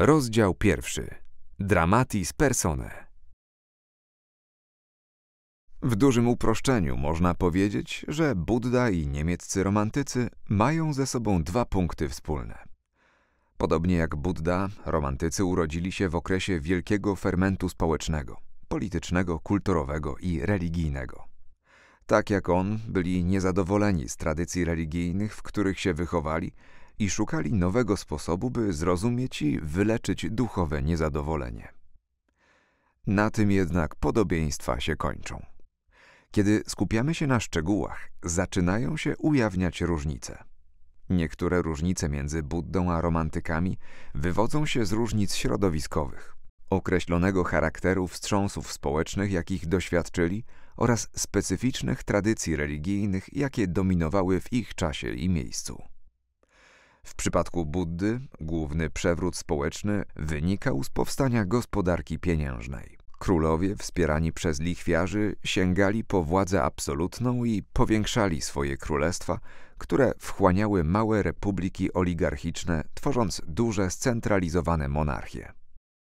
Rozdział pierwszy. Dramatis personae. W dużym uproszczeniu można powiedzieć, że Budda i niemieccy romantycy mają ze sobą dwa punkty wspólne. Podobnie jak Budda, romantycy urodzili się w okresie wielkiego fermentu społecznego, politycznego, kulturowego i religijnego. Tak jak on, byli niezadowoleni z tradycji religijnych, w których się wychowali, i szukali nowego sposobu, by zrozumieć i wyleczyć duchowe niezadowolenie. Na tym jednak podobieństwa się kończą. Kiedy skupiamy się na szczegółach, zaczynają się ujawniać różnice. Niektóre różnice między Buddą a romantykami wywodzą się z różnic środowiskowych, określonego charakteru wstrząsów społecznych, jakich doświadczyli, oraz specyficznych tradycji religijnych, jakie dominowały w ich czasie i miejscu. W przypadku Buddy główny przewrót społeczny wynikał z powstania gospodarki pieniężnej. Królowie wspierani przez lichwiarzy sięgali po władzę absolutną i powiększali swoje królestwa, które wchłaniały małe republiki oligarchiczne, tworząc duże scentralizowane monarchie.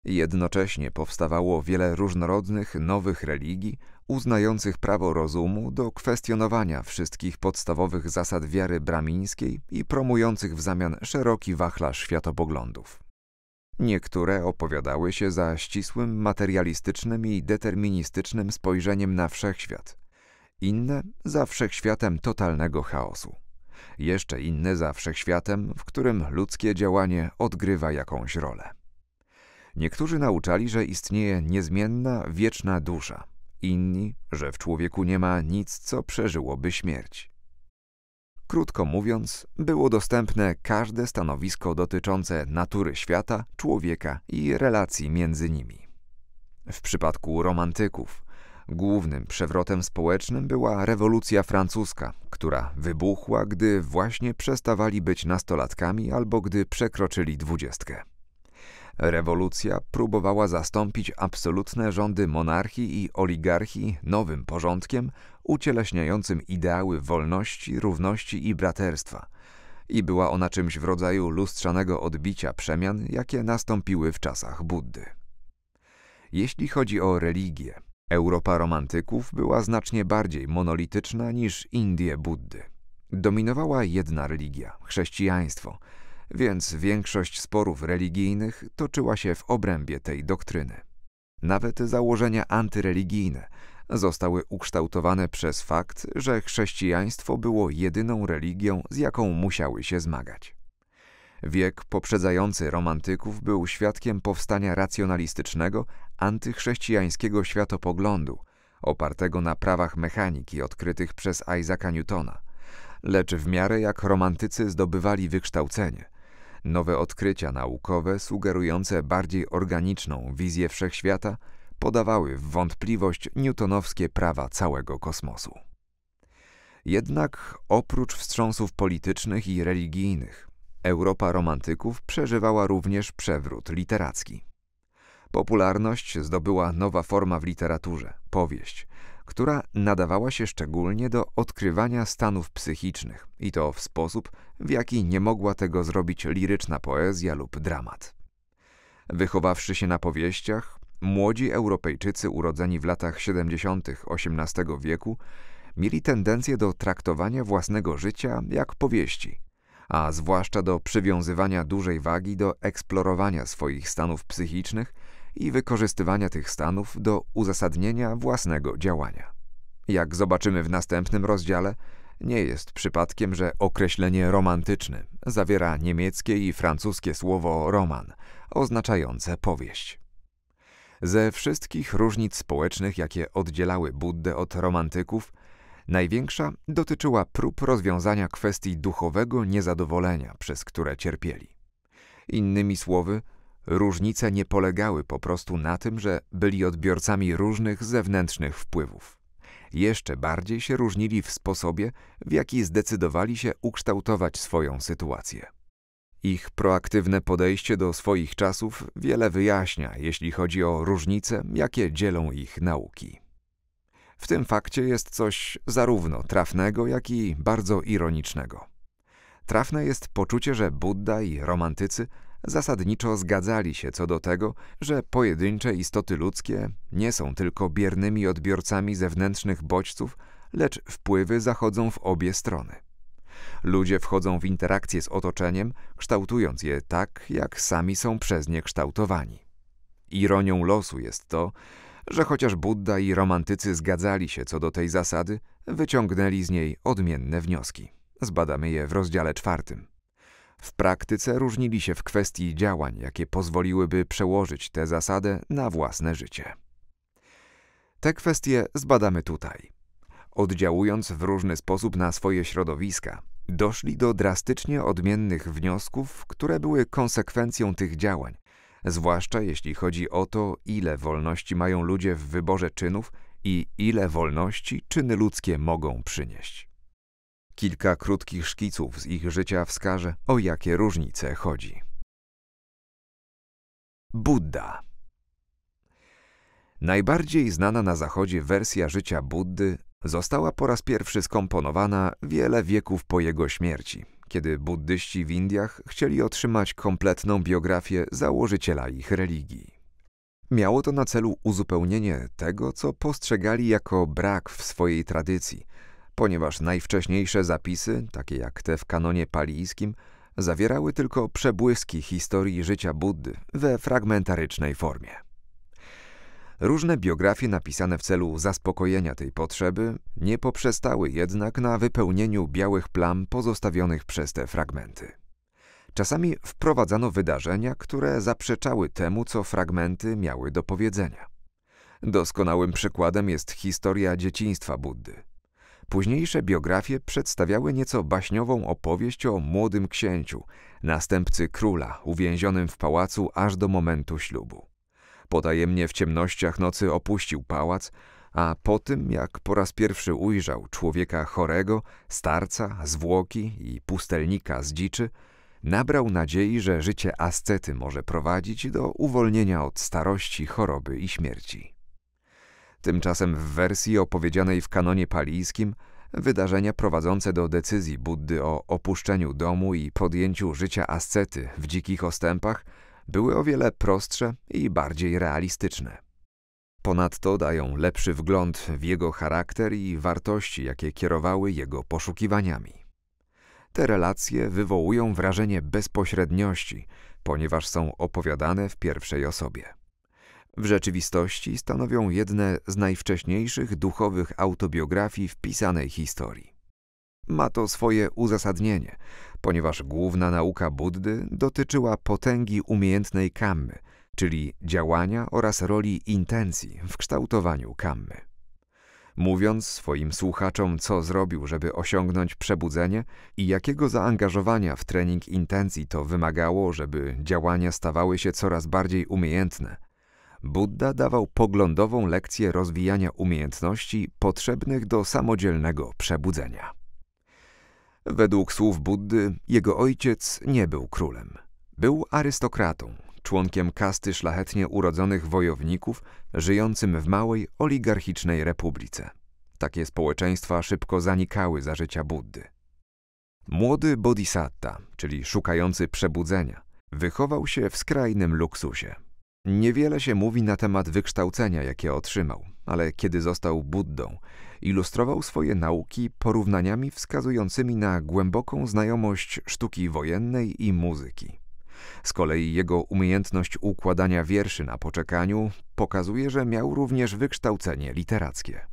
Jednocześnie powstawało wiele różnorodnych nowych religii uznających prawo rozumu do kwestionowania wszystkich podstawowych zasad wiary bramińskiej i promujących w zamian szeroki wachlarz światopoglądów. Niektóre opowiadały się za ścisłym, materialistycznym i deterministycznym spojrzeniem na wszechświat, inne za wszechświatem totalnego chaosu, jeszcze inne za wszechświatem, w którym ludzkie działanie odgrywa jakąś rolę. Niektórzy nauczali, że istnieje niezmienna, wieczna dusza – inni, że w człowieku nie ma nic, co przeżyłoby śmierć. Krótko mówiąc, było dostępne każde stanowisko dotyczące natury świata, człowieka i relacji między nimi. W przypadku romantyków, głównym przewrotem społecznym była rewolucja francuska, która wybuchła, gdy właśnie przestawali być nastolatkami albo gdy przekroczyli dwudziestkę. Rewolucja próbowała zastąpić absolutne rządy monarchii i oligarchii nowym porządkiem ucieleśniającym ideały wolności, równości i braterstwa. I była ona czymś w rodzaju lustrzanego odbicia przemian, jakie nastąpiły w czasach Buddy. Jeśli chodzi o religię, Europa romantyków była znacznie bardziej monolityczna niż Indie Buddy. Dominowała jedna religia chrześcijaństwo więc większość sporów religijnych toczyła się w obrębie tej doktryny. Nawet założenia antyreligijne zostały ukształtowane przez fakt, że chrześcijaństwo było jedyną religią, z jaką musiały się zmagać. Wiek poprzedzający romantyków był świadkiem powstania racjonalistycznego, antychrześcijańskiego światopoglądu, opartego na prawach mechaniki odkrytych przez Isaaca Newtona. Lecz w miarę jak romantycy zdobywali wykształcenie – Nowe odkrycia naukowe sugerujące bardziej organiczną wizję wszechświata podawały w wątpliwość newtonowskie prawa całego kosmosu. Jednak oprócz wstrząsów politycznych i religijnych, Europa romantyków przeżywała również przewrót literacki. Popularność zdobyła nowa forma w literaturze, powieść, która nadawała się szczególnie do odkrywania stanów psychicznych i to w sposób, w jaki nie mogła tego zrobić liryczna poezja lub dramat. Wychowawszy się na powieściach, młodzi Europejczycy urodzeni w latach 70. XVIII wieku mieli tendencję do traktowania własnego życia jak powieści, a zwłaszcza do przywiązywania dużej wagi do eksplorowania swoich stanów psychicznych i wykorzystywania tych stanów do uzasadnienia własnego działania. Jak zobaczymy w następnym rozdziale, nie jest przypadkiem, że określenie romantyczny zawiera niemieckie i francuskie słowo roman, oznaczające powieść. Ze wszystkich różnic społecznych, jakie oddzielały Buddę od romantyków, największa dotyczyła prób rozwiązania kwestii duchowego niezadowolenia, przez które cierpieli. Innymi słowy, Różnice nie polegały po prostu na tym, że byli odbiorcami różnych zewnętrznych wpływów. Jeszcze bardziej się różnili w sposobie, w jaki zdecydowali się ukształtować swoją sytuację. Ich proaktywne podejście do swoich czasów wiele wyjaśnia, jeśli chodzi o różnice, jakie dzielą ich nauki. W tym fakcie jest coś zarówno trafnego, jak i bardzo ironicznego. Trafne jest poczucie, że Buddha i romantycy zasadniczo zgadzali się co do tego, że pojedyncze istoty ludzkie nie są tylko biernymi odbiorcami zewnętrznych bodźców, lecz wpływy zachodzą w obie strony. Ludzie wchodzą w interakcje z otoczeniem, kształtując je tak, jak sami są przez nie kształtowani. Ironią losu jest to, że chociaż Buddha i romantycy zgadzali się co do tej zasady, wyciągnęli z niej odmienne wnioski. Zbadamy je w rozdziale czwartym. W praktyce różnili się w kwestii działań, jakie pozwoliłyby przełożyć tę zasadę na własne życie. Te kwestie zbadamy tutaj. Oddziałując w różny sposób na swoje środowiska, doszli do drastycznie odmiennych wniosków, które były konsekwencją tych działań, zwłaszcza jeśli chodzi o to, ile wolności mają ludzie w wyborze czynów i ile wolności czyny ludzkie mogą przynieść. Kilka krótkich szkiców z ich życia wskaże, o jakie różnice chodzi. Budda Najbardziej znana na Zachodzie wersja życia Buddy została po raz pierwszy skomponowana wiele wieków po jego śmierci, kiedy buddyści w Indiach chcieli otrzymać kompletną biografię założyciela ich religii. Miało to na celu uzupełnienie tego, co postrzegali jako brak w swojej tradycji – ponieważ najwcześniejsze zapisy, takie jak te w kanonie palijskim, zawierały tylko przebłyski historii życia Buddy we fragmentarycznej formie. Różne biografie napisane w celu zaspokojenia tej potrzeby nie poprzestały jednak na wypełnieniu białych plam pozostawionych przez te fragmenty. Czasami wprowadzano wydarzenia, które zaprzeczały temu, co fragmenty miały do powiedzenia. Doskonałym przykładem jest historia dzieciństwa Buddy, Późniejsze biografie przedstawiały nieco baśniową opowieść o młodym księciu, następcy króla, uwięzionym w pałacu aż do momentu ślubu. Potajemnie w ciemnościach nocy opuścił pałac, a po tym, jak po raz pierwszy ujrzał człowieka chorego, starca, zwłoki i pustelnika z dziczy, nabrał nadziei, że życie ascety może prowadzić do uwolnienia od starości, choroby i śmierci. Tymczasem w wersji opowiedzianej w kanonie palijskim wydarzenia prowadzące do decyzji Buddy o opuszczeniu domu i podjęciu życia ascety w dzikich ostępach były o wiele prostsze i bardziej realistyczne. Ponadto dają lepszy wgląd w jego charakter i wartości, jakie kierowały jego poszukiwaniami. Te relacje wywołują wrażenie bezpośredniości, ponieważ są opowiadane w pierwszej osobie. W rzeczywistości stanowią jedne z najwcześniejszych duchowych autobiografii w pisanej historii. Ma to swoje uzasadnienie, ponieważ główna nauka Buddy dotyczyła potęgi umiejętnej kammy, czyli działania oraz roli intencji w kształtowaniu kammy. Mówiąc swoim słuchaczom, co zrobił, żeby osiągnąć przebudzenie i jakiego zaangażowania w trening intencji to wymagało, żeby działania stawały się coraz bardziej umiejętne – Budda dawał poglądową lekcję rozwijania umiejętności potrzebnych do samodzielnego przebudzenia. Według słów Buddy, jego ojciec nie był królem. Był arystokratą, członkiem kasty szlachetnie urodzonych wojowników, żyjącym w małej, oligarchicznej republice. Takie społeczeństwa szybko zanikały za życia Buddy. Młody bodhisatta, czyli szukający przebudzenia, wychował się w skrajnym luksusie. Niewiele się mówi na temat wykształcenia, jakie otrzymał, ale kiedy został Buddą, ilustrował swoje nauki porównaniami wskazującymi na głęboką znajomość sztuki wojennej i muzyki. Z kolei jego umiejętność układania wierszy na poczekaniu pokazuje, że miał również wykształcenie literackie.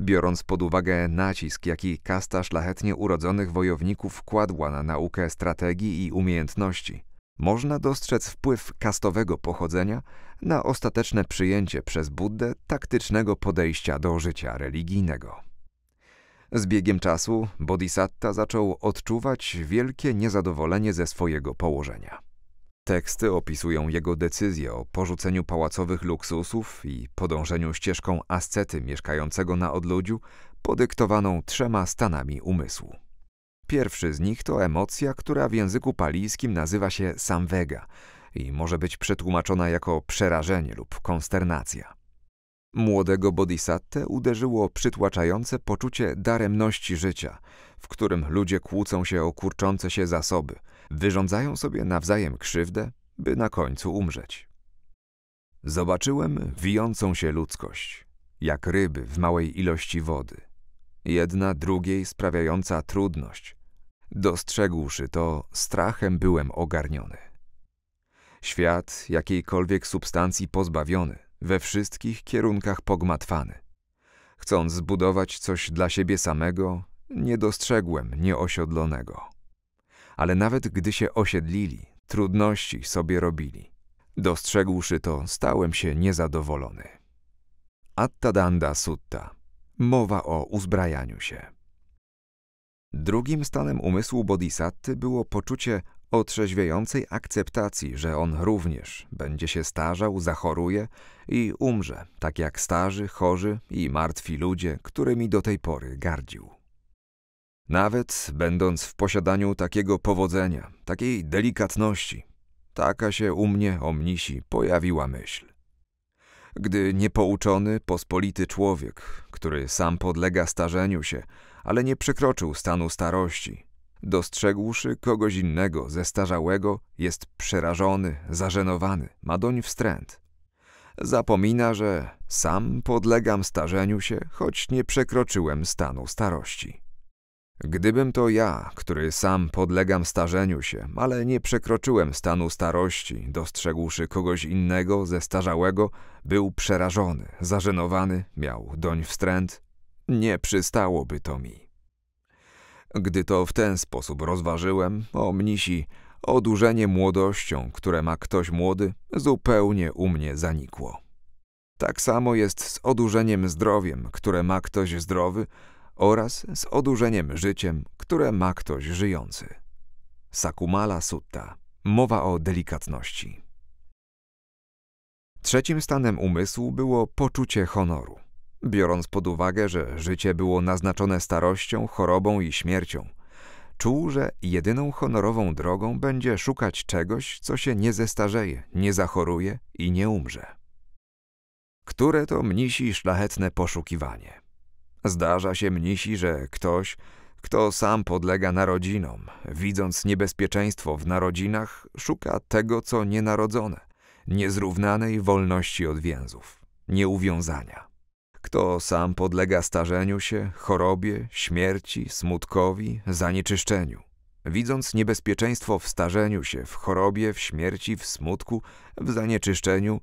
Biorąc pod uwagę nacisk, jaki kasta szlachetnie urodzonych wojowników kładła na naukę strategii i umiejętności, można dostrzec wpływ kastowego pochodzenia na ostateczne przyjęcie przez Buddę taktycznego podejścia do życia religijnego. Z biegiem czasu Bodhisatta zaczął odczuwać wielkie niezadowolenie ze swojego położenia. Teksty opisują jego decyzję o porzuceniu pałacowych luksusów i podążeniu ścieżką ascety mieszkającego na odludziu, podyktowaną trzema stanami umysłu. Pierwszy z nich to emocja, która w języku palijskim nazywa się samwega i może być przetłumaczona jako przerażenie lub konsternacja. Młodego bodhisattę uderzyło przytłaczające poczucie daremności życia, w którym ludzie kłócą się o kurczące się zasoby, wyrządzają sobie nawzajem krzywdę, by na końcu umrzeć. Zobaczyłem wijącą się ludzkość, jak ryby w małej ilości wody. Jedna drugiej sprawiająca trudność, Dostrzegłszy to, strachem byłem ogarniony. Świat jakiejkolwiek substancji pozbawiony, we wszystkich kierunkach pogmatwany. Chcąc zbudować coś dla siebie samego, nie dostrzegłem nieosiodlonego. Ale nawet gdy się osiedlili, trudności sobie robili. Dostrzegłszy to, stałem się niezadowolony. Attadanda sutta. Mowa o uzbrajaniu się. Drugim stanem umysłu Bodhisatty było poczucie otrzeźwiającej akceptacji, że on również będzie się starzał, zachoruje i umrze, tak jak starzy, chorzy i martwi ludzie, którymi do tej pory gardził. Nawet będąc w posiadaniu takiego powodzenia, takiej delikatności, taka się u mnie, o mnisi, pojawiła myśl. Gdy niepouczony, pospolity człowiek, który sam podlega starzeniu się, ale nie przekroczył stanu starości. Dostrzegłszy kogoś innego, zestarzałego, jest przerażony, zażenowany, ma doń wstręt. Zapomina, że sam podlegam starzeniu się, choć nie przekroczyłem stanu starości. Gdybym to ja, który sam podlegam starzeniu się, ale nie przekroczyłem stanu starości, dostrzegłszy kogoś innego, zestarzałego, był przerażony, zażenowany, miał doń wstręt, nie przystałoby to mi. Gdy to w ten sposób rozważyłem, o mnisi, odurzenie młodością, które ma ktoś młody, zupełnie u mnie zanikło. Tak samo jest z odurzeniem zdrowiem, które ma ktoś zdrowy, oraz z odurzeniem życiem, które ma ktoś żyjący. Sakumala Sutta. Mowa o delikatności. Trzecim stanem umysłu było poczucie honoru biorąc pod uwagę, że życie było naznaczone starością, chorobą i śmiercią. Czuł, że jedyną honorową drogą będzie szukać czegoś, co się nie zestarzeje, nie zachoruje i nie umrze. Które to mnisi szlachetne poszukiwanie. Zdarza się mnisi, że ktoś, kto sam podlega narodzinom, widząc niebezpieczeństwo w narodzinach, szuka tego, co nienarodzone, niezrównanej wolności od więzów, nieuwiązania. Kto sam podlega starzeniu się, chorobie, śmierci, smutkowi, zanieczyszczeniu. Widząc niebezpieczeństwo w starzeniu się, w chorobie, w śmierci, w smutku, w zanieczyszczeniu,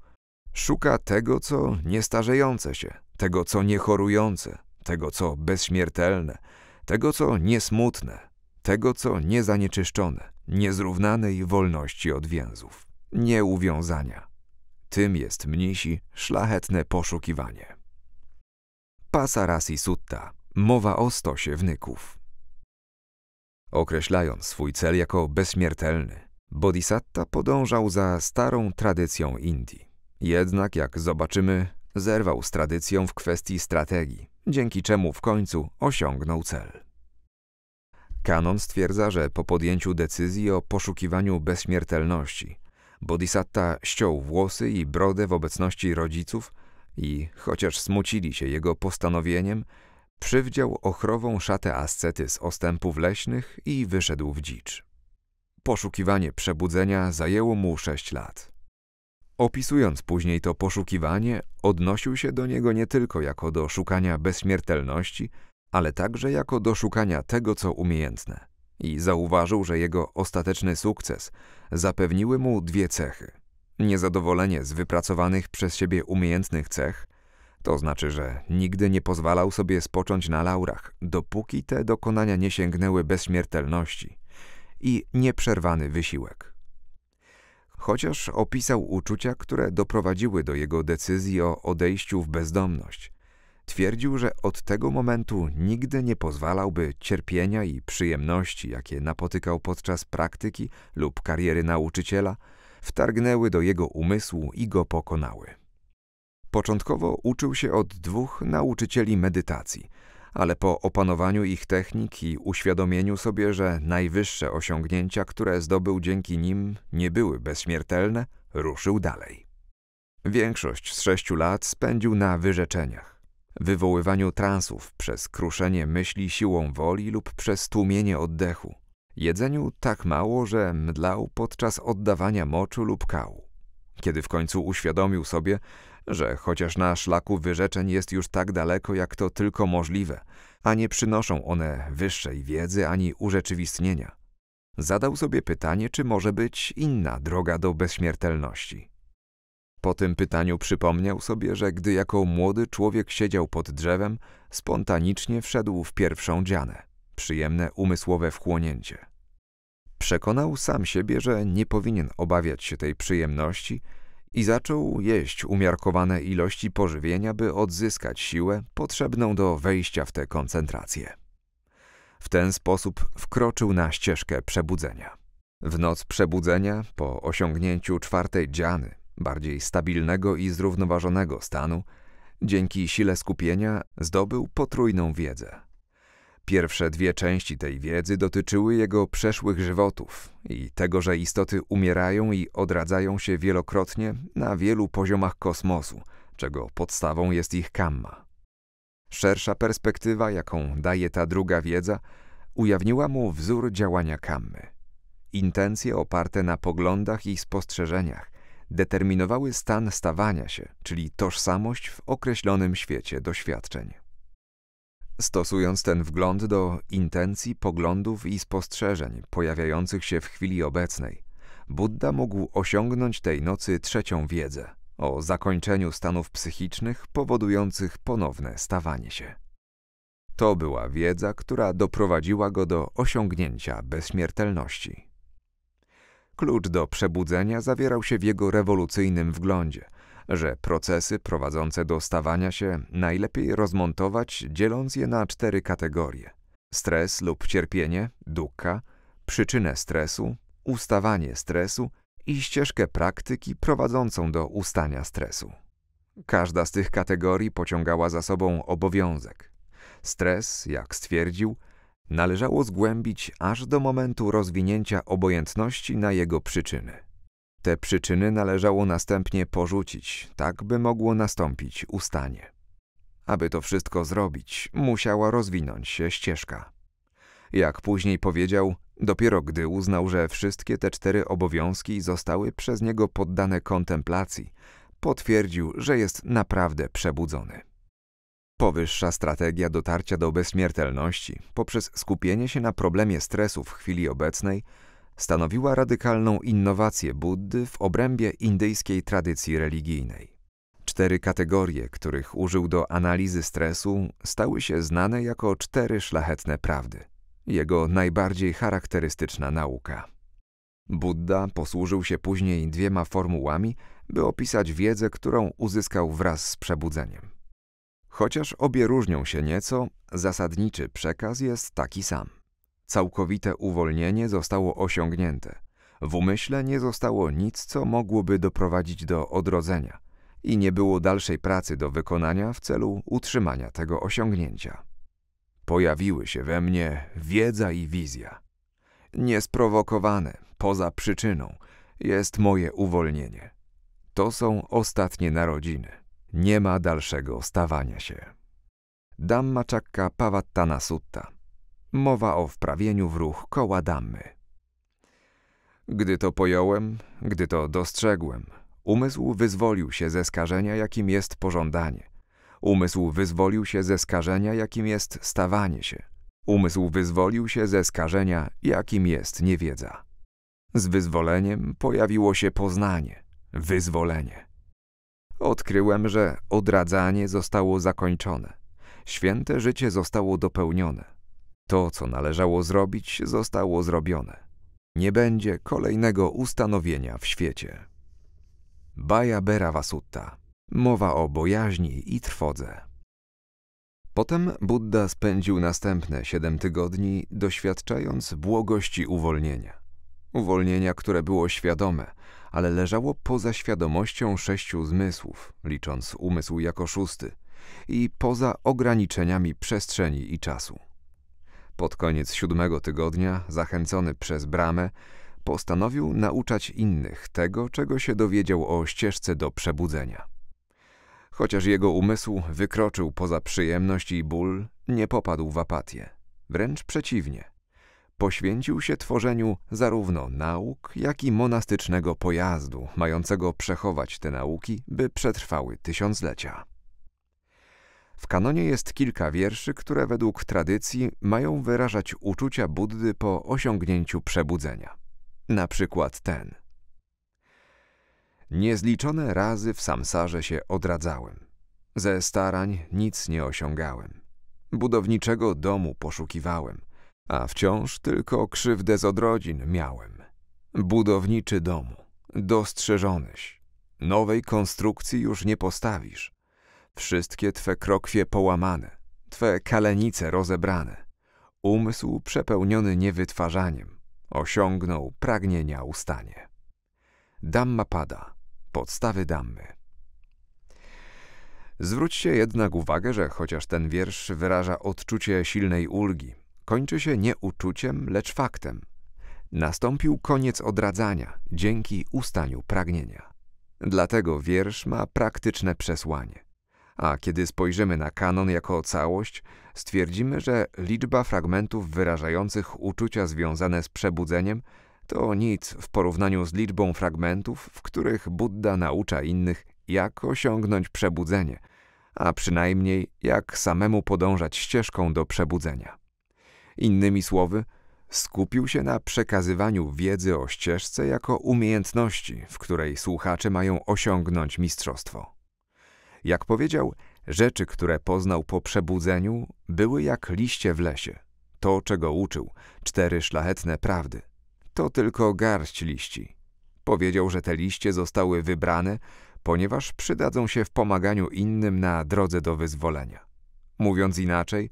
szuka tego, co niestarzejące się, tego, co niechorujące, tego, co bezśmiertelne, tego, co niesmutne, tego, co niezanieczyszczone, niezrównanej wolności od więzów, nieuwiązania. Tym jest mnisi szlachetne poszukiwanie. Pasarasi Sutta, mowa o stosie wnyków. Określając swój cel jako bezśmiertelny, Bodhisatta podążał za starą tradycją Indii. Jednak, jak zobaczymy, zerwał z tradycją w kwestii strategii, dzięki czemu w końcu osiągnął cel. Kanon stwierdza, że po podjęciu decyzji o poszukiwaniu bezśmiertelności, Bodhisatta ściął włosy i brodę w obecności rodziców i chociaż smucili się jego postanowieniem, przywdział ochrową szatę ascety z ostępów leśnych i wyszedł w dzicz. Poszukiwanie przebudzenia zajęło mu sześć lat. Opisując później to poszukiwanie, odnosił się do niego nie tylko jako do szukania bezśmiertelności, ale także jako do szukania tego, co umiejętne. I zauważył, że jego ostateczny sukces zapewniły mu dwie cechy niezadowolenie z wypracowanych przez siebie umiejętnych cech, to znaczy, że nigdy nie pozwalał sobie spocząć na laurach, dopóki te dokonania nie sięgnęły bezśmiertelności i nieprzerwany wysiłek. Chociaż opisał uczucia, które doprowadziły do jego decyzji o odejściu w bezdomność, twierdził, że od tego momentu nigdy nie pozwalałby cierpienia i przyjemności, jakie napotykał podczas praktyki lub kariery nauczyciela, wtargnęły do jego umysłu i go pokonały. Początkowo uczył się od dwóch nauczycieli medytacji, ale po opanowaniu ich technik i uświadomieniu sobie, że najwyższe osiągnięcia, które zdobył dzięki nim, nie były bezśmiertelne, ruszył dalej. Większość z sześciu lat spędził na wyrzeczeniach, wywoływaniu transów przez kruszenie myśli siłą woli lub przez tłumienie oddechu, Jedzeniu tak mało, że mdlał podczas oddawania moczu lub kału. Kiedy w końcu uświadomił sobie, że chociaż na szlaku wyrzeczeń jest już tak daleko, jak to tylko możliwe, a nie przynoszą one wyższej wiedzy ani urzeczywistnienia, zadał sobie pytanie, czy może być inna droga do bezśmiertelności. Po tym pytaniu przypomniał sobie, że gdy jako młody człowiek siedział pod drzewem, spontanicznie wszedł w pierwszą dzianę przyjemne umysłowe wchłonięcie. Przekonał sam siebie, że nie powinien obawiać się tej przyjemności i zaczął jeść umiarkowane ilości pożywienia, by odzyskać siłę potrzebną do wejścia w tę koncentrację. W ten sposób wkroczył na ścieżkę przebudzenia. W noc przebudzenia, po osiągnięciu czwartej dziany, bardziej stabilnego i zrównoważonego stanu, dzięki sile skupienia zdobył potrójną wiedzę. Pierwsze dwie części tej wiedzy dotyczyły jego przeszłych żywotów i tego, że istoty umierają i odradzają się wielokrotnie na wielu poziomach kosmosu, czego podstawą jest ich kamma. Szersza perspektywa, jaką daje ta druga wiedza, ujawniła mu wzór działania kammy. Intencje oparte na poglądach i spostrzeżeniach determinowały stan stawania się, czyli tożsamość w określonym świecie doświadczeń. Stosując ten wgląd do intencji, poglądów i spostrzeżeń pojawiających się w chwili obecnej, Buddha mógł osiągnąć tej nocy trzecią wiedzę o zakończeniu stanów psychicznych powodujących ponowne stawanie się. To była wiedza, która doprowadziła go do osiągnięcia bezśmiertelności. Klucz do przebudzenia zawierał się w jego rewolucyjnym wglądzie – że procesy prowadzące do stawania się najlepiej rozmontować, dzieląc je na cztery kategorie. Stres lub cierpienie, dukka, przyczynę stresu, ustawanie stresu i ścieżkę praktyki prowadzącą do ustania stresu. Każda z tych kategorii pociągała za sobą obowiązek. Stres, jak stwierdził, należało zgłębić aż do momentu rozwinięcia obojętności na jego przyczyny. Te przyczyny należało następnie porzucić, tak by mogło nastąpić ustanie. Aby to wszystko zrobić, musiała rozwinąć się ścieżka. Jak później powiedział, dopiero gdy uznał, że wszystkie te cztery obowiązki zostały przez niego poddane kontemplacji, potwierdził, że jest naprawdę przebudzony. Powyższa strategia dotarcia do bezśmiertelności poprzez skupienie się na problemie stresu w chwili obecnej – stanowiła radykalną innowację Buddy w obrębie indyjskiej tradycji religijnej. Cztery kategorie, których użył do analizy stresu, stały się znane jako cztery szlachetne prawdy, jego najbardziej charakterystyczna nauka. Buddha posłużył się później dwiema formułami, by opisać wiedzę, którą uzyskał wraz z przebudzeniem. Chociaż obie różnią się nieco, zasadniczy przekaz jest taki sam. Całkowite uwolnienie zostało osiągnięte. W umyśle nie zostało nic, co mogłoby doprowadzić do odrodzenia i nie było dalszej pracy do wykonania w celu utrzymania tego osiągnięcia. Pojawiły się we mnie wiedza i wizja. Niesprowokowane, poza przyczyną, jest moje uwolnienie. To są ostatnie narodziny. Nie ma dalszego stawania się. Dhammacakka Pavattana Sutta Mowa o wprawieniu w ruch koła damy. Gdy to pojąłem, gdy to dostrzegłem, umysł wyzwolił się ze skażenia, jakim jest pożądanie. Umysł wyzwolił się ze skażenia, jakim jest stawanie się. Umysł wyzwolił się ze skażenia, jakim jest niewiedza. Z wyzwoleniem pojawiło się poznanie, wyzwolenie. Odkryłem, że odradzanie zostało zakończone. Święte życie zostało dopełnione. To, co należało zrobić, zostało zrobione. Nie będzie kolejnego ustanowienia w świecie. Baja Bera Vasutta. Mowa o bojaźni i trwodze. Potem Buddha spędził następne siedem tygodni doświadczając błogości uwolnienia. Uwolnienia, które było świadome, ale leżało poza świadomością sześciu zmysłów, licząc umysł jako szósty, i poza ograniczeniami przestrzeni i czasu. Pod koniec siódmego tygodnia, zachęcony przez bramę, postanowił nauczać innych tego, czego się dowiedział o ścieżce do przebudzenia. Chociaż jego umysł wykroczył poza przyjemność i ból, nie popadł w apatię. Wręcz przeciwnie. Poświęcił się tworzeniu zarówno nauk, jak i monastycznego pojazdu, mającego przechować te nauki, by przetrwały tysiąclecia. W kanonie jest kilka wierszy, które według tradycji mają wyrażać uczucia Buddy po osiągnięciu przebudzenia. Na przykład ten. Niezliczone razy w samsarze się odradzałem. Ze starań nic nie osiągałem. Budowniczego domu poszukiwałem, a wciąż tylko krzywdę z odrodzin miałem. Budowniczy domu, dostrzeżonyś. Nowej konstrukcji już nie postawisz. Wszystkie Twe krokwie połamane, Twe kalenice rozebrane, umysł przepełniony niewytwarzaniem, osiągnął pragnienia ustanie. Damma pada, podstawy dammy. Zwróćcie jednak uwagę, że chociaż ten wiersz wyraża odczucie silnej ulgi, kończy się nie uczuciem, lecz faktem. Nastąpił koniec odradzania dzięki ustaniu pragnienia. Dlatego wiersz ma praktyczne przesłanie. A kiedy spojrzymy na kanon jako całość, stwierdzimy, że liczba fragmentów wyrażających uczucia związane z przebudzeniem to nic w porównaniu z liczbą fragmentów, w których Buddha naucza innych, jak osiągnąć przebudzenie, a przynajmniej jak samemu podążać ścieżką do przebudzenia. Innymi słowy, skupił się na przekazywaniu wiedzy o ścieżce jako umiejętności, w której słuchacze mają osiągnąć mistrzostwo. Jak powiedział, rzeczy, które poznał po przebudzeniu, były jak liście w lesie. To, czego uczył, cztery szlachetne prawdy. To tylko garść liści. Powiedział, że te liście zostały wybrane, ponieważ przydadzą się w pomaganiu innym na drodze do wyzwolenia. Mówiąc inaczej,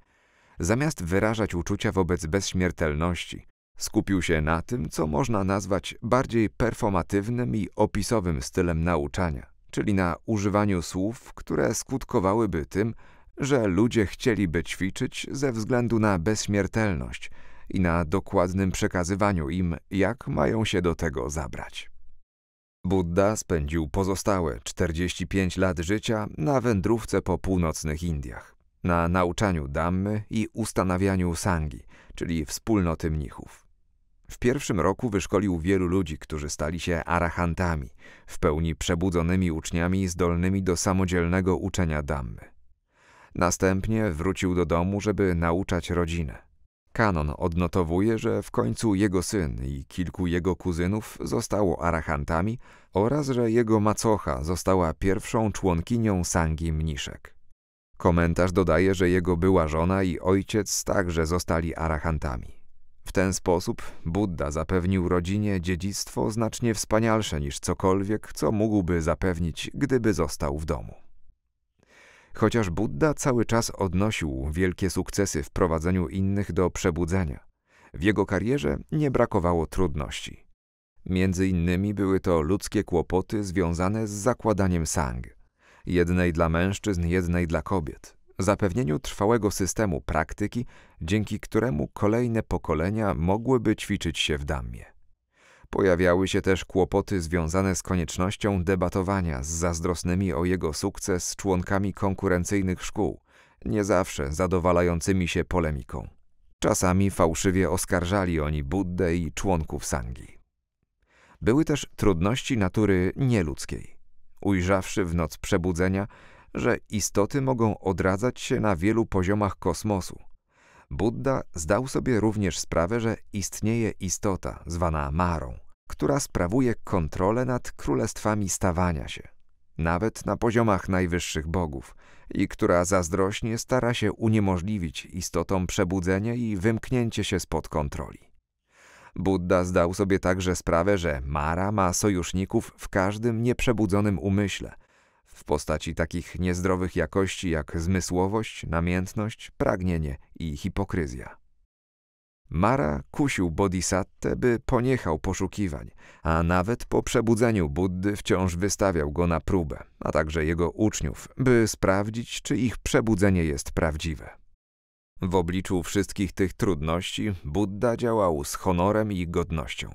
zamiast wyrażać uczucia wobec bezśmiertelności, skupił się na tym, co można nazwać bardziej performatywnym i opisowym stylem nauczania – czyli na używaniu słów, które skutkowałyby tym, że ludzie chcieliby ćwiczyć ze względu na bezśmiertelność i na dokładnym przekazywaniu im, jak mają się do tego zabrać. Buddha spędził pozostałe 45 lat życia na wędrówce po północnych Indiach, na nauczaniu dammy i ustanawianiu Sangi, czyli wspólnoty mnichów. W pierwszym roku wyszkolił wielu ludzi, którzy stali się arahantami, w pełni przebudzonymi uczniami zdolnymi do samodzielnego uczenia damy. Następnie wrócił do domu, żeby nauczać rodzinę. Kanon odnotowuje, że w końcu jego syn i kilku jego kuzynów zostało arahantami oraz że jego macocha została pierwszą członkinią sangi mniszek. Komentarz dodaje, że jego była żona i ojciec także zostali arahantami. W ten sposób Buddha zapewnił rodzinie dziedzictwo znacznie wspanialsze niż cokolwiek, co mógłby zapewnić, gdyby został w domu. Chociaż Buddha cały czas odnosił wielkie sukcesy w prowadzeniu innych do przebudzenia, w jego karierze nie brakowało trudności. Między innymi były to ludzkie kłopoty związane z zakładaniem sang, jednej dla mężczyzn, jednej dla kobiet – zapewnieniu trwałego systemu praktyki, dzięki któremu kolejne pokolenia mogłyby ćwiczyć się w damie. Pojawiały się też kłopoty związane z koniecznością debatowania z zazdrosnymi o jego sukces członkami konkurencyjnych szkół, nie zawsze zadowalającymi się polemiką. Czasami fałszywie oskarżali oni Buddę i członków Sangi. Były też trudności natury nieludzkiej. Ujrzawszy w noc przebudzenia, że istoty mogą odradzać się na wielu poziomach kosmosu. Buddha zdał sobie również sprawę, że istnieje istota, zwana Marą, która sprawuje kontrolę nad królestwami stawania się, nawet na poziomach najwyższych bogów, i która zazdrośnie stara się uniemożliwić istotom przebudzenie i wymknięcie się spod kontroli. Buddha zdał sobie także sprawę, że Mara ma sojuszników w każdym nieprzebudzonym umyśle – w postaci takich niezdrowych jakości jak zmysłowość, namiętność, pragnienie i hipokryzja. Mara kusił bodhisattę, by poniechał poszukiwań, a nawet po przebudzeniu Buddy wciąż wystawiał go na próbę, a także jego uczniów, by sprawdzić, czy ich przebudzenie jest prawdziwe. W obliczu wszystkich tych trudności Budda działał z honorem i godnością.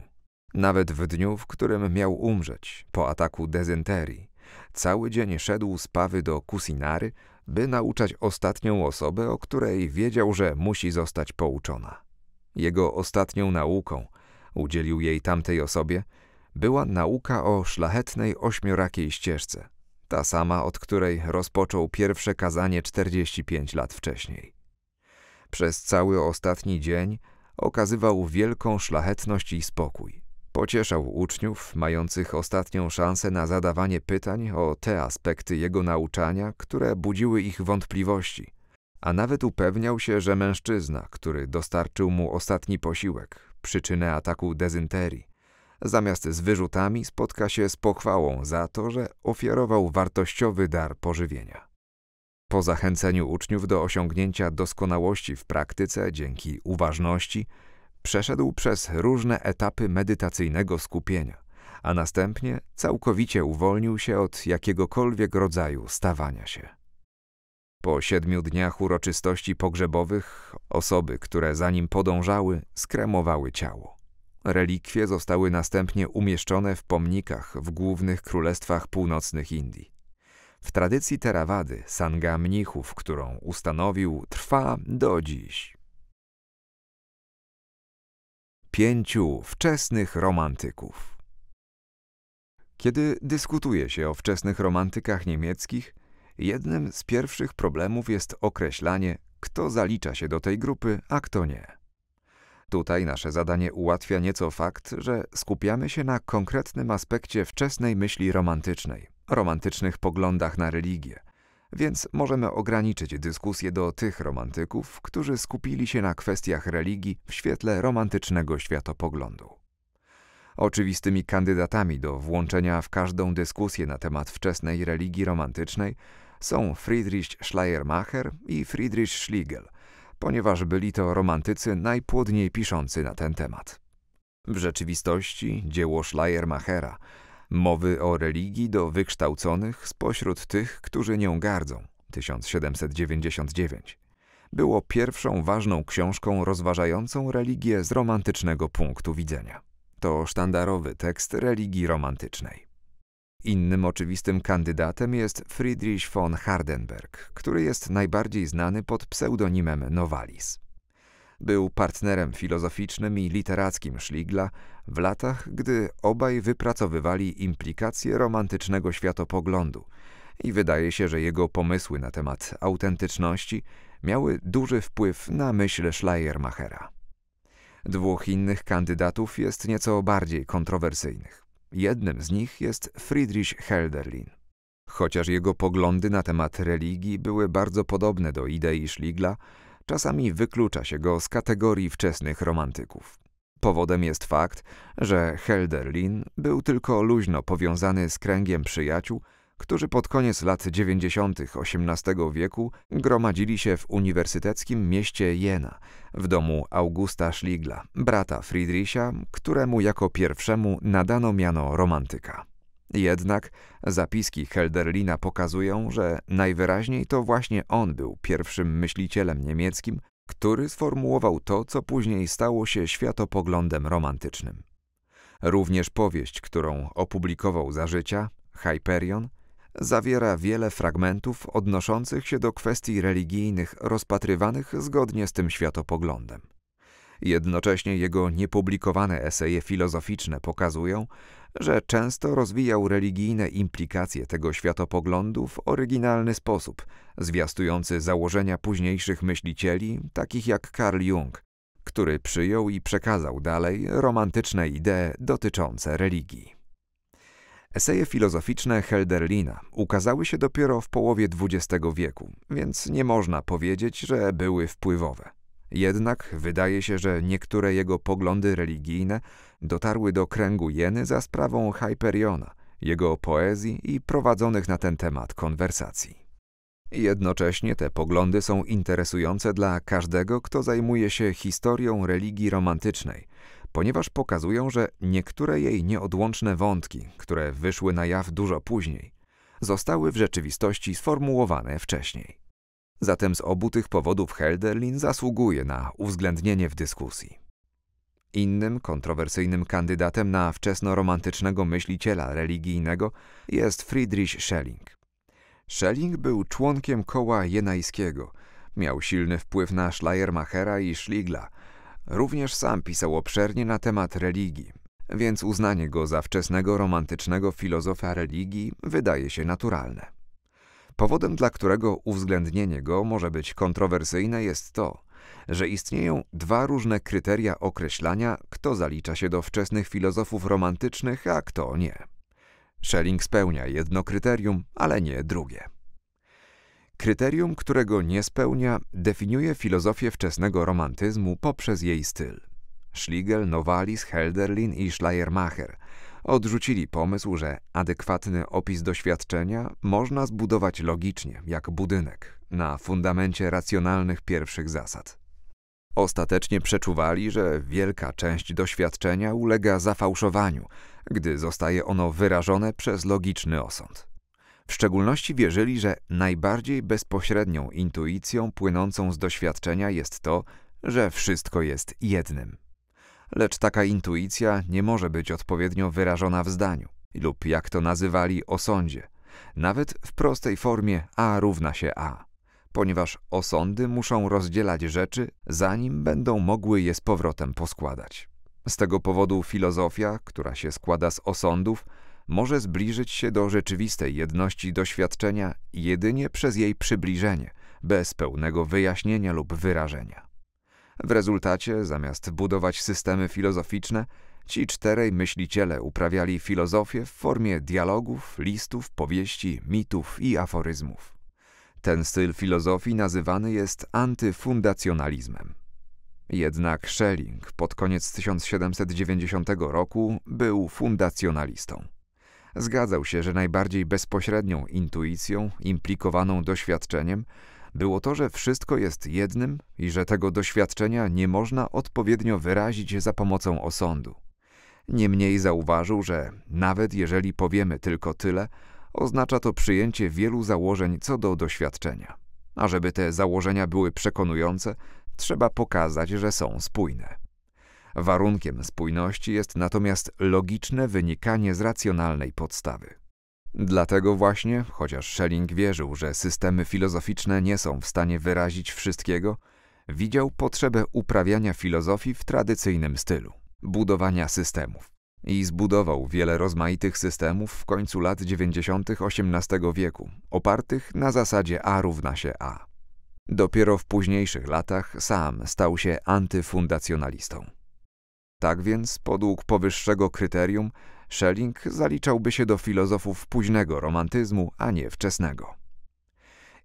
Nawet w dniu, w którym miał umrzeć, po ataku dezynterii, Cały dzień szedł z Pawy do Kusinary, by nauczać ostatnią osobę, o której wiedział, że musi zostać pouczona. Jego ostatnią nauką, udzielił jej tamtej osobie, była nauka o szlachetnej ośmiorakiej ścieżce, ta sama, od której rozpoczął pierwsze kazanie 45 lat wcześniej. Przez cały ostatni dzień okazywał wielką szlachetność i spokój. Pocieszał uczniów mających ostatnią szansę na zadawanie pytań o te aspekty jego nauczania, które budziły ich wątpliwości, a nawet upewniał się, że mężczyzna, który dostarczył mu ostatni posiłek, przyczynę ataku dezynterii, zamiast z wyrzutami spotka się z pochwałą za to, że ofiarował wartościowy dar pożywienia. Po zachęceniu uczniów do osiągnięcia doskonałości w praktyce dzięki uważności, Przeszedł przez różne etapy medytacyjnego skupienia, a następnie całkowicie uwolnił się od jakiegokolwiek rodzaju stawania się. Po siedmiu dniach uroczystości pogrzebowych osoby, które za nim podążały, skremowały ciało. Relikwie zostały następnie umieszczone w pomnikach w głównych królestwach północnych Indii. W tradycji Terawady sanga mnichów, którą ustanowił, trwa do dziś pięciu wczesnych romantyków. Kiedy dyskutuje się o wczesnych romantykach niemieckich, jednym z pierwszych problemów jest określanie, kto zalicza się do tej grupy, a kto nie. Tutaj nasze zadanie ułatwia nieco fakt, że skupiamy się na konkretnym aspekcie wczesnej myśli romantycznej, romantycznych poglądach na religię – więc możemy ograniczyć dyskusję do tych romantyków, którzy skupili się na kwestiach religii w świetle romantycznego światopoglądu. Oczywistymi kandydatami do włączenia w każdą dyskusję na temat wczesnej religii romantycznej są Friedrich Schleiermacher i Friedrich Schlegel, ponieważ byli to romantycy najpłodniej piszący na ten temat. W rzeczywistości dzieło Schleiermachera Mowy o religii do wykształconych spośród tych, którzy nią gardzą. 1799. Było pierwszą ważną książką rozważającą religię z romantycznego punktu widzenia. To sztandarowy tekst religii romantycznej. Innym oczywistym kandydatem jest Friedrich von Hardenberg, który jest najbardziej znany pod pseudonimem Novalis. Był partnerem filozoficznym i literackim Szligla w latach, gdy obaj wypracowywali implikacje romantycznego światopoglądu i wydaje się, że jego pomysły na temat autentyczności miały duży wpływ na myśl Schleiermachera. Dwóch innych kandydatów jest nieco bardziej kontrowersyjnych. Jednym z nich jest Friedrich Helderlin. Chociaż jego poglądy na temat religii były bardzo podobne do idei Schligla, czasami wyklucza się go z kategorii wczesnych romantyków. Powodem jest fakt, że Helderlin był tylko luźno powiązany z kręgiem przyjaciół, którzy pod koniec lat 90. XVIII wieku gromadzili się w uniwersyteckim mieście Jena, w domu Augusta Schligla, brata Friedricha, któremu jako pierwszemu nadano miano romantyka. Jednak zapiski Helderlina pokazują, że najwyraźniej to właśnie on był pierwszym myślicielem niemieckim, który sformułował to, co później stało się światopoglądem romantycznym. Również powieść, którą opublikował za życia, Hyperion, zawiera wiele fragmentów odnoszących się do kwestii religijnych rozpatrywanych zgodnie z tym światopoglądem. Jednocześnie jego niepublikowane eseje filozoficzne pokazują, że często rozwijał religijne implikacje tego światopoglądu w oryginalny sposób, zwiastujący założenia późniejszych myślicieli, takich jak Carl Jung, który przyjął i przekazał dalej romantyczne idee dotyczące religii. Eseje filozoficzne Helderlina ukazały się dopiero w połowie XX wieku, więc nie można powiedzieć, że były wpływowe. Jednak wydaje się, że niektóre jego poglądy religijne dotarły do kręgu Jeny za sprawą Hyperiona, jego poezji i prowadzonych na ten temat konwersacji. Jednocześnie te poglądy są interesujące dla każdego, kto zajmuje się historią religii romantycznej, ponieważ pokazują, że niektóre jej nieodłączne wątki, które wyszły na jaw dużo później, zostały w rzeczywistości sformułowane wcześniej. Zatem z obu tych powodów Helderlin zasługuje na uwzględnienie w dyskusji. Innym kontrowersyjnym kandydatem na wczesnoromantycznego myśliciela religijnego jest Friedrich Schelling. Schelling był członkiem koła jenajskiego, miał silny wpływ na Schleiermachera i Schligla. Również sam pisał obszernie na temat religii, więc uznanie go za wczesnego romantycznego filozofa religii wydaje się naturalne. Powodem, dla którego uwzględnienie go może być kontrowersyjne, jest to, że istnieją dwa różne kryteria określania, kto zalicza się do wczesnych filozofów romantycznych, a kto nie. Schelling spełnia jedno kryterium, ale nie drugie. Kryterium, którego nie spełnia, definiuje filozofię wczesnego romantyzmu poprzez jej styl. Schlegel, Novalis, Helderlin i Schleiermacher odrzucili pomysł, że adekwatny opis doświadczenia można zbudować logicznie, jak budynek, na fundamencie racjonalnych pierwszych zasad. Ostatecznie przeczuwali, że wielka część doświadczenia ulega zafałszowaniu, gdy zostaje ono wyrażone przez logiczny osąd. W szczególności wierzyli, że najbardziej bezpośrednią intuicją płynącą z doświadczenia jest to, że wszystko jest jednym lecz taka intuicja nie może być odpowiednio wyrażona w zdaniu lub jak to nazywali osądzie, nawet w prostej formie A równa się A, ponieważ osądy muszą rozdzielać rzeczy, zanim będą mogły je z powrotem poskładać. Z tego powodu filozofia, która się składa z osądów, może zbliżyć się do rzeczywistej jedności doświadczenia jedynie przez jej przybliżenie, bez pełnego wyjaśnienia lub wyrażenia. W rezultacie, zamiast budować systemy filozoficzne, ci czterej myśliciele uprawiali filozofię w formie dialogów, listów, powieści, mitów i aforyzmów. Ten styl filozofii nazywany jest antyfundacjonalizmem. Jednak Schelling pod koniec 1790 roku był fundacjonalistą. Zgadzał się, że najbardziej bezpośrednią intuicją, implikowaną doświadczeniem, było to, że wszystko jest jednym i że tego doświadczenia nie można odpowiednio wyrazić za pomocą osądu. Niemniej zauważył, że nawet jeżeli powiemy tylko tyle, oznacza to przyjęcie wielu założeń co do doświadczenia. A żeby te założenia były przekonujące, trzeba pokazać, że są spójne. Warunkiem spójności jest natomiast logiczne wynikanie z racjonalnej podstawy. Dlatego właśnie, chociaż Schelling wierzył, że systemy filozoficzne nie są w stanie wyrazić wszystkiego, widział potrzebę uprawiania filozofii w tradycyjnym stylu, budowania systemów. I zbudował wiele rozmaitych systemów w końcu lat 90. XVIII wieku, opartych na zasadzie A równa się A. Dopiero w późniejszych latach sam stał się antyfundacjonalistą. Tak więc, podług powyższego kryterium, Schelling zaliczałby się do filozofów późnego romantyzmu, a nie wczesnego.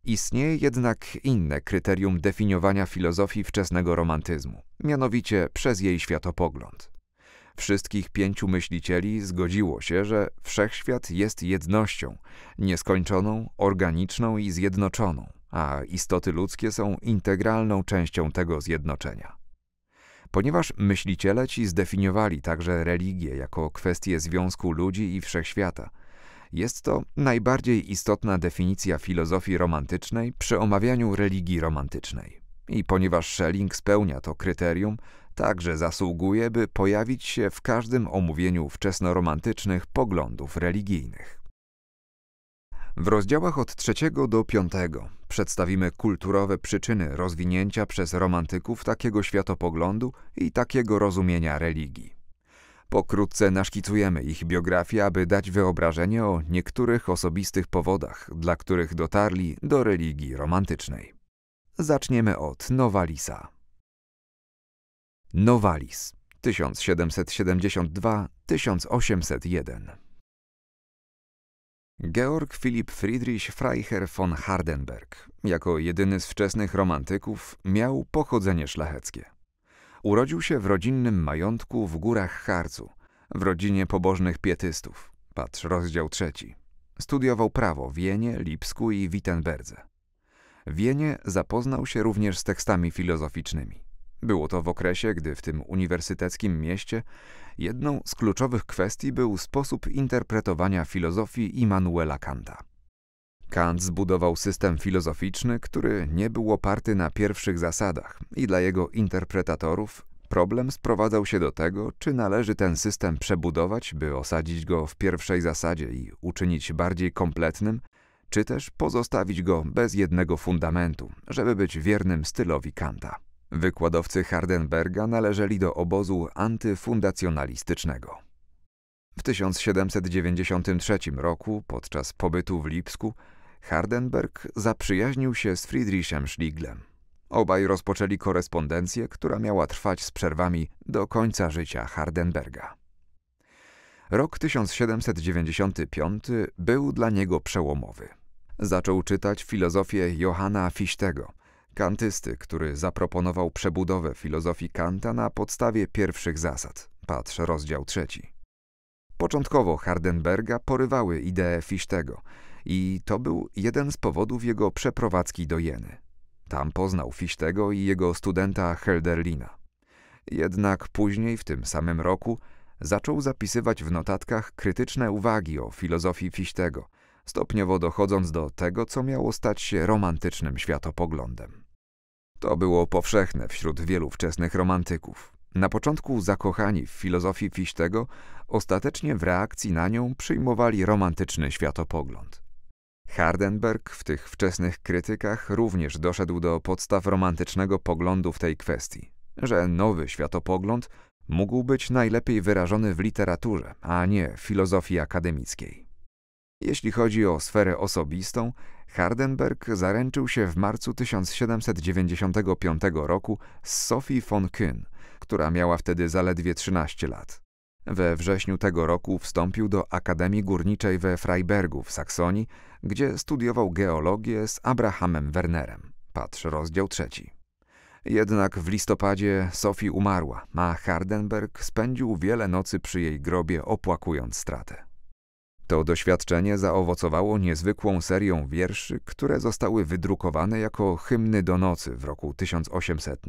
Istnieje jednak inne kryterium definiowania filozofii wczesnego romantyzmu, mianowicie przez jej światopogląd. Wszystkich pięciu myślicieli zgodziło się, że wszechświat jest jednością, nieskończoną, organiczną i zjednoczoną, a istoty ludzkie są integralną częścią tego zjednoczenia. Ponieważ myśliciele ci zdefiniowali także religię jako kwestię związku ludzi i wszechświata. Jest to najbardziej istotna definicja filozofii romantycznej przy omawianiu religii romantycznej. I ponieważ Schelling spełnia to kryterium, także zasługuje, by pojawić się w każdym omówieniu wczesnoromantycznych poglądów religijnych. W rozdziałach od trzeciego do piątego przedstawimy kulturowe przyczyny rozwinięcia przez romantyków takiego światopoglądu i takiego rozumienia religii. Pokrótce naszkicujemy ich biografię, aby dać wyobrażenie o niektórych osobistych powodach, dla których dotarli do religii romantycznej. Zaczniemy od Nowalisa. Nowalis 1772-1801 Georg Philipp Friedrich Freiherr von Hardenberg, jako jedyny z wczesnych romantyków, miał pochodzenie szlacheckie. Urodził się w rodzinnym majątku w górach Harcu, w rodzinie pobożnych pietystów. Patrz rozdział trzeci. Studiował prawo w Jenie, Lipsku i Wittenberdze. W Jenie zapoznał się również z tekstami filozoficznymi. Było to w okresie, gdy w tym uniwersyteckim mieście Jedną z kluczowych kwestii był sposób interpretowania filozofii Immanuela Kanta. Kant zbudował system filozoficzny, który nie był oparty na pierwszych zasadach i dla jego interpretatorów problem sprowadzał się do tego, czy należy ten system przebudować, by osadzić go w pierwszej zasadzie i uczynić bardziej kompletnym, czy też pozostawić go bez jednego fundamentu, żeby być wiernym stylowi Kanta. Wykładowcy Hardenberga należeli do obozu antyfundacjonalistycznego. W 1793 roku, podczas pobytu w Lipsku, Hardenberg zaprzyjaźnił się z Friedrichem Schleglem. Obaj rozpoczęli korespondencję, która miała trwać z przerwami do końca życia Hardenberga. Rok 1795 był dla niego przełomowy. Zaczął czytać filozofię Johanna Fichtego, Kantysty, który zaproponował przebudowę filozofii Kanta na podstawie pierwszych zasad. Patrz rozdział trzeci. Początkowo Hardenberga porywały idee Fichtego i to był jeden z powodów jego przeprowadzki do Jeny. Tam poznał Fichtego i jego studenta Helderlina. Jednak później, w tym samym roku, zaczął zapisywać w notatkach krytyczne uwagi o filozofii Fichtego, stopniowo dochodząc do tego, co miało stać się romantycznym światopoglądem. To było powszechne wśród wielu wczesnych romantyków. Na początku zakochani w filozofii Fichtego, ostatecznie w reakcji na nią przyjmowali romantyczny światopogląd. Hardenberg w tych wczesnych krytykach również doszedł do podstaw romantycznego poglądu w tej kwestii, że nowy światopogląd mógł być najlepiej wyrażony w literaturze, a nie filozofii akademickiej. Jeśli chodzi o sferę osobistą, Hardenberg zaręczył się w marcu 1795 roku z Sophie von Kyn, która miała wtedy zaledwie 13 lat. We wrześniu tego roku wstąpił do Akademii Górniczej we Freibergu w Saksonii, gdzie studiował geologię z Abrahamem Wernerem. Patrz rozdział trzeci. Jednak w listopadzie Sophie umarła, a Hardenberg spędził wiele nocy przy jej grobie opłakując stratę. To doświadczenie zaowocowało niezwykłą serią wierszy, które zostały wydrukowane jako hymny do nocy w roku 1800.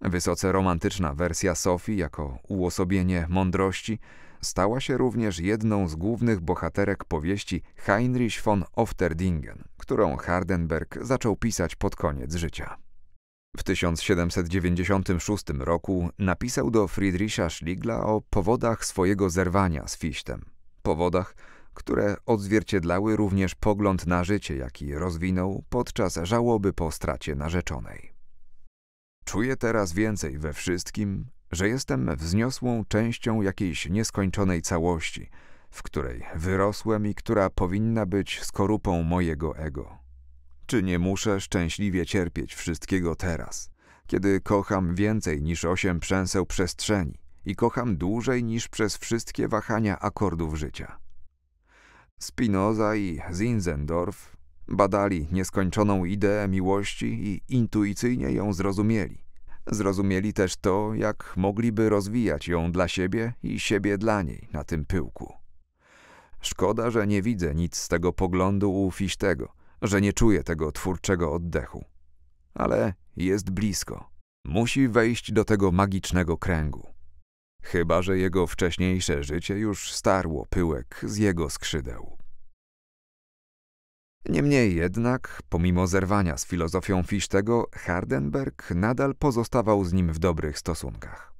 Wysoce romantyczna wersja Sofii jako uosobienie mądrości stała się również jedną z głównych bohaterek powieści Heinrich von Ofterdingen, którą Hardenberg zaczął pisać pod koniec życia. W 1796 roku napisał do Friedricha Schligla o powodach swojego zerwania z Fichtem. Powodach, które odzwierciedlały również pogląd na życie, jaki rozwinął podczas żałoby po stracie narzeczonej. Czuję teraz więcej we wszystkim, że jestem wzniosłą częścią jakiejś nieskończonej całości, w której wyrosłem i która powinna być skorupą mojego ego. Czy nie muszę szczęśliwie cierpieć wszystkiego teraz, kiedy kocham więcej niż osiem przęseł przestrzeni i kocham dłużej niż przez wszystkie wahania akordów życia? Spinoza i Zinzendorf badali nieskończoną ideę miłości i intuicyjnie ją zrozumieli. Zrozumieli też to, jak mogliby rozwijać ją dla siebie i siebie dla niej na tym pyłku. Szkoda, że nie widzę nic z tego poglądu u że nie czuję tego twórczego oddechu. Ale jest blisko. Musi wejść do tego magicznego kręgu. Chyba, że jego wcześniejsze życie już starło pyłek z jego skrzydeł. Niemniej jednak, pomimo zerwania z filozofią Fisztego, Hardenberg nadal pozostawał z nim w dobrych stosunkach.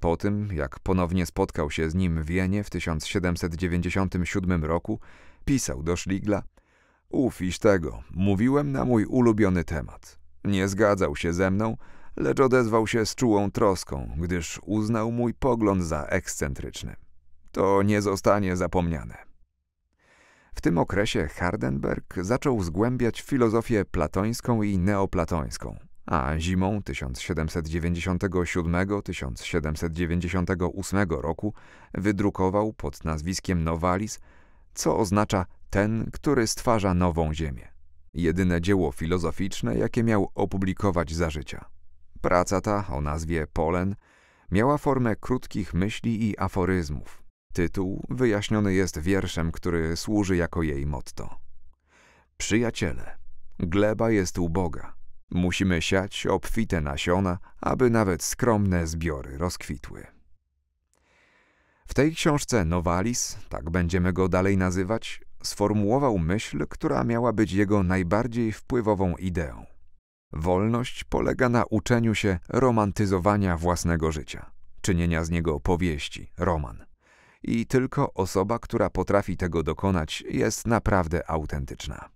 Po tym, jak ponownie spotkał się z nim w Wienie w 1797 roku, pisał do Schligla U Fisztego, mówiłem na mój ulubiony temat. Nie zgadzał się ze mną, lecz odezwał się z czułą troską, gdyż uznał mój pogląd za ekscentryczny. To nie zostanie zapomniane. W tym okresie Hardenberg zaczął zgłębiać filozofię platońską i neoplatońską, a zimą 1797-1798 roku wydrukował pod nazwiskiem Novalis, co oznacza ten, który stwarza nową ziemię. Jedyne dzieło filozoficzne, jakie miał opublikować za życia. Praca ta o nazwie Polen miała formę krótkich myśli i aforyzmów. Tytuł wyjaśniony jest wierszem, który służy jako jej motto. Przyjaciele, gleba jest uboga. Musimy siać obfite nasiona, aby nawet skromne zbiory rozkwitły. W tej książce Nowalis, tak będziemy go dalej nazywać, sformułował myśl, która miała być jego najbardziej wpływową ideą. Wolność polega na uczeniu się romantyzowania własnego życia, czynienia z niego powieści, roman. I tylko osoba, która potrafi tego dokonać, jest naprawdę autentyczna.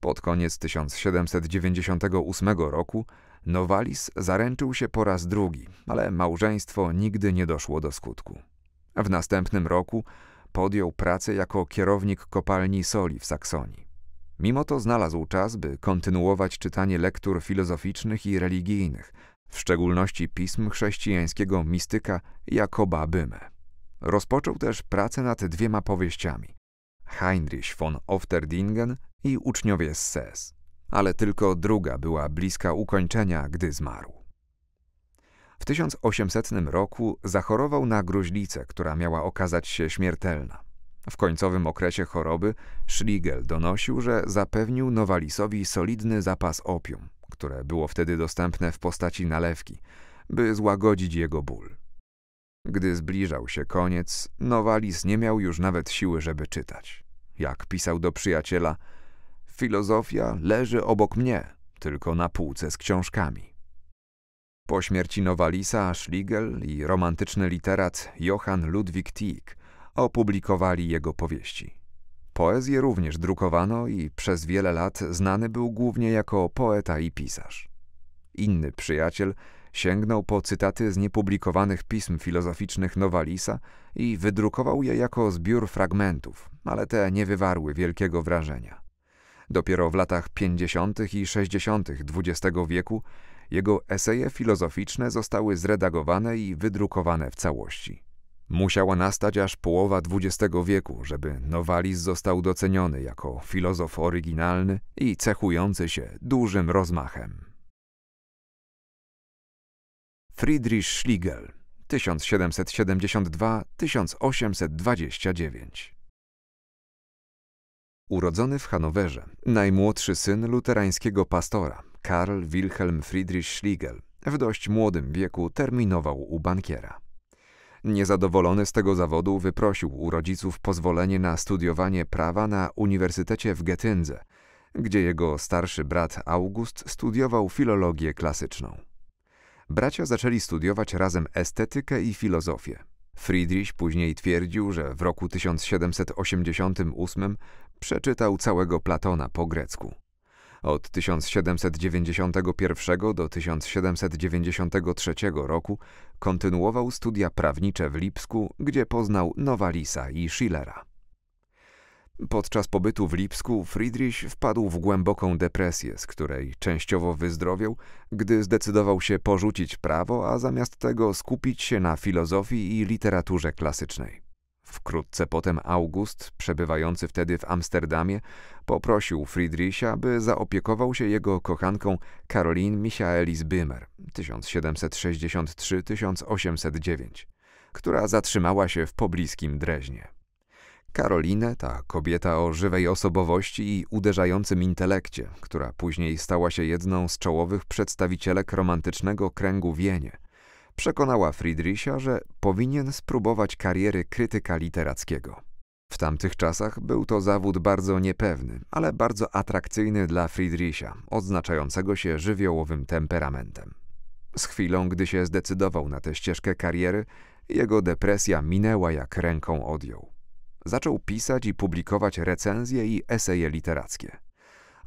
Pod koniec 1798 roku Nowalis zaręczył się po raz drugi, ale małżeństwo nigdy nie doszło do skutku. W następnym roku podjął pracę jako kierownik kopalni soli w Saksonii. Mimo to znalazł czas, by kontynuować czytanie lektur filozoficznych i religijnych, w szczególności pism chrześcijańskiego mistyka Jakoba Byme. Rozpoczął też pracę nad dwiema powieściami – Heinrich von Ofterdingen i Uczniowie z Ses, ale tylko druga była bliska ukończenia, gdy zmarł. W 1800 roku zachorował na gruźlicę, która miała okazać się śmiertelna. W końcowym okresie choroby Schliegel donosił, że zapewnił Nowalisowi solidny zapas opium, które było wtedy dostępne w postaci nalewki, by złagodzić jego ból. Gdy zbliżał się koniec, Nowalis nie miał już nawet siły, żeby czytać. Jak pisał do przyjaciela, filozofia leży obok mnie, tylko na półce z książkami. Po śmierci Nowalisa Schliegel i romantyczny literat Johann Ludwig Tieck opublikowali jego powieści. Poezję również drukowano i przez wiele lat znany był głównie jako poeta i pisarz. Inny przyjaciel sięgnął po cytaty z niepublikowanych pism filozoficznych Nowalisa i wydrukował je jako zbiór fragmentów, ale te nie wywarły wielkiego wrażenia. Dopiero w latach 50. i 60. XX wieku jego eseje filozoficzne zostały zredagowane i wydrukowane w całości. Musiała nastać aż połowa XX wieku, żeby Nowalis został doceniony jako filozof oryginalny i cechujący się dużym rozmachem. Friedrich Schlegel 1772-1829 Urodzony w Hanowerze, najmłodszy syn luterańskiego pastora, Karl Wilhelm Friedrich Schlegel, w dość młodym wieku terminował u bankiera. Niezadowolony z tego zawodu wyprosił u rodziców pozwolenie na studiowanie prawa na Uniwersytecie w Getyndze, gdzie jego starszy brat August studiował filologię klasyczną. Bracia zaczęli studiować razem estetykę i filozofię. Friedrich później twierdził, że w roku 1788 przeczytał całego Platona po grecku. Od 1791 do 1793 roku Kontynuował studia prawnicze w Lipsku, gdzie poznał Nowalisa i Schillera. Podczas pobytu w Lipsku Friedrich wpadł w głęboką depresję, z której częściowo wyzdrowiał, gdy zdecydował się porzucić prawo, a zamiast tego skupić się na filozofii i literaturze klasycznej. Wkrótce potem August, przebywający wtedy w Amsterdamie, poprosił Friedricha, by zaopiekował się jego kochanką Caroline Michaelis Böhmer 1763-1809, która zatrzymała się w pobliskim Dreźnie. Karolinę, ta kobieta o żywej osobowości i uderzającym intelekcie, która później stała się jedną z czołowych przedstawicielek romantycznego kręgu Wienie – przekonała Friedricha, że powinien spróbować kariery krytyka literackiego. W tamtych czasach był to zawód bardzo niepewny, ale bardzo atrakcyjny dla Friedricha, odznaczającego się żywiołowym temperamentem. Z chwilą, gdy się zdecydował na tę ścieżkę kariery, jego depresja minęła jak ręką odjął. Zaczął pisać i publikować recenzje i eseje literackie.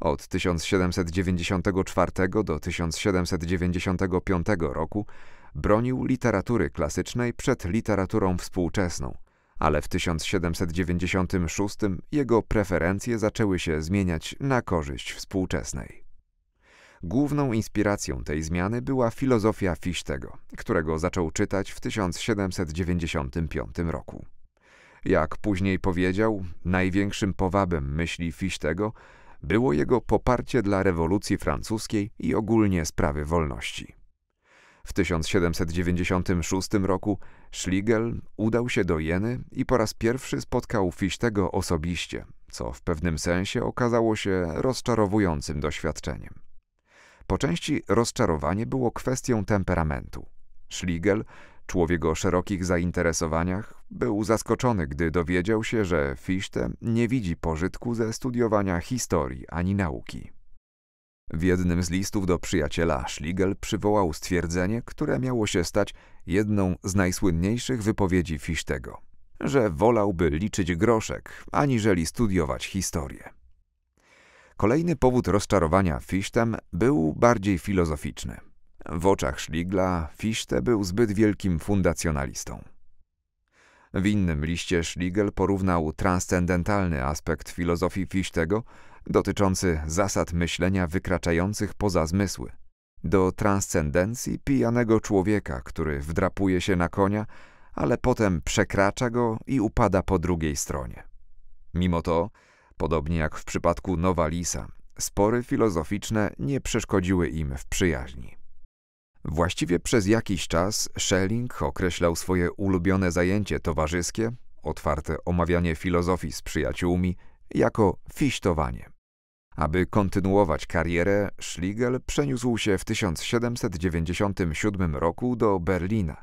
Od 1794 do 1795 roku bronił literatury klasycznej przed literaturą współczesną, ale w 1796 jego preferencje zaczęły się zmieniać na korzyść współczesnej. Główną inspiracją tej zmiany była filozofia Fichtego, którego zaczął czytać w 1795 roku. Jak później powiedział, największym powabem myśli Fichtego było jego poparcie dla rewolucji francuskiej i ogólnie sprawy wolności. W 1796 roku Schlegel udał się do Jeny i po raz pierwszy spotkał Fichtego osobiście, co w pewnym sensie okazało się rozczarowującym doświadczeniem. Po części rozczarowanie było kwestią temperamentu. Schlegel, człowiek o szerokich zainteresowaniach, był zaskoczony, gdy dowiedział się, że Fichte nie widzi pożytku ze studiowania historii ani nauki. W jednym z listów do przyjaciela Schlegel przywołał stwierdzenie, które miało się stać jedną z najsłynniejszych wypowiedzi Fichtego, że wolałby liczyć groszek, aniżeli studiować historię. Kolejny powód rozczarowania Fichtem był bardziej filozoficzny. W oczach Schlegla Fichte był zbyt wielkim fundacjonalistą. W innym liście Schlegel porównał transcendentalny aspekt filozofii Fichtego dotyczący zasad myślenia wykraczających poza zmysły, do transcendencji pijanego człowieka, który wdrapuje się na konia, ale potem przekracza go i upada po drugiej stronie. Mimo to, podobnie jak w przypadku Nowa Lisa, spory filozoficzne nie przeszkodziły im w przyjaźni. Właściwie przez jakiś czas Schelling określał swoje ulubione zajęcie towarzyskie, otwarte omawianie filozofii z przyjaciółmi, jako fiśtowanie. Aby kontynuować karierę, Schlegel przeniósł się w 1797 roku do Berlina,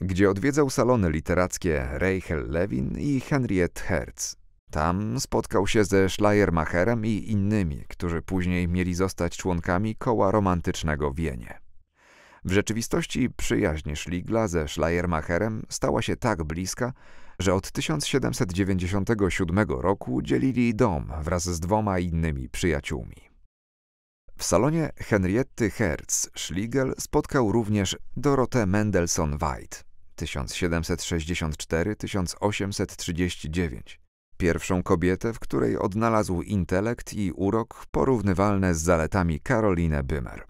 gdzie odwiedzał salony literackie Reichel Lewin i Henriette Herz. Tam spotkał się ze Schleiermacherem i innymi, którzy później mieli zostać członkami koła romantycznego Wienie. W rzeczywistości przyjaźń Schligla ze Schleiermacherem stała się tak bliska, że od 1797 roku dzielili dom wraz z dwoma innymi przyjaciółmi. W salonie Henriety Herz Schlegel spotkał również Dorotę Mendelssohn-White 1764-1839, pierwszą kobietę, w której odnalazł intelekt i urok porównywalne z zaletami Karoliny Bymer.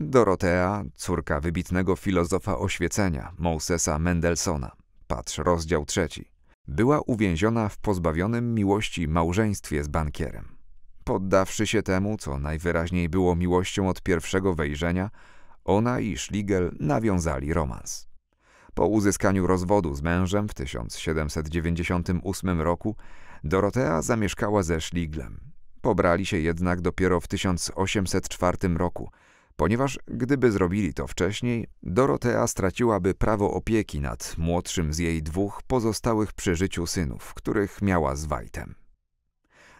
Dorotea, córka wybitnego filozofa oświecenia Mousesa Mendelssohna. Patrz rozdział trzeci. Była uwięziona w pozbawionym miłości małżeństwie z bankierem. Poddawszy się temu, co najwyraźniej było miłością od pierwszego wejrzenia, ona i Schligel nawiązali romans. Po uzyskaniu rozwodu z mężem w 1798 roku Dorotea zamieszkała ze Schliglem. Pobrali się jednak dopiero w 1804 roku – ponieważ gdyby zrobili to wcześniej, Dorotea straciłaby prawo opieki nad młodszym z jej dwóch pozostałych przy życiu synów, których miała z Wajtem.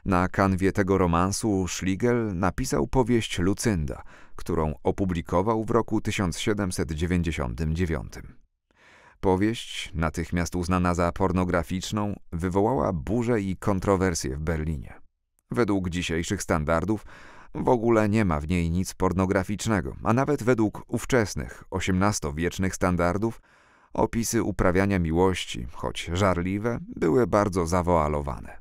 Na kanwie tego romansu Schlegel napisał powieść Lucynda, którą opublikował w roku 1799. Powieść, natychmiast uznana za pornograficzną, wywołała burzę i kontrowersje w Berlinie. Według dzisiejszych standardów w ogóle nie ma w niej nic pornograficznego, a nawet według ówczesnych, osiemnastowiecznych wiecznych standardów, opisy uprawiania miłości, choć żarliwe, były bardzo zawoalowane.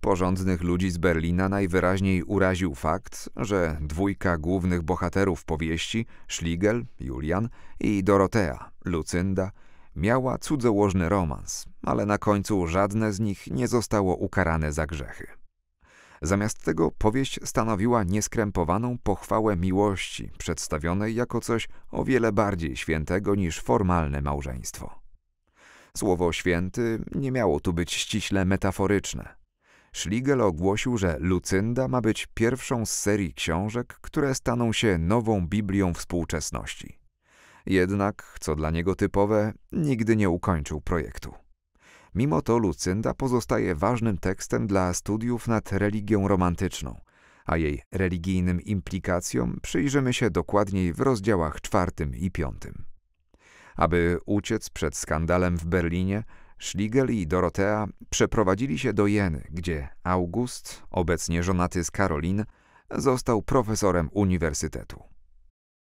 Porządnych ludzi z Berlina najwyraźniej uraził fakt, że dwójka głównych bohaterów powieści, Schlegel Julian i Dorotea, Lucinda miała cudzołożny romans, ale na końcu żadne z nich nie zostało ukarane za grzechy. Zamiast tego powieść stanowiła nieskrępowaną pochwałę miłości, przedstawionej jako coś o wiele bardziej świętego niż formalne małżeństwo. Słowo święty nie miało tu być ściśle metaforyczne. Schlegel ogłosił, że Lucynda ma być pierwszą z serii książek, które staną się nową Biblią współczesności. Jednak, co dla niego typowe, nigdy nie ukończył projektu. Mimo to Lucynda pozostaje ważnym tekstem dla studiów nad religią romantyczną, a jej religijnym implikacjom przyjrzymy się dokładniej w rozdziałach czwartym i piątym. Aby uciec przed skandalem w Berlinie, Schlegel i Dorotea przeprowadzili się do Jeny, gdzie August, obecnie żonaty z Karolin, został profesorem uniwersytetu.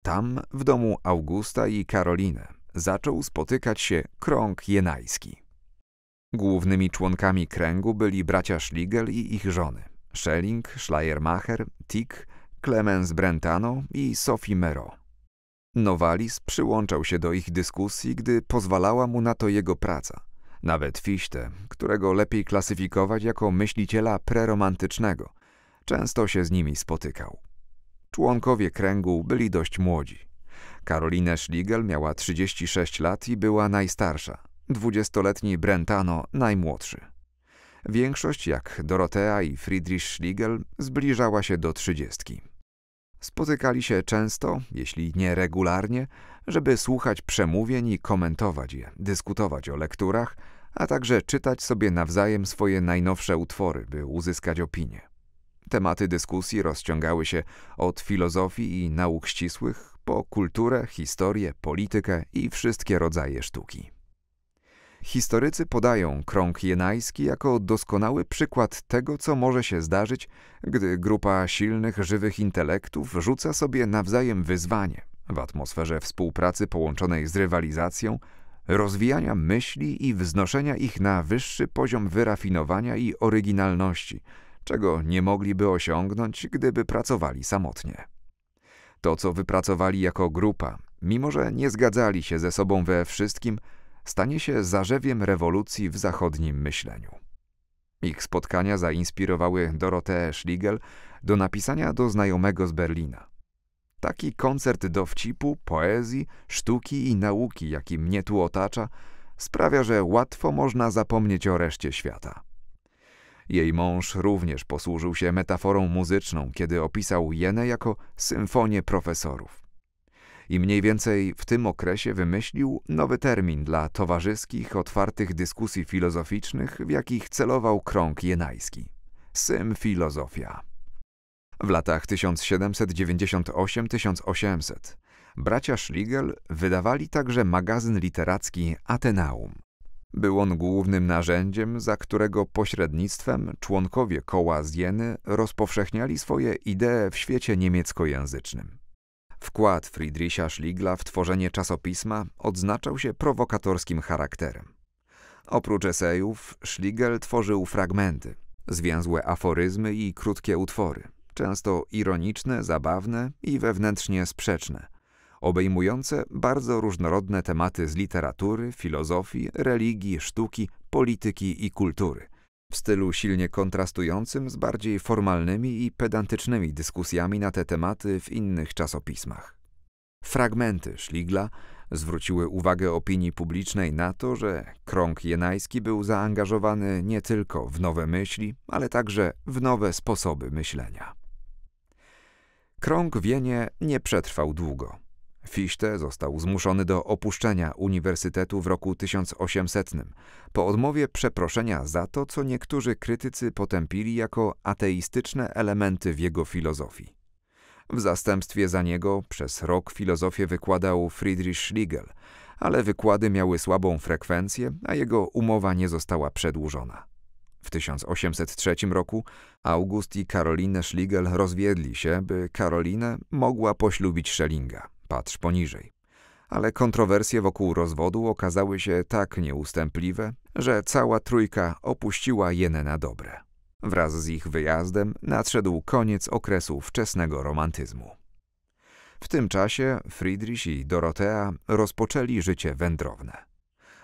Tam, w domu Augusta i Karolinę, zaczął spotykać się krąg jenajski. Głównymi członkami kręgu byli bracia Schlegel i ich żony – Schelling, Schleiermacher, Tick, Clemens Brentano i Sophie Mero. Nowalis przyłączał się do ich dyskusji, gdy pozwalała mu na to jego praca. Nawet Fichte, którego lepiej klasyfikować jako myśliciela preromantycznego, często się z nimi spotykał. Członkowie kręgu byli dość młodzi. Karolinę Schlegel miała 36 lat i była najstarsza, Dwudziestoletni Brentano najmłodszy. Większość, jak Dorotea i Friedrich Schlegel, zbliżała się do trzydziestki. Spotykali się często, jeśli nie regularnie, żeby słuchać przemówień i komentować je, dyskutować o lekturach, a także czytać sobie nawzajem swoje najnowsze utwory, by uzyskać opinię. Tematy dyskusji rozciągały się od filozofii i nauk ścisłych po kulturę, historię, politykę i wszystkie rodzaje sztuki. Historycy podają krąg jenajski jako doskonały przykład tego, co może się zdarzyć, gdy grupa silnych, żywych intelektów rzuca sobie nawzajem wyzwanie w atmosferze współpracy połączonej z rywalizacją, rozwijania myśli i wznoszenia ich na wyższy poziom wyrafinowania i oryginalności, czego nie mogliby osiągnąć, gdyby pracowali samotnie. To, co wypracowali jako grupa, mimo że nie zgadzali się ze sobą we wszystkim – stanie się zarzewiem rewolucji w zachodnim myśleniu. Ich spotkania zainspirowały Doroteę Schligel do napisania do znajomego z Berlina. Taki koncert dowcipu, poezji, sztuki i nauki, jaki mnie tu otacza, sprawia, że łatwo można zapomnieć o reszcie świata. Jej mąż również posłużył się metaforą muzyczną, kiedy opisał Jenę jako symfonię profesorów i mniej więcej w tym okresie wymyślił nowy termin dla towarzyskich, otwartych dyskusji filozoficznych, w jakich celował krąg jenajski. Symfilozofia. W latach 1798-1800 bracia Schlegel wydawali także magazyn literacki Atenaum. Był on głównym narzędziem, za którego pośrednictwem członkowie koła z Jeny rozpowszechniali swoje idee w świecie niemieckojęzycznym. Wkład Friedricha Schligla w tworzenie czasopisma odznaczał się prowokatorskim charakterem. Oprócz esejów, Schligel tworzył fragmenty, zwięzłe aforyzmy i krótkie utwory, często ironiczne, zabawne i wewnętrznie sprzeczne, obejmujące bardzo różnorodne tematy z literatury, filozofii, religii, sztuki, polityki i kultury – w stylu silnie kontrastującym z bardziej formalnymi i pedantycznymi dyskusjami na te tematy w innych czasopismach. Fragmenty Szligla zwróciły uwagę opinii publicznej na to, że krąg jenajski był zaangażowany nie tylko w nowe myśli, ale także w nowe sposoby myślenia. Krąg Wienie nie przetrwał długo. Fichte został zmuszony do opuszczenia uniwersytetu w roku 1800 po odmowie przeproszenia za to, co niektórzy krytycy potępili jako ateistyczne elementy w jego filozofii. W zastępstwie za niego przez rok filozofię wykładał Friedrich Schlegel, ale wykłady miały słabą frekwencję, a jego umowa nie została przedłużona. W 1803 roku August i Karolinę Schlegel rozwiedli się, by Karolinę mogła poślubić Schellinga. Patrz poniżej. Ale kontrowersje wokół rozwodu okazały się tak nieustępliwe, że cała trójka opuściła jenę na dobre. Wraz z ich wyjazdem nadszedł koniec okresu wczesnego romantyzmu. W tym czasie Friedrich i Dorotea rozpoczęli życie wędrowne.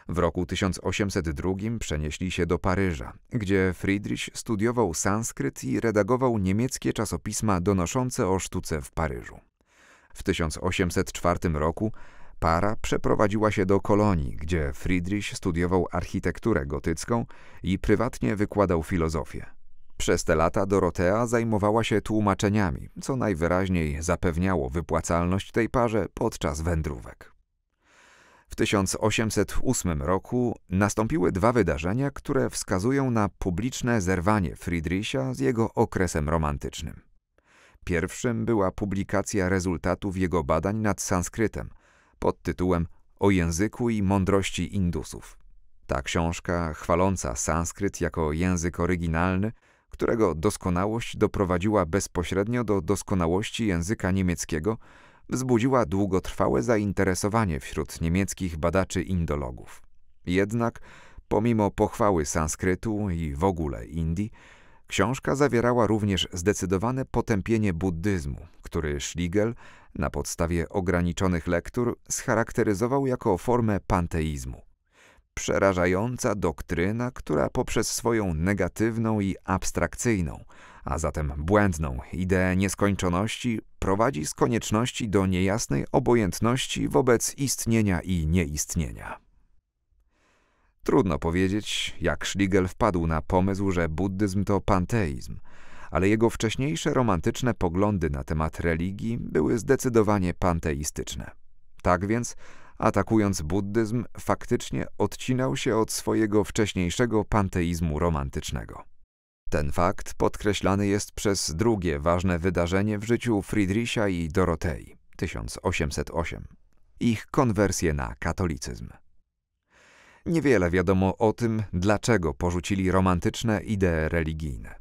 W roku 1802 przenieśli się do Paryża, gdzie Friedrich studiował sanskryt i redagował niemieckie czasopisma donoszące o sztuce w Paryżu. W 1804 roku para przeprowadziła się do Kolonii, gdzie Friedrich studiował architekturę gotycką i prywatnie wykładał filozofię. Przez te lata Dorotea zajmowała się tłumaczeniami, co najwyraźniej zapewniało wypłacalność tej parze podczas wędrówek. W 1808 roku nastąpiły dwa wydarzenia, które wskazują na publiczne zerwanie Friedricha z jego okresem romantycznym. Pierwszym była publikacja rezultatów jego badań nad sanskrytem pod tytułem O języku i mądrości Indusów. Ta książka, chwaląca sanskryt jako język oryginalny, którego doskonałość doprowadziła bezpośrednio do doskonałości języka niemieckiego, wzbudziła długotrwałe zainteresowanie wśród niemieckich badaczy indologów. Jednak, pomimo pochwały sanskrytu i w ogóle Indii, Książka zawierała również zdecydowane potępienie buddyzmu, który Schlegel na podstawie ograniczonych lektur scharakteryzował jako formę panteizmu. Przerażająca doktryna, która poprzez swoją negatywną i abstrakcyjną, a zatem błędną ideę nieskończoności prowadzi z konieczności do niejasnej obojętności wobec istnienia i nieistnienia. Trudno powiedzieć, jak Schlegel wpadł na pomysł, że buddyzm to panteizm, ale jego wcześniejsze romantyczne poglądy na temat religii były zdecydowanie panteistyczne. Tak więc, atakując buddyzm, faktycznie odcinał się od swojego wcześniejszego panteizmu romantycznego. Ten fakt podkreślany jest przez drugie ważne wydarzenie w życiu Friedricha i Dorotei 1808 ich konwersję na katolicyzm. Niewiele wiadomo o tym, dlaczego porzucili romantyczne idee religijne.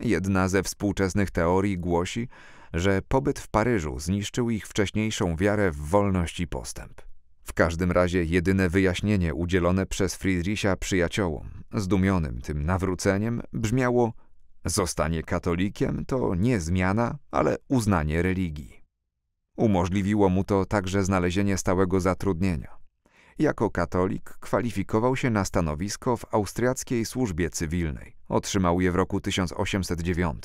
Jedna ze współczesnych teorii głosi, że pobyt w Paryżu zniszczył ich wcześniejszą wiarę w wolność i postęp. W każdym razie jedyne wyjaśnienie udzielone przez Friedricha przyjaciołom, zdumionym tym nawróceniem, brzmiało Zostanie katolikiem to nie zmiana, ale uznanie religii. Umożliwiło mu to także znalezienie stałego zatrudnienia. Jako katolik kwalifikował się na stanowisko w austriackiej służbie cywilnej. Otrzymał je w roku 1809.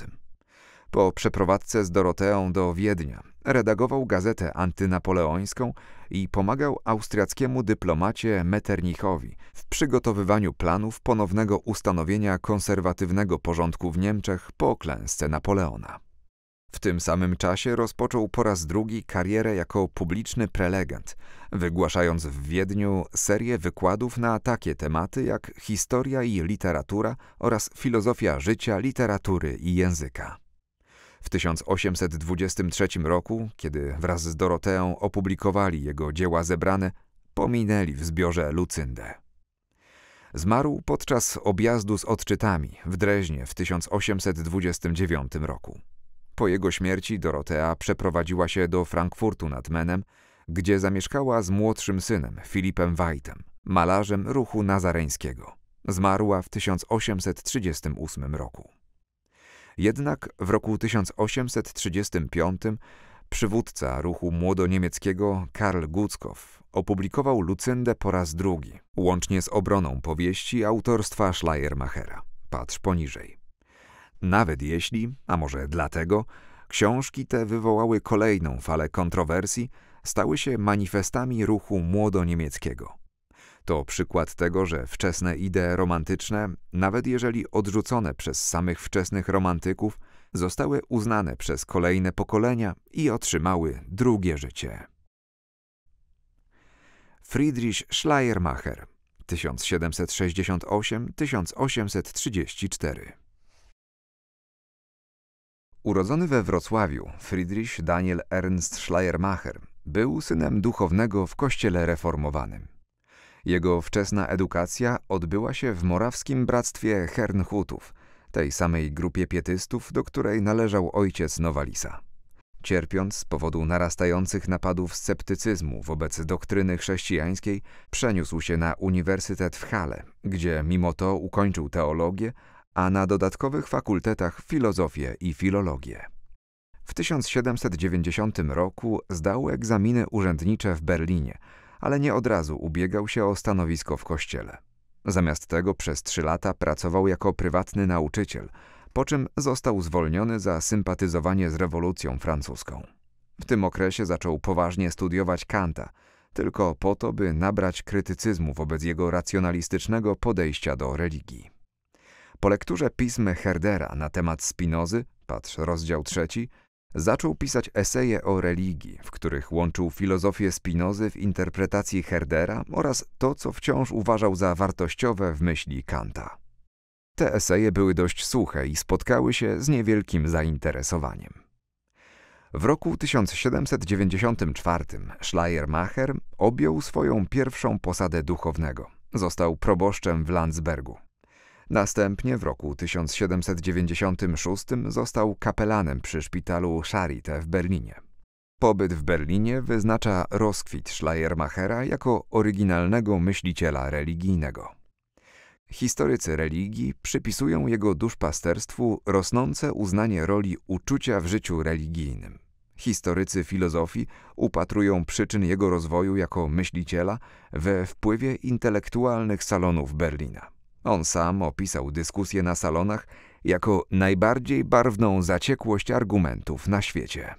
Po przeprowadzce z Doroteą do Wiednia redagował gazetę antynapoleońską i pomagał austriackiemu dyplomacie Metternichowi w przygotowywaniu planów ponownego ustanowienia konserwatywnego porządku w Niemczech po klęsce Napoleona. W tym samym czasie rozpoczął po raz drugi karierę jako publiczny prelegent, wygłaszając w Wiedniu serię wykładów na takie tematy jak historia i literatura oraz filozofia życia, literatury i języka. W 1823 roku, kiedy wraz z Doroteą opublikowali jego dzieła zebrane, pominęli w zbiorze Lucyndę. Zmarł podczas objazdu z odczytami w Dreźnie w 1829 roku. Po jego śmierci Dorotea przeprowadziła się do Frankfurtu nad Menem, gdzie zamieszkała z młodszym synem Filipem Wajtem, malarzem ruchu nazareńskiego. Zmarła w 1838 roku. Jednak w roku 1835 przywódca ruchu młodoniemieckiego Karl Gutzkow opublikował Lucyndę po raz drugi, łącznie z obroną powieści autorstwa Schleiermachera. Patrz poniżej. Nawet jeśli, a może dlatego, książki te wywołały kolejną falę kontrowersji, stały się manifestami ruchu młodo-niemieckiego. To przykład tego, że wczesne idee romantyczne, nawet jeżeli odrzucone przez samych wczesnych romantyków, zostały uznane przez kolejne pokolenia i otrzymały drugie życie. Friedrich Schleiermacher 1768-1834 Urodzony we Wrocławiu, Friedrich Daniel Ernst Schleiermacher był synem duchownego w kościele reformowanym. Jego wczesna edukacja odbyła się w morawskim bractwie Hernhutów, tej samej grupie pietystów, do której należał ojciec Nowalisa. Cierpiąc z powodu narastających napadów sceptycyzmu wobec doktryny chrześcijańskiej, przeniósł się na uniwersytet w Hale, gdzie mimo to ukończył teologię, a na dodatkowych fakultetach filozofię i filologię. W 1790 roku zdał egzaminy urzędnicze w Berlinie, ale nie od razu ubiegał się o stanowisko w kościele. Zamiast tego przez trzy lata pracował jako prywatny nauczyciel, po czym został zwolniony za sympatyzowanie z rewolucją francuską. W tym okresie zaczął poważnie studiować Kanta, tylko po to, by nabrać krytycyzmu wobec jego racjonalistycznego podejścia do religii. Po lekturze pism Herdera na temat Spinozy, patrz rozdział trzeci, zaczął pisać eseje o religii, w których łączył filozofię Spinozy w interpretacji Herdera oraz to, co wciąż uważał za wartościowe w myśli Kanta. Te eseje były dość suche i spotkały się z niewielkim zainteresowaniem. W roku 1794 Schleiermacher objął swoją pierwszą posadę duchownego. Został proboszczem w Landsbergu. Następnie w roku 1796 został kapelanem przy szpitalu Charité w Berlinie. Pobyt w Berlinie wyznacza rozkwit Schleiermachera jako oryginalnego myśliciela religijnego. Historycy religii przypisują jego duszpasterstwu rosnące uznanie roli uczucia w życiu religijnym. Historycy filozofii upatrują przyczyn jego rozwoju jako myśliciela we wpływie intelektualnych salonów Berlina. On sam opisał dyskusję na salonach jako najbardziej barwną zaciekłość argumentów na świecie.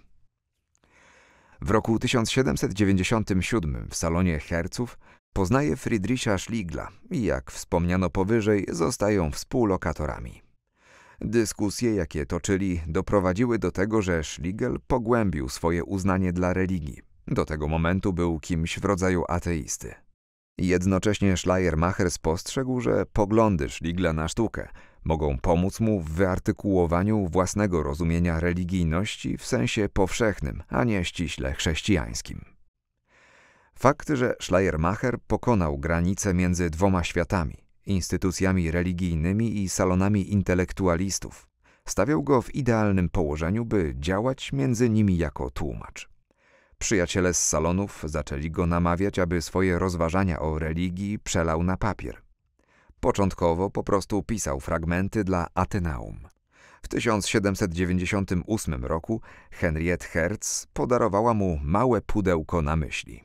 W roku 1797 w salonie Herców poznaje Friedricha Schligla i, jak wspomniano powyżej, zostają współlokatorami. Dyskusje, jakie toczyli, doprowadziły do tego, że Schligel pogłębił swoje uznanie dla religii. Do tego momentu był kimś w rodzaju ateisty. Jednocześnie Schleiermacher spostrzegł, że poglądy Szligla na sztukę mogą pomóc mu w wyartykułowaniu własnego rozumienia religijności w sensie powszechnym, a nie ściśle chrześcijańskim. Fakt, że Schleiermacher pokonał granice między dwoma światami, instytucjami religijnymi i salonami intelektualistów, stawiał go w idealnym położeniu, by działać między nimi jako tłumacz. Przyjaciele z salonów zaczęli go namawiać, aby swoje rozważania o religii przelał na papier. Początkowo po prostu pisał fragmenty dla Atenaum. W 1798 roku Henriette Hertz podarowała mu małe pudełko na myśli.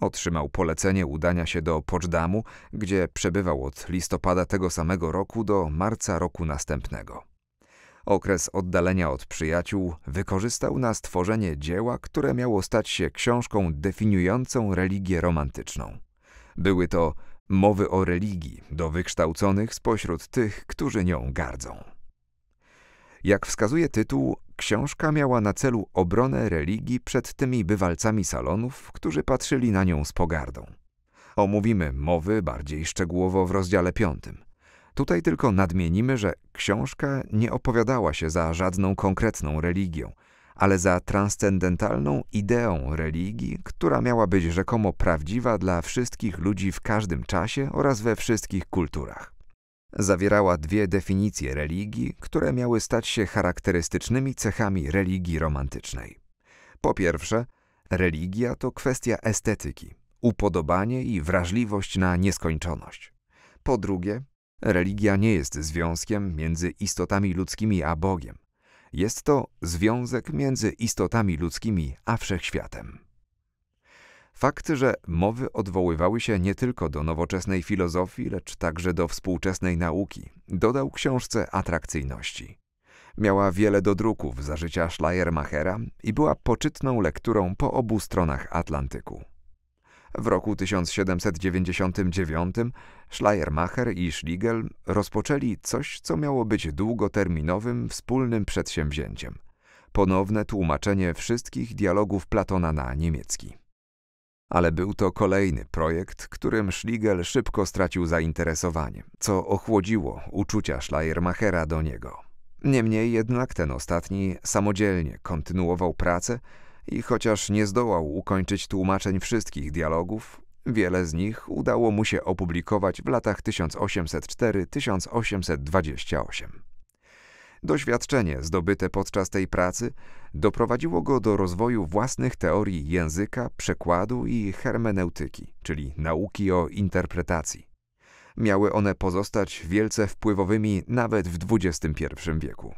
Otrzymał polecenie udania się do Poczdamu, gdzie przebywał od listopada tego samego roku do marca roku następnego. Okres oddalenia od przyjaciół wykorzystał na stworzenie dzieła, które miało stać się książką definiującą religię romantyczną. Były to mowy o religii do wykształconych spośród tych, którzy nią gardzą. Jak wskazuje tytuł, książka miała na celu obronę religii przed tymi bywalcami salonów, którzy patrzyli na nią z pogardą. Omówimy mowy bardziej szczegółowo w rozdziale piątym. Tutaj tylko nadmienimy, że książka nie opowiadała się za żadną konkretną religią, ale za transcendentalną ideą religii, która miała być rzekomo prawdziwa dla wszystkich ludzi w każdym czasie oraz we wszystkich kulturach. Zawierała dwie definicje religii, które miały stać się charakterystycznymi cechami religii romantycznej. Po pierwsze, religia to kwestia estetyki, upodobanie i wrażliwość na nieskończoność. Po drugie, Religia nie jest związkiem między istotami ludzkimi a Bogiem. Jest to związek między istotami ludzkimi a wszechświatem. Fakt, że mowy odwoływały się nie tylko do nowoczesnej filozofii, lecz także do współczesnej nauki, dodał książce atrakcyjności. Miała wiele dodruków za życia Schleiermachera i była poczytną lekturą po obu stronach Atlantyku. W roku 1799 Schleiermacher i Schlegel rozpoczęli coś, co miało być długoterminowym, wspólnym przedsięwzięciem. Ponowne tłumaczenie wszystkich dialogów Platona na niemiecki. Ale był to kolejny projekt, którym Schlegel szybko stracił zainteresowanie, co ochłodziło uczucia Schleiermachera do niego. Niemniej jednak ten ostatni samodzielnie kontynuował pracę, i chociaż nie zdołał ukończyć tłumaczeń wszystkich dialogów, wiele z nich udało mu się opublikować w latach 1804-1828. Doświadczenie zdobyte podczas tej pracy doprowadziło go do rozwoju własnych teorii języka, przekładu i hermeneutyki, czyli nauki o interpretacji. Miały one pozostać wielce wpływowymi nawet w XXI wieku.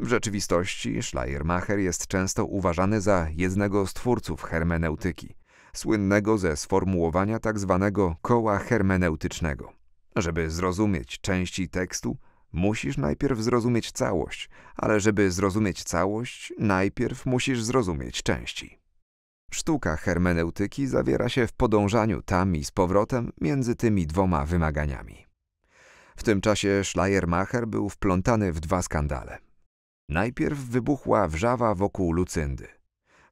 W rzeczywistości Schleiermacher jest często uważany za jednego z twórców hermeneutyki, słynnego ze sformułowania tzw. Tak koła hermeneutycznego. Żeby zrozumieć części tekstu, musisz najpierw zrozumieć całość, ale żeby zrozumieć całość, najpierw musisz zrozumieć części. Sztuka hermeneutyki zawiera się w podążaniu tam i z powrotem między tymi dwoma wymaganiami. W tym czasie Schleiermacher był wplątany w dwa skandale. Najpierw wybuchła wrzawa wokół Lucyndy.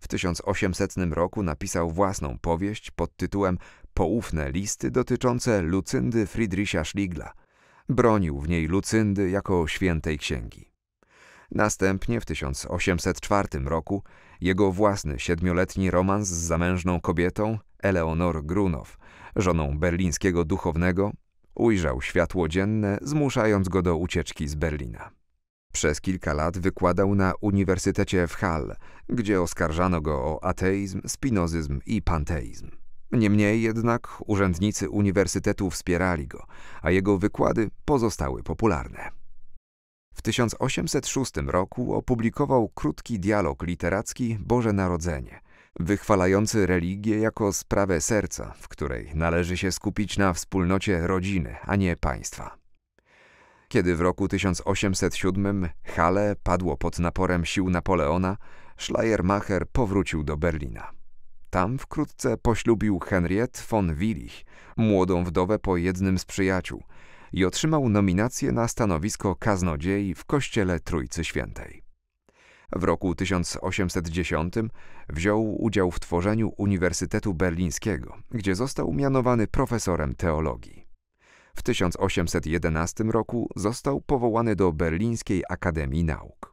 W 1800 roku napisał własną powieść pod tytułem Poufne listy dotyczące Lucyndy Friedricha Schligla. Bronił w niej Lucyndy jako świętej księgi. Następnie w 1804 roku jego własny siedmioletni romans z zamężną kobietą Eleonor Grunow, żoną berlińskiego duchownego, ujrzał światło dzienne, zmuszając go do ucieczki z Berlina. Przez kilka lat wykładał na Uniwersytecie w Hall, gdzie oskarżano go o ateizm, spinozyzm i panteizm. Niemniej jednak urzędnicy uniwersytetu wspierali go, a jego wykłady pozostały popularne. W 1806 roku opublikował krótki dialog literacki Boże Narodzenie, wychwalający religię jako sprawę serca, w której należy się skupić na wspólnocie rodziny, a nie państwa. Kiedy w roku 1807 Halle padło pod naporem sił Napoleona, Schleiermacher powrócił do Berlina. Tam wkrótce poślubił Henriette von Willich, młodą wdowę po jednym z przyjaciół, i otrzymał nominację na stanowisko kaznodziei w kościele Trójcy Świętej. W roku 1810 wziął udział w tworzeniu Uniwersytetu Berlińskiego, gdzie został mianowany profesorem teologii. W 1811 roku został powołany do Berlińskiej Akademii Nauk.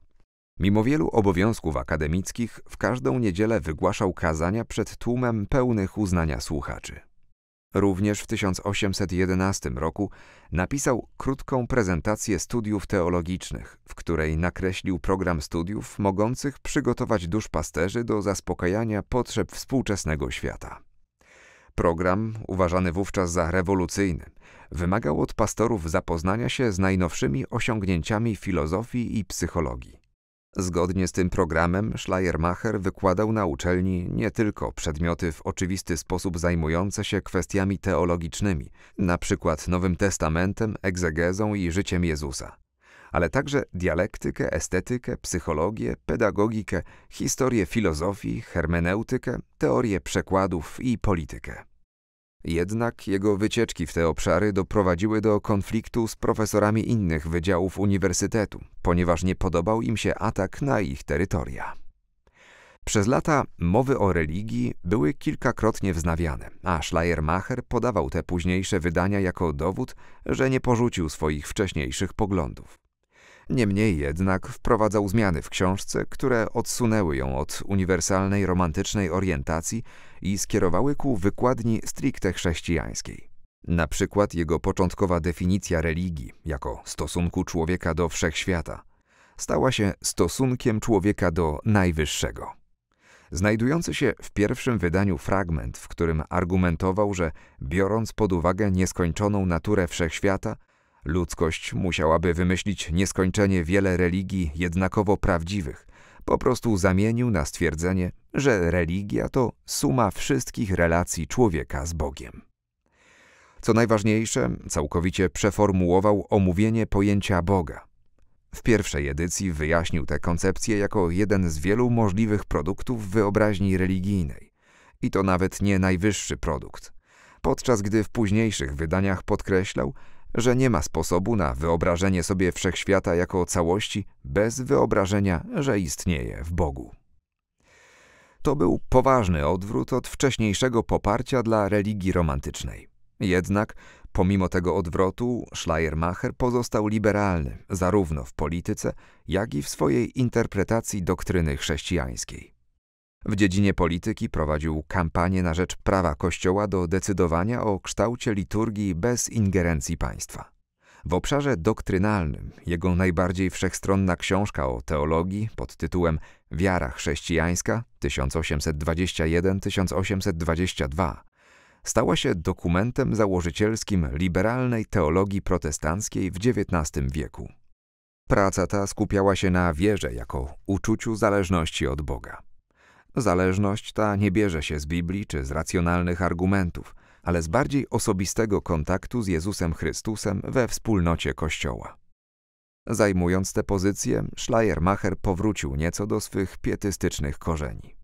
Mimo wielu obowiązków akademickich, w każdą niedzielę wygłaszał kazania przed tłumem pełnych uznania słuchaczy. Również w 1811 roku napisał krótką prezentację studiów teologicznych, w której nakreślił program studiów mogących przygotować duszpasterzy do zaspokajania potrzeb współczesnego świata. Program, uważany wówczas za rewolucyjny, wymagał od pastorów zapoznania się z najnowszymi osiągnięciami filozofii i psychologii. Zgodnie z tym programem Schleiermacher wykładał na uczelni nie tylko przedmioty w oczywisty sposób zajmujące się kwestiami teologicznymi, na przykład Nowym Testamentem, egzegezą i życiem Jezusa, ale także dialektykę, estetykę, psychologię, pedagogikę, historię filozofii, hermeneutykę, teorię przekładów i politykę. Jednak jego wycieczki w te obszary doprowadziły do konfliktu z profesorami innych wydziałów uniwersytetu, ponieważ nie podobał im się atak na ich terytoria. Przez lata mowy o religii były kilkakrotnie wznawiane, a Schleiermacher podawał te późniejsze wydania jako dowód, że nie porzucił swoich wcześniejszych poglądów. Niemniej jednak wprowadzał zmiany w książce, które odsunęły ją od uniwersalnej romantycznej orientacji i skierowały ku wykładni stricte chrześcijańskiej. Na przykład jego początkowa definicja religii jako stosunku człowieka do wszechświata stała się stosunkiem człowieka do najwyższego. Znajdujący się w pierwszym wydaniu fragment, w którym argumentował, że biorąc pod uwagę nieskończoną naturę wszechświata, Ludzkość musiałaby wymyślić nieskończenie wiele religii jednakowo prawdziwych. Po prostu zamienił na stwierdzenie, że religia to suma wszystkich relacji człowieka z Bogiem. Co najważniejsze, całkowicie przeformułował omówienie pojęcia Boga. W pierwszej edycji wyjaśnił tę koncepcję jako jeden z wielu możliwych produktów wyobraźni religijnej. I to nawet nie najwyższy produkt. Podczas gdy w późniejszych wydaniach podkreślał, że nie ma sposobu na wyobrażenie sobie wszechświata jako całości bez wyobrażenia, że istnieje w Bogu. To był poważny odwrót od wcześniejszego poparcia dla religii romantycznej. Jednak, pomimo tego odwrotu, Schleiermacher pozostał liberalny zarówno w polityce, jak i w swojej interpretacji doktryny chrześcijańskiej. W dziedzinie polityki prowadził kampanię na rzecz prawa Kościoła do decydowania o kształcie liturgii bez ingerencji państwa. W obszarze doktrynalnym jego najbardziej wszechstronna książka o teologii pod tytułem Wiara chrześcijańska 1821-1822 stała się dokumentem założycielskim liberalnej teologii protestanckiej w XIX wieku. Praca ta skupiała się na wierze jako uczuciu zależności od Boga. Zależność ta nie bierze się z Biblii czy z racjonalnych argumentów, ale z bardziej osobistego kontaktu z Jezusem Chrystusem we wspólnocie Kościoła. Zajmując tę pozycję, Schleiermacher powrócił nieco do swych pietystycznych korzeni.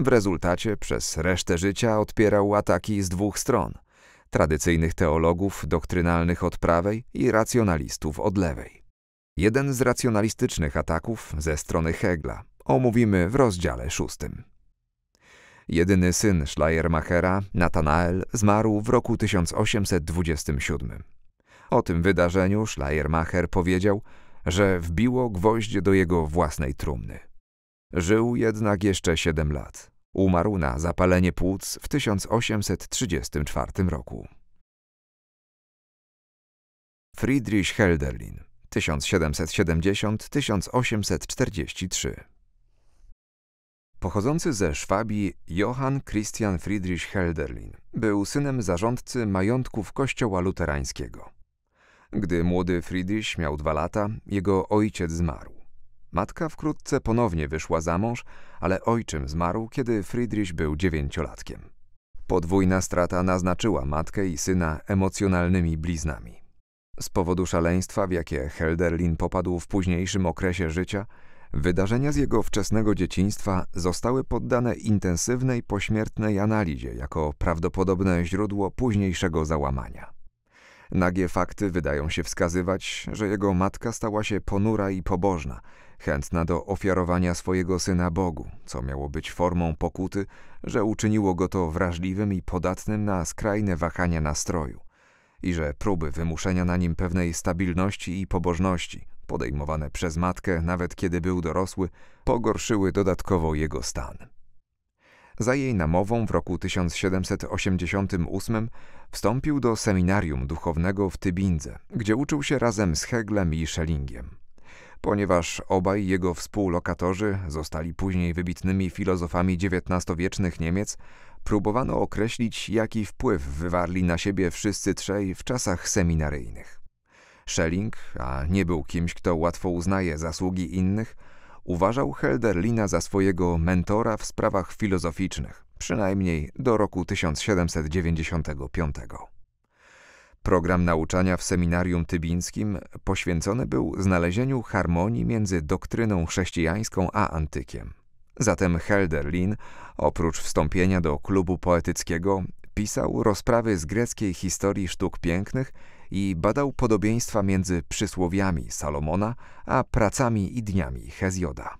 W rezultacie przez resztę życia odpierał ataki z dwóch stron – tradycyjnych teologów doktrynalnych od prawej i racjonalistów od lewej. Jeden z racjonalistycznych ataków ze strony Hegla omówimy w rozdziale szóstym. Jedyny syn Schleiermachera, Nathanael, zmarł w roku 1827. O tym wydarzeniu Schleiermacher powiedział, że wbiło gwoździe do jego własnej trumny. Żył jednak jeszcze siedem lat. Umarł na zapalenie płuc w 1834 roku. Friedrich Helderlin 1770-1843 Pochodzący ze Szwabii Johann Christian Friedrich Helderlin był synem zarządcy majątków kościoła luterańskiego. Gdy młody Friedrich miał dwa lata, jego ojciec zmarł. Matka wkrótce ponownie wyszła za mąż, ale ojczym zmarł, kiedy Friedrich był dziewięciolatkiem. Podwójna strata naznaczyła matkę i syna emocjonalnymi bliznami. Z powodu szaleństwa, w jakie Helderlin popadł w późniejszym okresie życia, Wydarzenia z jego wczesnego dzieciństwa zostały poddane intensywnej pośmiertnej analizie jako prawdopodobne źródło późniejszego załamania. Nagie fakty wydają się wskazywać, że jego matka stała się ponura i pobożna, chętna do ofiarowania swojego syna Bogu, co miało być formą pokuty, że uczyniło go to wrażliwym i podatnym na skrajne wahania nastroju i że próby wymuszenia na nim pewnej stabilności i pobożności podejmowane przez matkę, nawet kiedy był dorosły, pogorszyły dodatkowo jego stan. Za jej namową w roku 1788 wstąpił do seminarium duchownego w Tybindze, gdzie uczył się razem z Heglem i Schellingiem. Ponieważ obaj jego współlokatorzy zostali później wybitnymi filozofami XIX-wiecznych Niemiec, próbowano określić, jaki wpływ wywarli na siebie wszyscy trzej w czasach seminaryjnych. Schelling, a nie był kimś, kto łatwo uznaje zasługi innych, uważał Helderlina za swojego mentora w sprawach filozoficznych, przynajmniej do roku 1795. Program nauczania w seminarium tybińskim poświęcony był znalezieniu harmonii między doktryną chrześcijańską a antykiem. Zatem Helderlin, oprócz wstąpienia do klubu poetyckiego, pisał rozprawy z greckiej historii sztuk pięknych i badał podobieństwa między przysłowiami Salomona a pracami i dniami Hezjoda.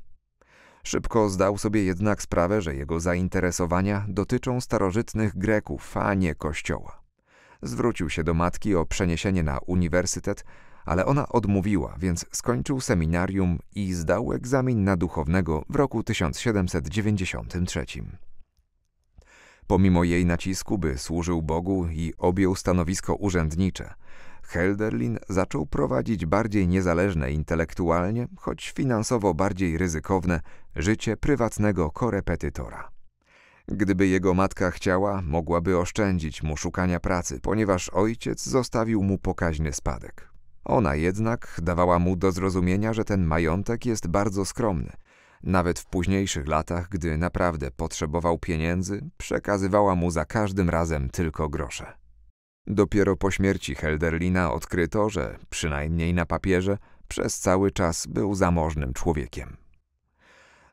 Szybko zdał sobie jednak sprawę, że jego zainteresowania dotyczą starożytnych Greków, a nie Kościoła. Zwrócił się do matki o przeniesienie na uniwersytet, ale ona odmówiła, więc skończył seminarium i zdał egzamin na duchownego w roku 1793. Pomimo jej nacisku, by służył Bogu i objął stanowisko urzędnicze – Helderlin zaczął prowadzić bardziej niezależne intelektualnie, choć finansowo bardziej ryzykowne, życie prywatnego korepetytora. Gdyby jego matka chciała, mogłaby oszczędzić mu szukania pracy, ponieważ ojciec zostawił mu pokaźny spadek. Ona jednak dawała mu do zrozumienia, że ten majątek jest bardzo skromny. Nawet w późniejszych latach, gdy naprawdę potrzebował pieniędzy, przekazywała mu za każdym razem tylko grosze. Dopiero po śmierci Helderlina odkryto, że, przynajmniej na papierze, przez cały czas był zamożnym człowiekiem.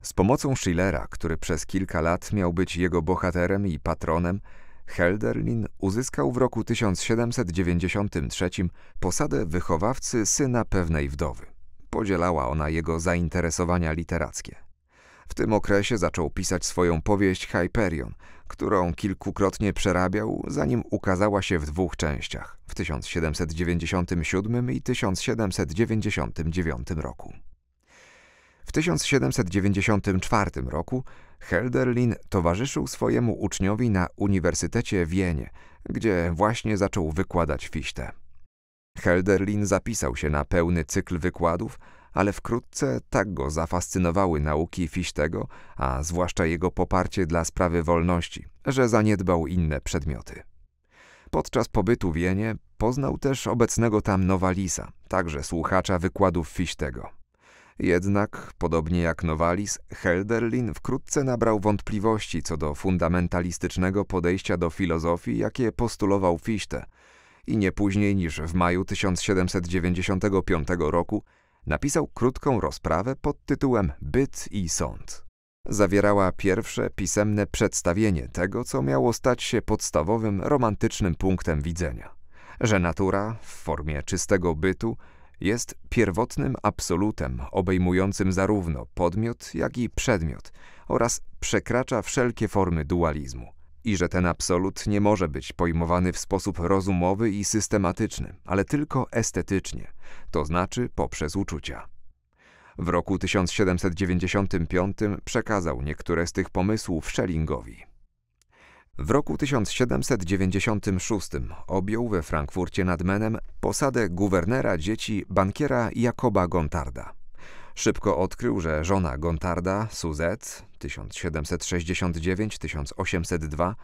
Z pomocą Schillera, który przez kilka lat miał być jego bohaterem i patronem, Helderlin uzyskał w roku 1793 posadę wychowawcy syna pewnej wdowy. Podzielała ona jego zainteresowania literackie. W tym okresie zaczął pisać swoją powieść Hyperion, którą kilkukrotnie przerabiał, zanim ukazała się w dwóch częściach w 1797 i 1799 roku. W 1794 roku Helderlin towarzyszył swojemu uczniowi na Uniwersytecie w Wienie, gdzie właśnie zaczął wykładać fichtę. Helderlin zapisał się na pełny cykl wykładów – ale wkrótce tak go zafascynowały nauki Fichtego, a zwłaszcza jego poparcie dla sprawy wolności, że zaniedbał inne przedmioty. Podczas pobytu w Jenie poznał też obecnego tam Nowalisa, także słuchacza wykładów Fichtego. Jednak, podobnie jak Nowalis, Helderlin wkrótce nabrał wątpliwości co do fundamentalistycznego podejścia do filozofii, jakie postulował Fichte – i nie później niż w maju 1795 roku napisał krótką rozprawę pod tytułem Byt i sąd. Zawierała pierwsze pisemne przedstawienie tego, co miało stać się podstawowym romantycznym punktem widzenia, że natura w formie czystego bytu jest pierwotnym absolutem obejmującym zarówno podmiot, jak i przedmiot oraz przekracza wszelkie formy dualizmu, i że ten absolut nie może być pojmowany w sposób rozumowy i systematyczny, ale tylko estetycznie, to znaczy poprzez uczucia. W roku 1795 przekazał niektóre z tych pomysłów Schellingowi. W roku 1796 objął we Frankfurcie nad Menem posadę guwernera dzieci bankiera Jakoba Gontarda. Szybko odkrył, że żona Gontarda, Suzette, 1769-1802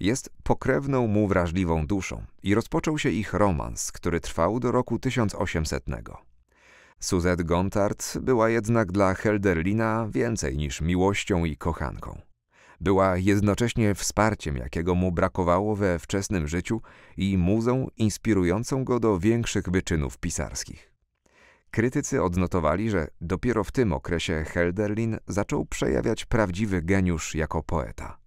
jest pokrewną mu wrażliwą duszą i rozpoczął się ich romans, który trwał do roku 1800. Suzette Gontard była jednak dla Helderlina więcej niż miłością i kochanką. Była jednocześnie wsparciem, jakiego mu brakowało we wczesnym życiu i muzą inspirującą go do większych wyczynów pisarskich. Krytycy odnotowali, że dopiero w tym okresie Helderlin zaczął przejawiać prawdziwy geniusz jako poeta.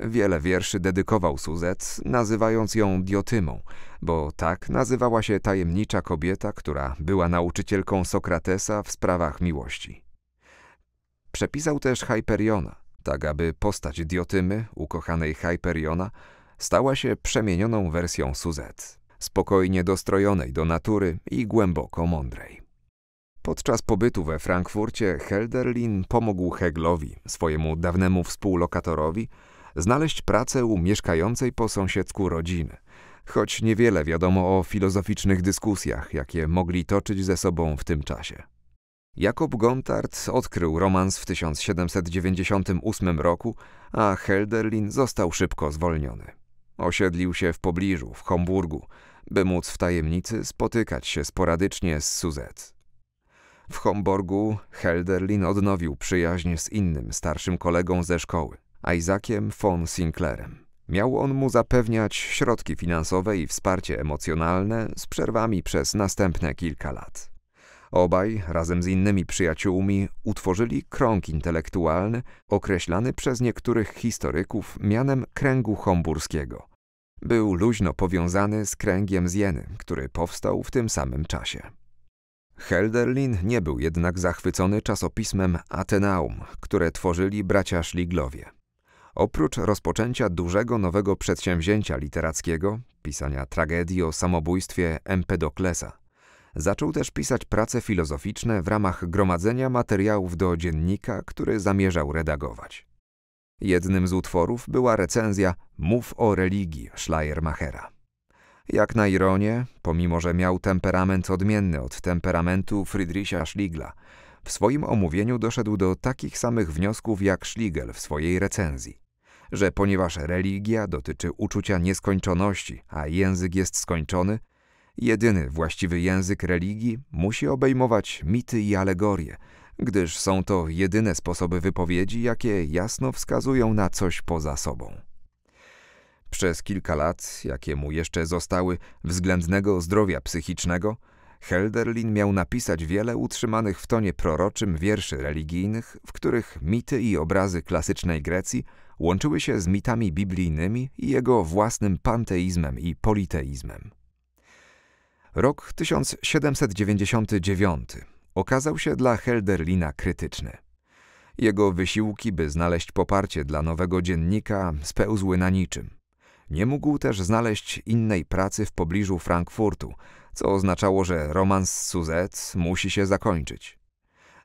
Wiele wierszy dedykował Suzet, nazywając ją Diotymą, bo tak nazywała się tajemnicza kobieta, która była nauczycielką Sokratesa w sprawach miłości. Przepisał też Hyperiona, tak aby postać Diotymy, ukochanej Hyperiona, stała się przemienioną wersją Suzet, spokojnie dostrojonej do natury i głęboko mądrej. Podczas pobytu we Frankfurcie Helderlin pomógł Heglowi, swojemu dawnemu współlokatorowi, znaleźć pracę u mieszkającej po sąsiedzku rodziny, choć niewiele wiadomo o filozoficznych dyskusjach, jakie mogli toczyć ze sobą w tym czasie. Jakob Gontard odkrył romans w 1798 roku, a Helderlin został szybko zwolniony. Osiedlił się w pobliżu, w Homburgu, by móc w tajemnicy spotykać się sporadycznie z Suzette. W Homburgu Helderlin odnowił przyjaźń z innym starszym kolegą ze szkoły, Isaaciem von Sinclairem. Miał on mu zapewniać środki finansowe i wsparcie emocjonalne z przerwami przez następne kilka lat. Obaj, razem z innymi przyjaciółmi, utworzyli krąg intelektualny określany przez niektórych historyków mianem kręgu homburskiego. Był luźno powiązany z kręgiem z Jeny, który powstał w tym samym czasie. Helderlin nie był jednak zachwycony czasopismem Atenaum, które tworzyli bracia Szliglowie. Oprócz rozpoczęcia dużego nowego przedsięwzięcia literackiego, pisania tragedii o samobójstwie Empedoklesa, zaczął też pisać prace filozoficzne w ramach gromadzenia materiałów do dziennika, który zamierzał redagować. Jednym z utworów była recenzja Mów o religii Schleiermachera. Jak na ironię, pomimo że miał temperament odmienny od temperamentu Friedricha Schligla, w swoim omówieniu doszedł do takich samych wniosków jak Schligel w swojej recenzji, że ponieważ religia dotyczy uczucia nieskończoności, a język jest skończony, jedyny właściwy język religii musi obejmować mity i alegorie, gdyż są to jedyne sposoby wypowiedzi, jakie jasno wskazują na coś poza sobą. Przez kilka lat, jakie mu jeszcze zostały, względnego zdrowia psychicznego, Helderlin miał napisać wiele utrzymanych w tonie proroczym wierszy religijnych, w których mity i obrazy klasycznej Grecji łączyły się z mitami biblijnymi i jego własnym panteizmem i politeizmem. Rok 1799 okazał się dla Helderlina krytyczny. Jego wysiłki, by znaleźć poparcie dla nowego dziennika, spełzły na niczym. Nie mógł też znaleźć innej pracy w pobliżu Frankfurtu, co oznaczało, że romans z Suzette musi się zakończyć.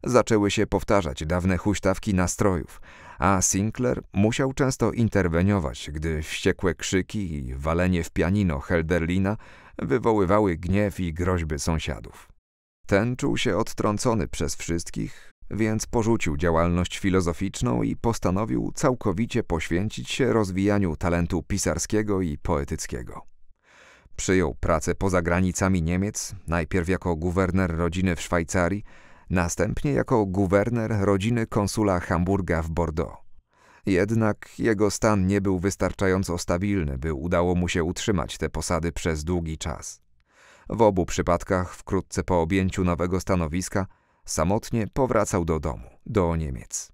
Zaczęły się powtarzać dawne huśtawki nastrojów, a Sinclair musiał często interweniować, gdy wściekłe krzyki i walenie w pianino Helderlina wywoływały gniew i groźby sąsiadów. Ten czuł się odtrącony przez wszystkich więc porzucił działalność filozoficzną i postanowił całkowicie poświęcić się rozwijaniu talentu pisarskiego i poetyckiego. Przyjął pracę poza granicami Niemiec, najpierw jako guwerner rodziny w Szwajcarii, następnie jako guwerner rodziny konsula Hamburga w Bordeaux. Jednak jego stan nie był wystarczająco stabilny, by udało mu się utrzymać te posady przez długi czas. W obu przypadkach, wkrótce po objęciu nowego stanowiska, Samotnie powracał do domu, do Niemiec.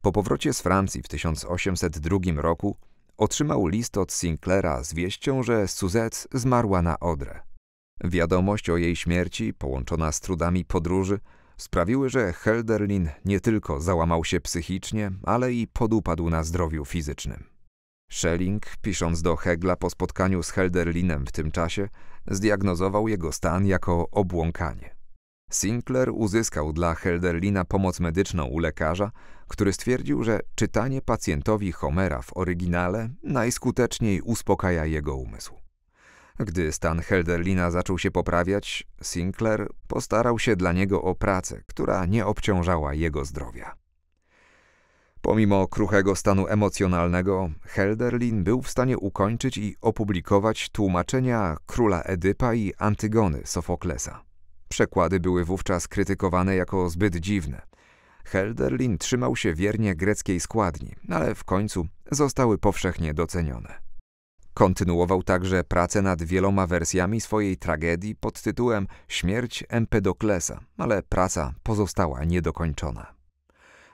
Po powrocie z Francji w 1802 roku otrzymał list od Sinclaira z wieścią, że Suzette zmarła na Odrę. Wiadomość o jej śmierci, połączona z trudami podróży, sprawiły, że Helderlin nie tylko załamał się psychicznie, ale i podupadł na zdrowiu fizycznym. Schelling, pisząc do Hegla po spotkaniu z Helderlinem w tym czasie, zdiagnozował jego stan jako obłąkanie. Sinclair uzyskał dla Helderlina pomoc medyczną u lekarza, który stwierdził, że czytanie pacjentowi Homera w oryginale najskuteczniej uspokaja jego umysł. Gdy stan Helderlina zaczął się poprawiać, Sinclair postarał się dla niego o pracę, która nie obciążała jego zdrowia. Pomimo kruchego stanu emocjonalnego, Helderlin był w stanie ukończyć i opublikować tłumaczenia króla Edypa i Antygony Sofoklesa. Przekłady były wówczas krytykowane jako zbyt dziwne. Helderlin trzymał się wiernie greckiej składni, ale w końcu zostały powszechnie docenione. Kontynuował także pracę nad wieloma wersjami swojej tragedii pod tytułem Śmierć Empedoklesa, ale praca pozostała niedokończona.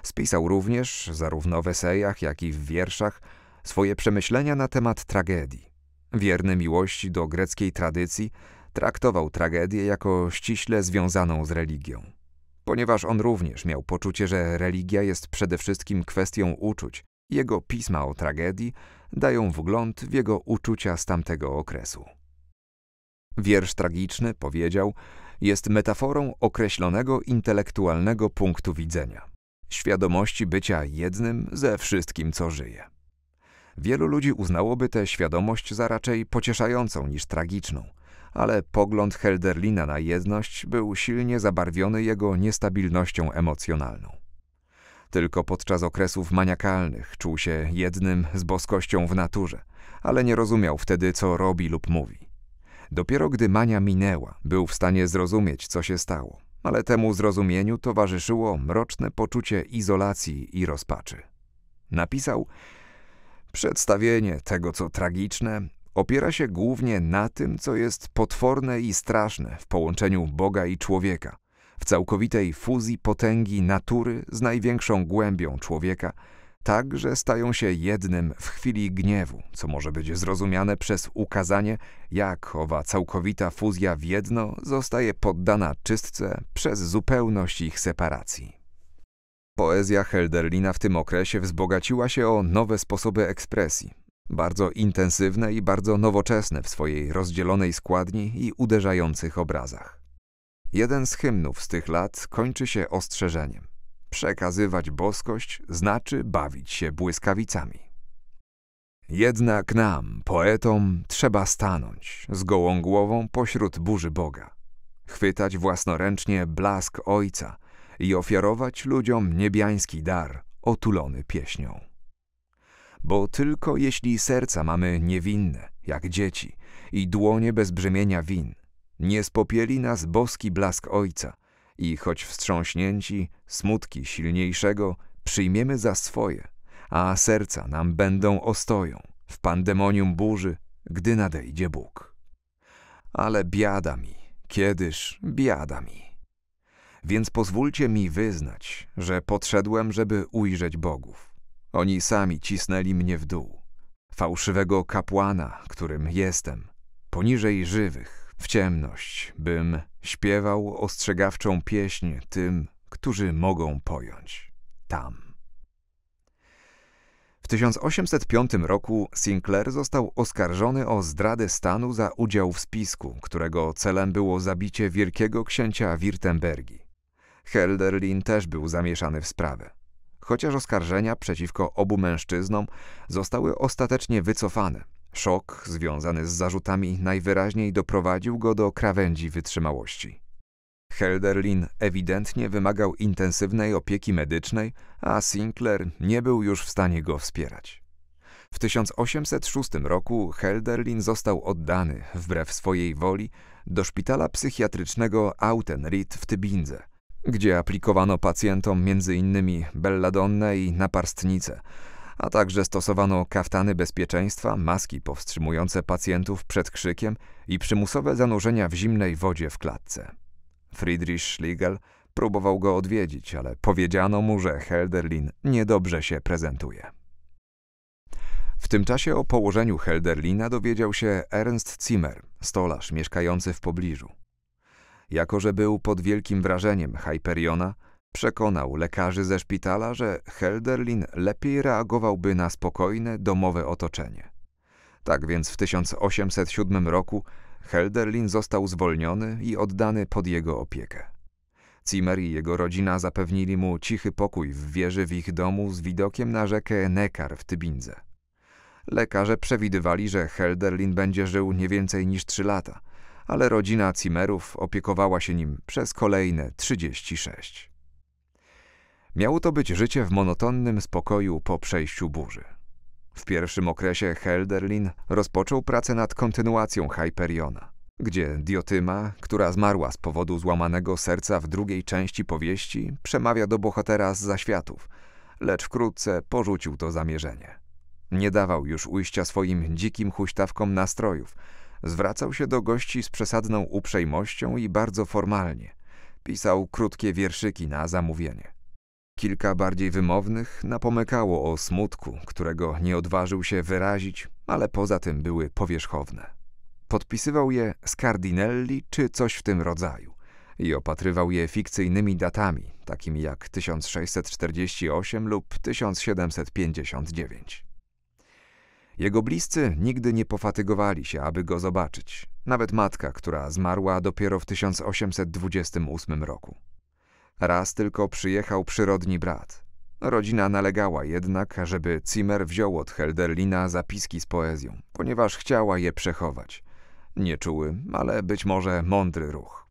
Spisał również, zarówno w esejach, jak i w wierszach, swoje przemyślenia na temat tragedii. Wierny miłości do greckiej tradycji, traktował tragedię jako ściśle związaną z religią. Ponieważ on również miał poczucie, że religia jest przede wszystkim kwestią uczuć, jego pisma o tragedii dają wgląd w jego uczucia z tamtego okresu. Wiersz tragiczny, powiedział, jest metaforą określonego intelektualnego punktu widzenia, świadomości bycia jednym ze wszystkim, co żyje. Wielu ludzi uznałoby tę świadomość za raczej pocieszającą niż tragiczną, ale pogląd Helderlina na jedność był silnie zabarwiony jego niestabilnością emocjonalną. Tylko podczas okresów maniakalnych czuł się jednym z boskością w naturze, ale nie rozumiał wtedy, co robi lub mówi. Dopiero gdy mania minęła, był w stanie zrozumieć, co się stało, ale temu zrozumieniu towarzyszyło mroczne poczucie izolacji i rozpaczy. Napisał: Przedstawienie tego, co tragiczne, opiera się głównie na tym, co jest potworne i straszne w połączeniu Boga i człowieka, w całkowitej fuzji potęgi natury z największą głębią człowieka, tak, że stają się jednym w chwili gniewu, co może być zrozumiane przez ukazanie, jak owa całkowita fuzja w jedno zostaje poddana czystce przez zupełność ich separacji. Poezja Helderlina w tym okresie wzbogaciła się o nowe sposoby ekspresji, bardzo intensywne i bardzo nowoczesne w swojej rozdzielonej składni i uderzających obrazach. Jeden z hymnów z tych lat kończy się ostrzeżeniem. Przekazywać boskość znaczy bawić się błyskawicami. Jednak nam, poetom, trzeba stanąć z gołą głową pośród burzy Boga, chwytać własnoręcznie blask Ojca i ofiarować ludziom niebiański dar otulony pieśnią bo tylko jeśli serca mamy niewinne, jak dzieci, i dłonie bez brzemienia win, nie spopieli nas boski blask Ojca i choć wstrząśnięci smutki silniejszego przyjmiemy za swoje, a serca nam będą ostoją w pandemonium burzy, gdy nadejdzie Bóg. Ale biada mi, kiedyż biada mi. Więc pozwólcie mi wyznać, że podszedłem, żeby ujrzeć bogów oni sami cisnęli mnie w dół. Fałszywego kapłana, którym jestem, poniżej żywych, w ciemność, bym śpiewał ostrzegawczą pieśń tym, którzy mogą pojąć. Tam. W 1805 roku Sinclair został oskarżony o zdradę stanu za udział w spisku, którego celem było zabicie wielkiego księcia Wirtembergi. Helderlin też był zamieszany w sprawę chociaż oskarżenia przeciwko obu mężczyznom zostały ostatecznie wycofane. Szok związany z zarzutami najwyraźniej doprowadził go do krawędzi wytrzymałości. Helderlin ewidentnie wymagał intensywnej opieki medycznej, a Sinclair nie był już w stanie go wspierać. W 1806 roku Helderlin został oddany, wbrew swojej woli, do szpitala psychiatrycznego Autenried w Tybindze – gdzie aplikowano pacjentom m.in. belladonne i naparstnice, a także stosowano kaftany bezpieczeństwa, maski powstrzymujące pacjentów przed krzykiem i przymusowe zanurzenia w zimnej wodzie w klatce. Friedrich Schlegel próbował go odwiedzić, ale powiedziano mu, że Helderlin niedobrze się prezentuje. W tym czasie o położeniu Helderlina dowiedział się Ernst Zimmer, stolarz mieszkający w pobliżu. Jako, że był pod wielkim wrażeniem Hyperiona, przekonał lekarzy ze szpitala, że Helderlin lepiej reagowałby na spokojne, domowe otoczenie. Tak więc w 1807 roku Helderlin został zwolniony i oddany pod jego opiekę. Cimer i jego rodzina zapewnili mu cichy pokój w wieży w ich domu z widokiem na rzekę Nekar w Tybinze. Lekarze przewidywali, że Helderlin będzie żył nie więcej niż trzy lata, ale rodzina Cimerów opiekowała się nim przez kolejne 36. Miało to być życie w monotonnym spokoju po przejściu burzy. W pierwszym okresie Helderlin rozpoczął pracę nad kontynuacją Hyperiona, gdzie Diotyma, która zmarła z powodu złamanego serca w drugiej części powieści, przemawia do bohatera z zaświatów, lecz wkrótce porzucił to zamierzenie. Nie dawał już ujścia swoim dzikim huśtawkom nastrojów – Zwracał się do gości z przesadną uprzejmością i bardzo formalnie. Pisał krótkie wierszyki na zamówienie. Kilka bardziej wymownych napomykało o smutku, którego nie odważył się wyrazić, ale poza tym były powierzchowne. Podpisywał je Scardinelli czy coś w tym rodzaju i opatrywał je fikcyjnymi datami, takimi jak 1648 lub 1759. Jego bliscy nigdy nie pofatygowali się, aby go zobaczyć. Nawet matka, która zmarła dopiero w 1828 roku. Raz tylko przyjechał przyrodni brat. Rodzina nalegała jednak, żeby Zimmer wziął od Helderlina zapiski z poezją, ponieważ chciała je przechować. Nieczuły, ale być może mądry ruch.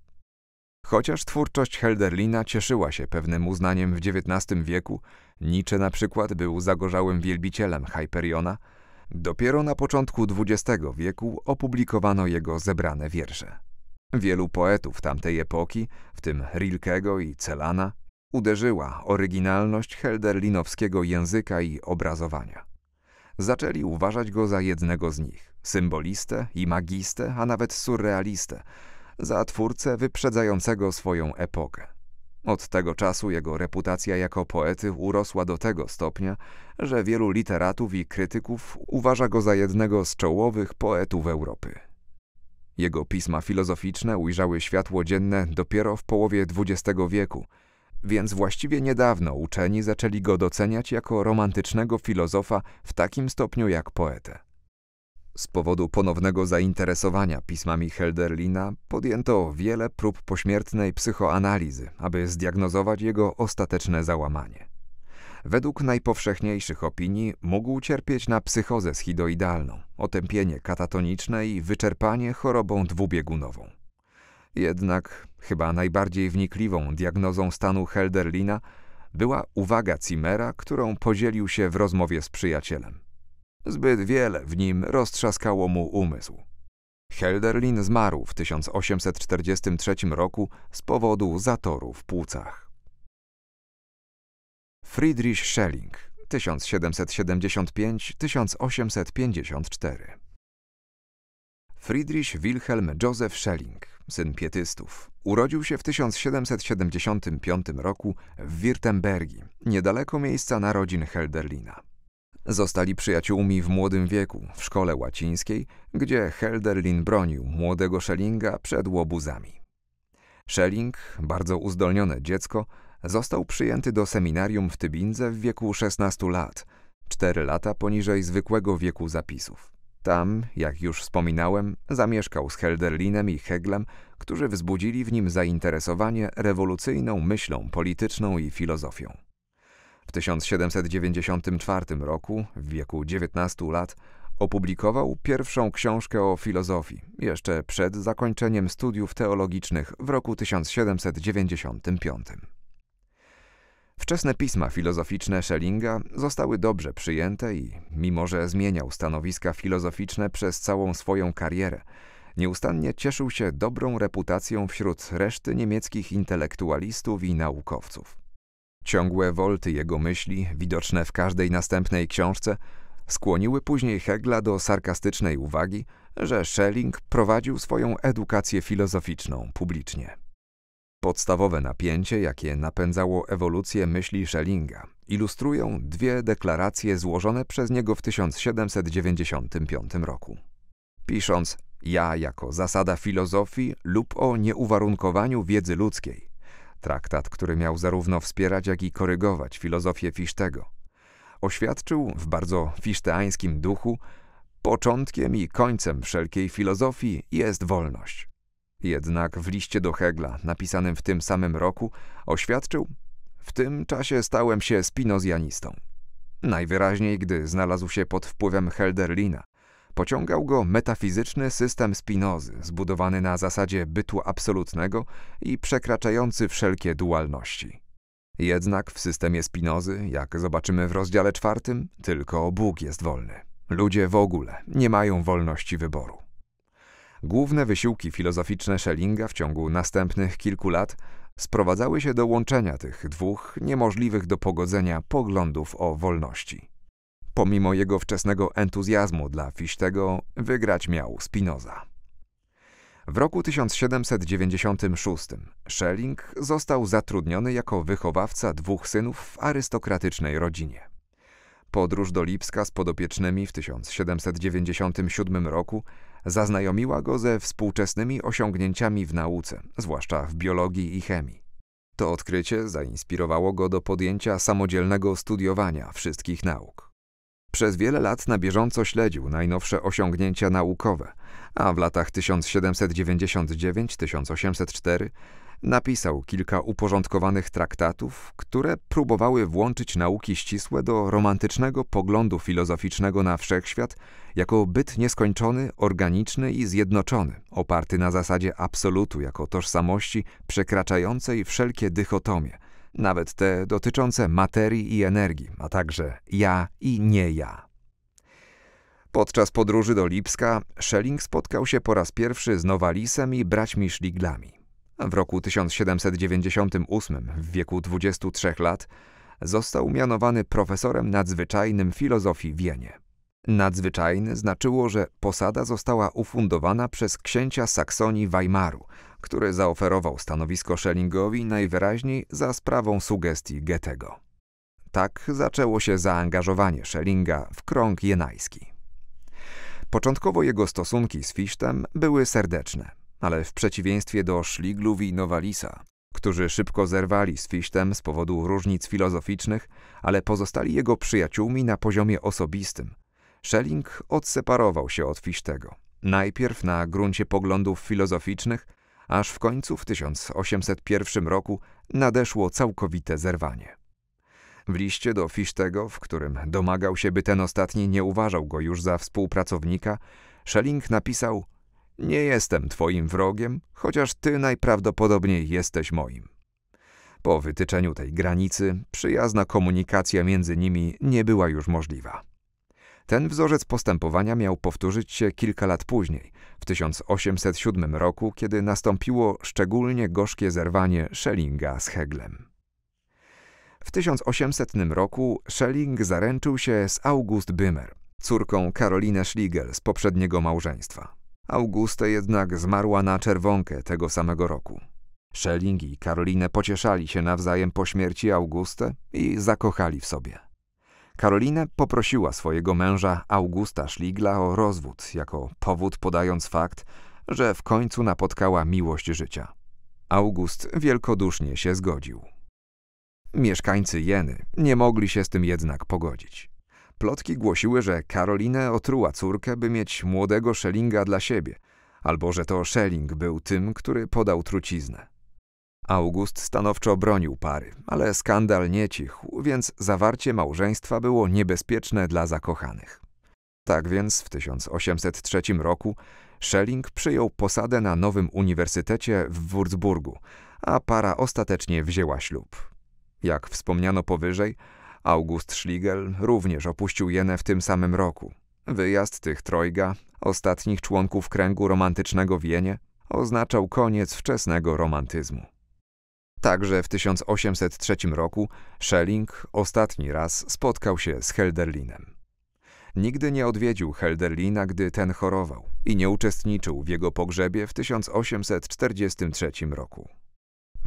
Chociaż twórczość Helderlina cieszyła się pewnym uznaniem w XIX wieku, Nietzsche na przykład był zagorzałym wielbicielem Hyperiona – Dopiero na początku XX wieku opublikowano jego zebrane wiersze. Wielu poetów tamtej epoki, w tym Rilkego i Celana, uderzyła oryginalność helderlinowskiego języka i obrazowania. Zaczęli uważać go za jednego z nich, symbolistę i magistę, a nawet surrealistę, za twórcę wyprzedzającego swoją epokę. Od tego czasu jego reputacja jako poety urosła do tego stopnia, że wielu literatów i krytyków uważa go za jednego z czołowych poetów Europy. Jego pisma filozoficzne ujrzały światło dzienne dopiero w połowie XX wieku, więc właściwie niedawno uczeni zaczęli go doceniać jako romantycznego filozofa w takim stopniu jak poetę. Z powodu ponownego zainteresowania pismami Helderlina podjęto wiele prób pośmiertnej psychoanalizy, aby zdiagnozować jego ostateczne załamanie. Według najpowszechniejszych opinii mógł cierpieć na psychozę schidoidalną, otępienie katatoniczne i wyczerpanie chorobą dwubiegunową. Jednak chyba najbardziej wnikliwą diagnozą stanu Helderlina była uwaga Cimera, którą podzielił się w rozmowie z przyjacielem. Zbyt wiele w nim roztrzaskało mu umysł. Helderlin zmarł w 1843 roku z powodu zatoru w płucach. Friedrich Schelling 1775-1854 Friedrich Wilhelm Joseph Schelling, syn pietystów, urodził się w 1775 roku w Wirtembergi, niedaleko miejsca narodzin Helderlina. Zostali przyjaciółmi w młodym wieku, w szkole łacińskiej, gdzie Helderlin bronił młodego Schellinga przed łobuzami. Schelling, bardzo uzdolnione dziecko, został przyjęty do seminarium w Tybinze w wieku 16 lat, 4 lata poniżej zwykłego wieku zapisów. Tam, jak już wspominałem, zamieszkał z Helderlinem i Heglem, którzy wzbudzili w nim zainteresowanie rewolucyjną myślą polityczną i filozofią. W 1794 roku, w wieku 19 lat, opublikował pierwszą książkę o filozofii, jeszcze przed zakończeniem studiów teologicznych w roku 1795. Wczesne pisma filozoficzne Schellinga zostały dobrze przyjęte i, mimo że zmieniał stanowiska filozoficzne przez całą swoją karierę, nieustannie cieszył się dobrą reputacją wśród reszty niemieckich intelektualistów i naukowców. Ciągłe wolty jego myśli, widoczne w każdej następnej książce, skłoniły później Hegla do sarkastycznej uwagi, że Schelling prowadził swoją edukację filozoficzną publicznie. Podstawowe napięcie, jakie napędzało ewolucję myśli Schellinga, ilustrują dwie deklaracje złożone przez niego w 1795 roku. Pisząc ja jako zasada filozofii lub o nieuwarunkowaniu wiedzy ludzkiej, traktat, który miał zarówno wspierać, jak i korygować filozofię Fisztego. Oświadczył w bardzo fiszteańskim duchu, początkiem i końcem wszelkiej filozofii jest wolność. Jednak w liście do Hegla, napisanym w tym samym roku, oświadczył, w tym czasie stałem się spinozjanistą. Najwyraźniej, gdy znalazł się pod wpływem Helderlina, Pociągał go metafizyczny system Spinozy, zbudowany na zasadzie bytu absolutnego i przekraczający wszelkie dualności. Jednak w systemie Spinozy, jak zobaczymy w rozdziale czwartym, tylko Bóg jest wolny. Ludzie w ogóle nie mają wolności wyboru. Główne wysiłki filozoficzne Schellinga w ciągu następnych kilku lat sprowadzały się do łączenia tych dwóch niemożliwych do pogodzenia poglądów o wolności. Pomimo jego wczesnego entuzjazmu dla Fichtego, wygrać miał Spinoza. W roku 1796 Schelling został zatrudniony jako wychowawca dwóch synów w arystokratycznej rodzinie. Podróż do Lipska z podopiecznymi w 1797 roku zaznajomiła go ze współczesnymi osiągnięciami w nauce, zwłaszcza w biologii i chemii. To odkrycie zainspirowało go do podjęcia samodzielnego studiowania wszystkich nauk. Przez wiele lat na bieżąco śledził najnowsze osiągnięcia naukowe, a w latach 1799-1804 napisał kilka uporządkowanych traktatów, które próbowały włączyć nauki ścisłe do romantycznego poglądu filozoficznego na wszechświat jako byt nieskończony, organiczny i zjednoczony, oparty na zasadzie absolutu jako tożsamości przekraczającej wszelkie dychotomie, nawet te dotyczące materii i energii, a także ja i nie ja. Podczas podróży do Lipska Schelling spotkał się po raz pierwszy z Nowalisem i braćmi Szliglami. W roku 1798, w wieku 23 lat, został mianowany profesorem nadzwyczajnym filozofii w Wienie. Nadzwyczajny znaczyło, że posada została ufundowana przez księcia Saksonii Weimaru, który zaoferował stanowisko Schellingowi najwyraźniej za sprawą sugestii Goethego. Tak zaczęło się zaangażowanie Schellinga w krąg jenajski. Początkowo jego stosunki z Fichtem były serdeczne, ale w przeciwieństwie do Szliglów i Nowalisa, którzy szybko zerwali z Fichtem z powodu różnic filozoficznych, ale pozostali jego przyjaciółmi na poziomie osobistym, Schelling odseparował się od Fichtego. Najpierw na gruncie poglądów filozoficznych, aż w końcu w 1801 roku nadeszło całkowite zerwanie. W liście do Fichtego, w którym domagał się, by ten ostatni nie uważał go już za współpracownika, Schelling napisał Nie jestem twoim wrogiem, chociaż ty najprawdopodobniej jesteś moim. Po wytyczeniu tej granicy przyjazna komunikacja między nimi nie była już możliwa. Ten wzorzec postępowania miał powtórzyć się kilka lat później, w 1807 roku, kiedy nastąpiło szczególnie gorzkie zerwanie Schellinga z Heglem. W 1800 roku Schelling zaręczył się z August Bymer, córką Karolinę Schliegel z poprzedniego małżeństwa. Augustę jednak zmarła na czerwonkę tego samego roku. Schelling i Karolinę pocieszali się nawzajem po śmierci Augustę i zakochali w sobie. Karolinę poprosiła swojego męża Augusta Szligla o rozwód, jako powód podając fakt, że w końcu napotkała miłość życia. August wielkodusznie się zgodził. Mieszkańcy Jeny nie mogli się z tym jednak pogodzić. Plotki głosiły, że Karolinę otruła córkę, by mieć młodego Szelinga dla siebie, albo że to Szeling był tym, który podał truciznę. August stanowczo bronił pary, ale skandal nie cichł, więc zawarcie małżeństwa było niebezpieczne dla zakochanych. Tak więc w 1803 roku Schelling przyjął posadę na nowym uniwersytecie w Würzburgu, a para ostatecznie wzięła ślub. Jak wspomniano powyżej, August Schlegel również opuścił Jenę w tym samym roku. Wyjazd tych trojga, ostatnich członków kręgu romantycznego w Jenie, oznaczał koniec wczesnego romantyzmu. Także w 1803 roku Schelling ostatni raz spotkał się z Helderlinem. Nigdy nie odwiedził Helderlina, gdy ten chorował i nie uczestniczył w jego pogrzebie w 1843 roku.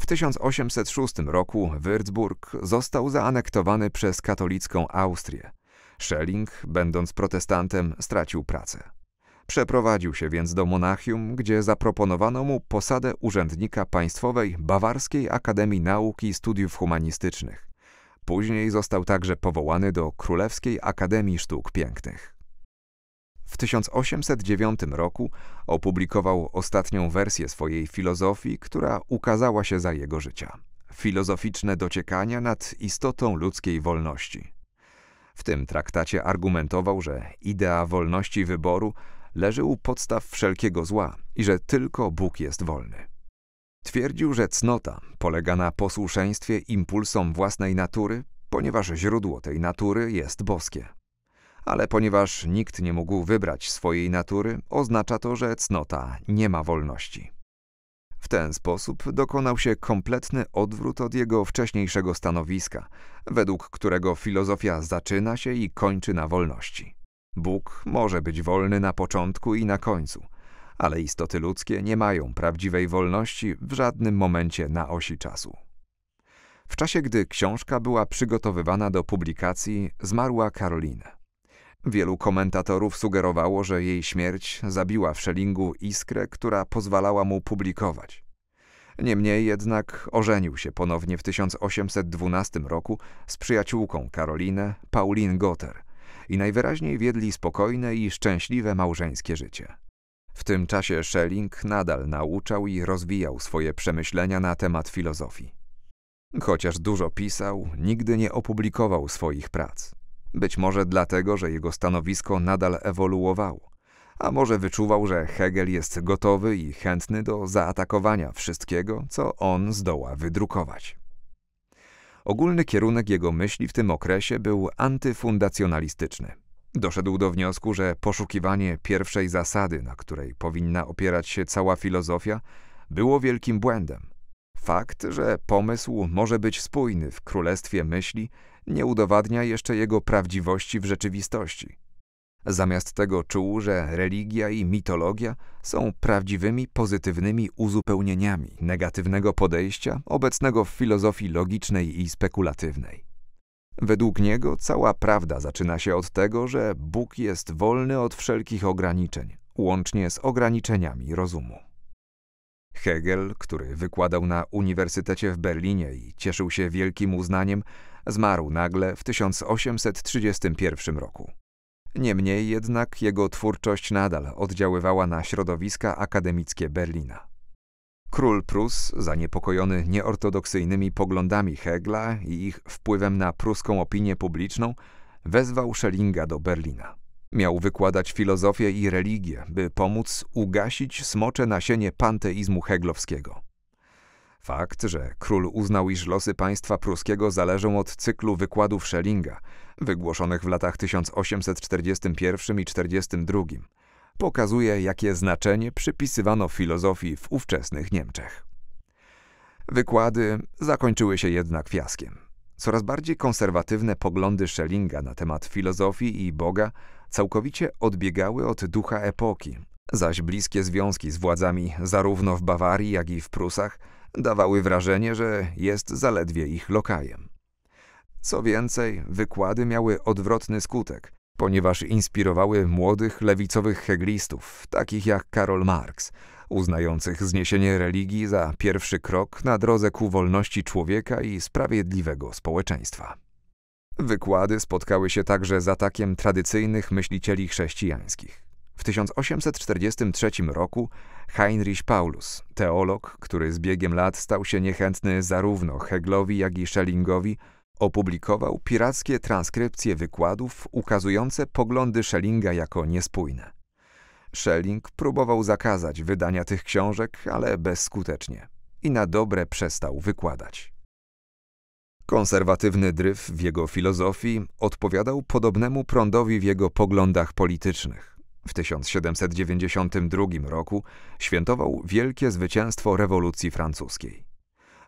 W 1806 roku Würzburg został zaanektowany przez katolicką Austrię. Schelling, będąc protestantem, stracił pracę. Przeprowadził się więc do Monachium, gdzie zaproponowano mu posadę urzędnika państwowej Bawarskiej Akademii Nauk i Studiów Humanistycznych. Później został także powołany do Królewskiej Akademii Sztuk Pięknych. W 1809 roku opublikował ostatnią wersję swojej filozofii, która ukazała się za jego życia. Filozoficzne dociekania nad istotą ludzkiej wolności. W tym traktacie argumentował, że idea wolności wyboru leży u podstaw wszelkiego zła i że tylko Bóg jest wolny. Twierdził, że cnota polega na posłuszeństwie impulsom własnej natury, ponieważ źródło tej natury jest boskie. Ale ponieważ nikt nie mógł wybrać swojej natury, oznacza to, że cnota nie ma wolności. W ten sposób dokonał się kompletny odwrót od jego wcześniejszego stanowiska, według którego filozofia zaczyna się i kończy na wolności. Bóg może być wolny na początku i na końcu, ale istoty ludzkie nie mają prawdziwej wolności w żadnym momencie na osi czasu. W czasie, gdy książka była przygotowywana do publikacji, zmarła Karolina. Wielu komentatorów sugerowało, że jej śmierć zabiła w Szelingu iskrę, która pozwalała mu publikować. Niemniej jednak ożenił się ponownie w 1812 roku z przyjaciółką Karolinę Paulin Gotter, i najwyraźniej wiedli spokojne i szczęśliwe małżeńskie życie. W tym czasie Schelling nadal nauczał i rozwijał swoje przemyślenia na temat filozofii. Chociaż dużo pisał, nigdy nie opublikował swoich prac. Być może dlatego, że jego stanowisko nadal ewoluowało, a może wyczuwał, że Hegel jest gotowy i chętny do zaatakowania wszystkiego, co on zdoła wydrukować. Ogólny kierunek jego myśli w tym okresie był antyfundacjonalistyczny. Doszedł do wniosku, że poszukiwanie pierwszej zasady, na której powinna opierać się cała filozofia, było wielkim błędem. Fakt, że pomysł może być spójny w królestwie myśli, nie udowadnia jeszcze jego prawdziwości w rzeczywistości. Zamiast tego czuł, że religia i mitologia są prawdziwymi pozytywnymi uzupełnieniami negatywnego podejścia obecnego w filozofii logicznej i spekulatywnej. Według niego cała prawda zaczyna się od tego, że Bóg jest wolny od wszelkich ograniczeń, łącznie z ograniczeniami rozumu. Hegel, który wykładał na Uniwersytecie w Berlinie i cieszył się wielkim uznaniem, zmarł nagle w 1831 roku. Niemniej jednak jego twórczość nadal oddziaływała na środowiska akademickie Berlina. Król Prus, zaniepokojony nieortodoksyjnymi poglądami Hegla i ich wpływem na pruską opinię publiczną, wezwał Schellinga do Berlina. Miał wykładać filozofię i religię, by pomóc ugasić smocze nasienie panteizmu heglowskiego. Fakt, że król uznał, iż losy państwa pruskiego zależą od cyklu wykładów Schellinga, wygłoszonych w latach 1841 i 42, pokazuje, jakie znaczenie przypisywano filozofii w ówczesnych Niemczech. Wykłady zakończyły się jednak fiaskiem. Coraz bardziej konserwatywne poglądy Schellinga na temat filozofii i Boga całkowicie odbiegały od ducha epoki, zaś bliskie związki z władzami zarówno w Bawarii, jak i w Prusach dawały wrażenie, że jest zaledwie ich lokajem. Co więcej, wykłady miały odwrotny skutek, ponieważ inspirowały młodych lewicowych heglistów, takich jak Karol Marx, uznających zniesienie religii za pierwszy krok na drodze ku wolności człowieka i sprawiedliwego społeczeństwa. Wykłady spotkały się także z atakiem tradycyjnych myślicieli chrześcijańskich. W 1843 roku Heinrich Paulus, teolog, który z biegiem lat stał się niechętny zarówno Heglowi, jak i Schellingowi, Opublikował pirackie transkrypcje wykładów ukazujące poglądy Schellinga jako niespójne. Schelling próbował zakazać wydania tych książek, ale bezskutecznie i na dobre przestał wykładać. Konserwatywny dryf w jego filozofii odpowiadał podobnemu prądowi w jego poglądach politycznych. W 1792 roku świętował wielkie zwycięstwo rewolucji francuskiej.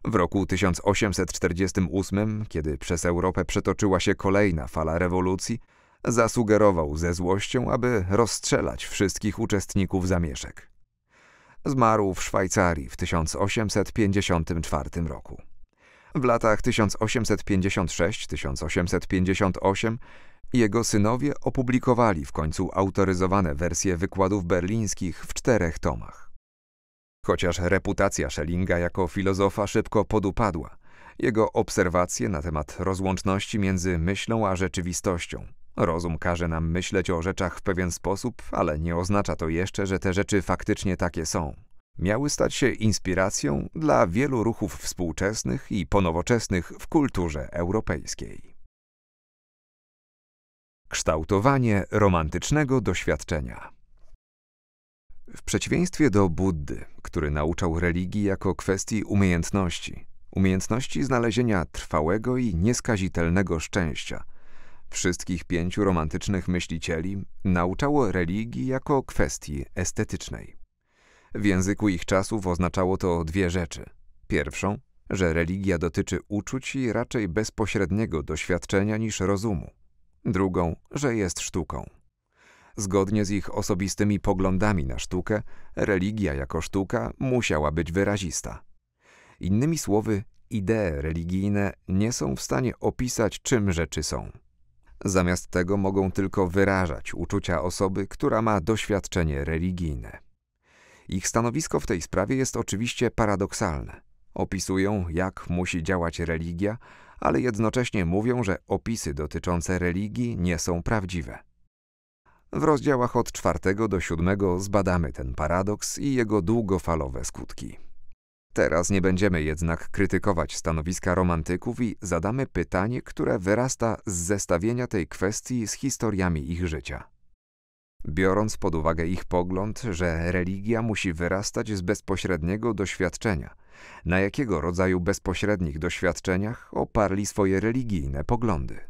W roku 1848, kiedy przez Europę przetoczyła się kolejna fala rewolucji, zasugerował ze złością, aby rozstrzelać wszystkich uczestników zamieszek. Zmarł w Szwajcarii w 1854 roku. W latach 1856-1858 jego synowie opublikowali w końcu autoryzowane wersje wykładów berlińskich w czterech tomach. Chociaż reputacja Schellinga jako filozofa szybko podupadła, jego obserwacje na temat rozłączności między myślą a rzeczywistością. Rozum każe nam myśleć o rzeczach w pewien sposób, ale nie oznacza to jeszcze, że te rzeczy faktycznie takie są. Miały stać się inspiracją dla wielu ruchów współczesnych i ponowoczesnych w kulturze europejskiej. Kształtowanie romantycznego doświadczenia w przeciwieństwie do Buddy, który nauczał religii jako kwestii umiejętności, umiejętności znalezienia trwałego i nieskazitelnego szczęścia, wszystkich pięciu romantycznych myślicieli nauczało religii jako kwestii estetycznej. W języku ich czasów oznaczało to dwie rzeczy. Pierwszą, że religia dotyczy uczuć i raczej bezpośredniego doświadczenia niż rozumu. Drugą, że jest sztuką. Zgodnie z ich osobistymi poglądami na sztukę, religia jako sztuka musiała być wyrazista. Innymi słowy, idee religijne nie są w stanie opisać, czym rzeczy są. Zamiast tego mogą tylko wyrażać uczucia osoby, która ma doświadczenie religijne. Ich stanowisko w tej sprawie jest oczywiście paradoksalne. Opisują, jak musi działać religia, ale jednocześnie mówią, że opisy dotyczące religii nie są prawdziwe. W rozdziałach od czwartego do siódmego zbadamy ten paradoks i jego długofalowe skutki. Teraz nie będziemy jednak krytykować stanowiska romantyków i zadamy pytanie, które wyrasta z zestawienia tej kwestii z historiami ich życia. Biorąc pod uwagę ich pogląd, że religia musi wyrastać z bezpośredniego doświadczenia, na jakiego rodzaju bezpośrednich doświadczeniach oparli swoje religijne poglądy.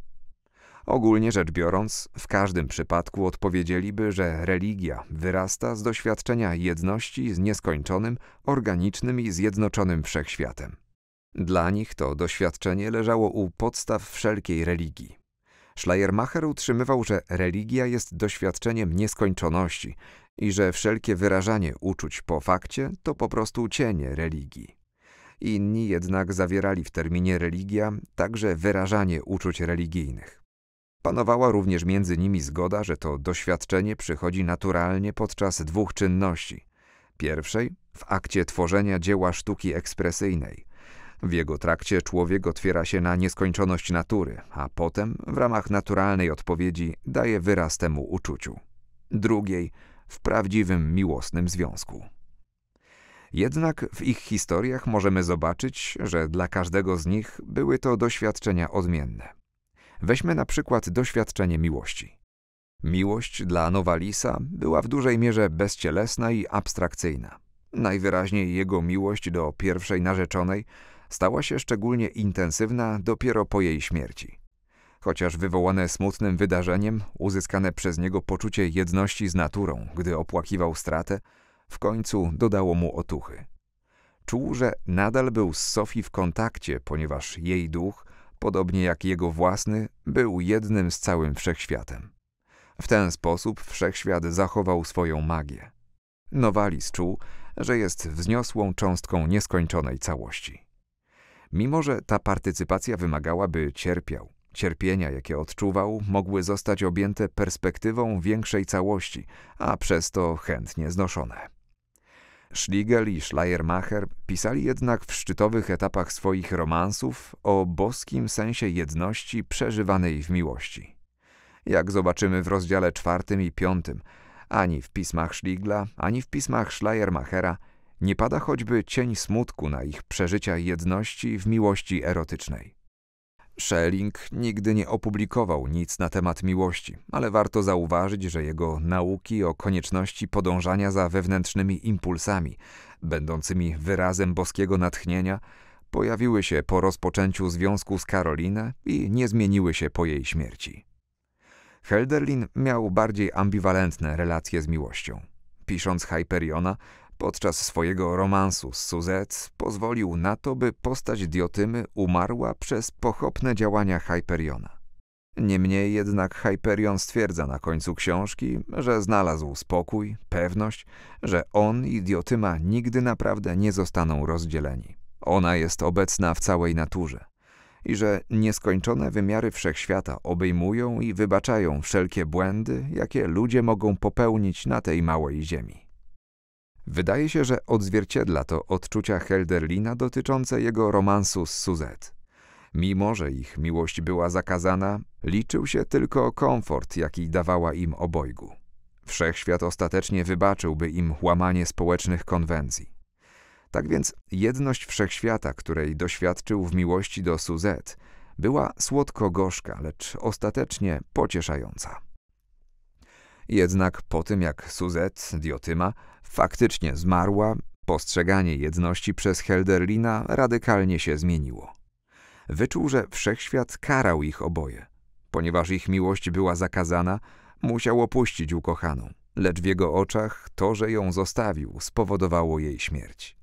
Ogólnie rzecz biorąc, w każdym przypadku odpowiedzieliby, że religia wyrasta z doświadczenia jedności z nieskończonym, organicznym i zjednoczonym wszechświatem. Dla nich to doświadczenie leżało u podstaw wszelkiej religii. Schleiermacher utrzymywał, że religia jest doświadczeniem nieskończoności i że wszelkie wyrażanie uczuć po fakcie to po prostu cienie religii. Inni jednak zawierali w terminie religia także wyrażanie uczuć religijnych. Panowała również między nimi zgoda, że to doświadczenie przychodzi naturalnie podczas dwóch czynności. Pierwszej w akcie tworzenia dzieła sztuki ekspresyjnej. W jego trakcie człowiek otwiera się na nieskończoność natury, a potem w ramach naturalnej odpowiedzi daje wyraz temu uczuciu. Drugiej w prawdziwym miłosnym związku. Jednak w ich historiach możemy zobaczyć, że dla każdego z nich były to doświadczenia odmienne. Weźmy na przykład doświadczenie miłości. Miłość dla Nowalisa była w dużej mierze bezcielesna i abstrakcyjna. Najwyraźniej jego miłość do pierwszej narzeczonej stała się szczególnie intensywna dopiero po jej śmierci. Chociaż wywołane smutnym wydarzeniem, uzyskane przez niego poczucie jedności z naturą, gdy opłakiwał stratę, w końcu dodało mu otuchy. Czuł, że nadal był z Sofii w kontakcie, ponieważ jej duch podobnie jak jego własny, był jednym z całym wszechświatem. W ten sposób wszechświat zachował swoją magię. Nowalis czuł, że jest wzniosłą cząstką nieskończonej całości. Mimo, że ta partycypacja wymagała, by cierpiał, cierpienia, jakie odczuwał, mogły zostać objęte perspektywą większej całości, a przez to chętnie znoszone. Schlegel i Schleiermacher pisali jednak w szczytowych etapach swoich romansów o boskim sensie jedności przeżywanej w miłości. Jak zobaczymy w rozdziale czwartym i piątym, ani w pismach Schlegla, ani w pismach Schleiermachera nie pada choćby cień smutku na ich przeżycia jedności w miłości erotycznej. Schelling nigdy nie opublikował nic na temat miłości, ale warto zauważyć, że jego nauki o konieczności podążania za wewnętrznymi impulsami, będącymi wyrazem boskiego natchnienia, pojawiły się po rozpoczęciu związku z Karolinę i nie zmieniły się po jej śmierci. Helderlin miał bardziej ambiwalentne relacje z miłością. Pisząc Hyperiona, Podczas swojego romansu z Suzette pozwolił na to, by postać Diotymy umarła przez pochopne działania Hyperiona. Niemniej jednak Hyperion stwierdza na końcu książki, że znalazł spokój, pewność, że on i Diotyma nigdy naprawdę nie zostaną rozdzieleni. Ona jest obecna w całej naturze i że nieskończone wymiary wszechświata obejmują i wybaczają wszelkie błędy, jakie ludzie mogą popełnić na tej małej ziemi. Wydaje się, że odzwierciedla to odczucia Helderlina dotyczące jego romansu z Suzette. Mimo, że ich miłość była zakazana, liczył się tylko komfort, jaki dawała im obojgu. Wszechświat ostatecznie wybaczyłby im łamanie społecznych konwencji. Tak więc jedność wszechświata, której doświadczył w miłości do Suzette, była słodko-gorzka, lecz ostatecznie pocieszająca. Jednak po tym jak Suzette, Diotyma, faktycznie zmarła, postrzeganie jedności przez Helderlina radykalnie się zmieniło. Wyczuł, że wszechświat karał ich oboje. Ponieważ ich miłość była zakazana, musiał opuścić ukochaną, lecz w jego oczach to, że ją zostawił, spowodowało jej śmierć.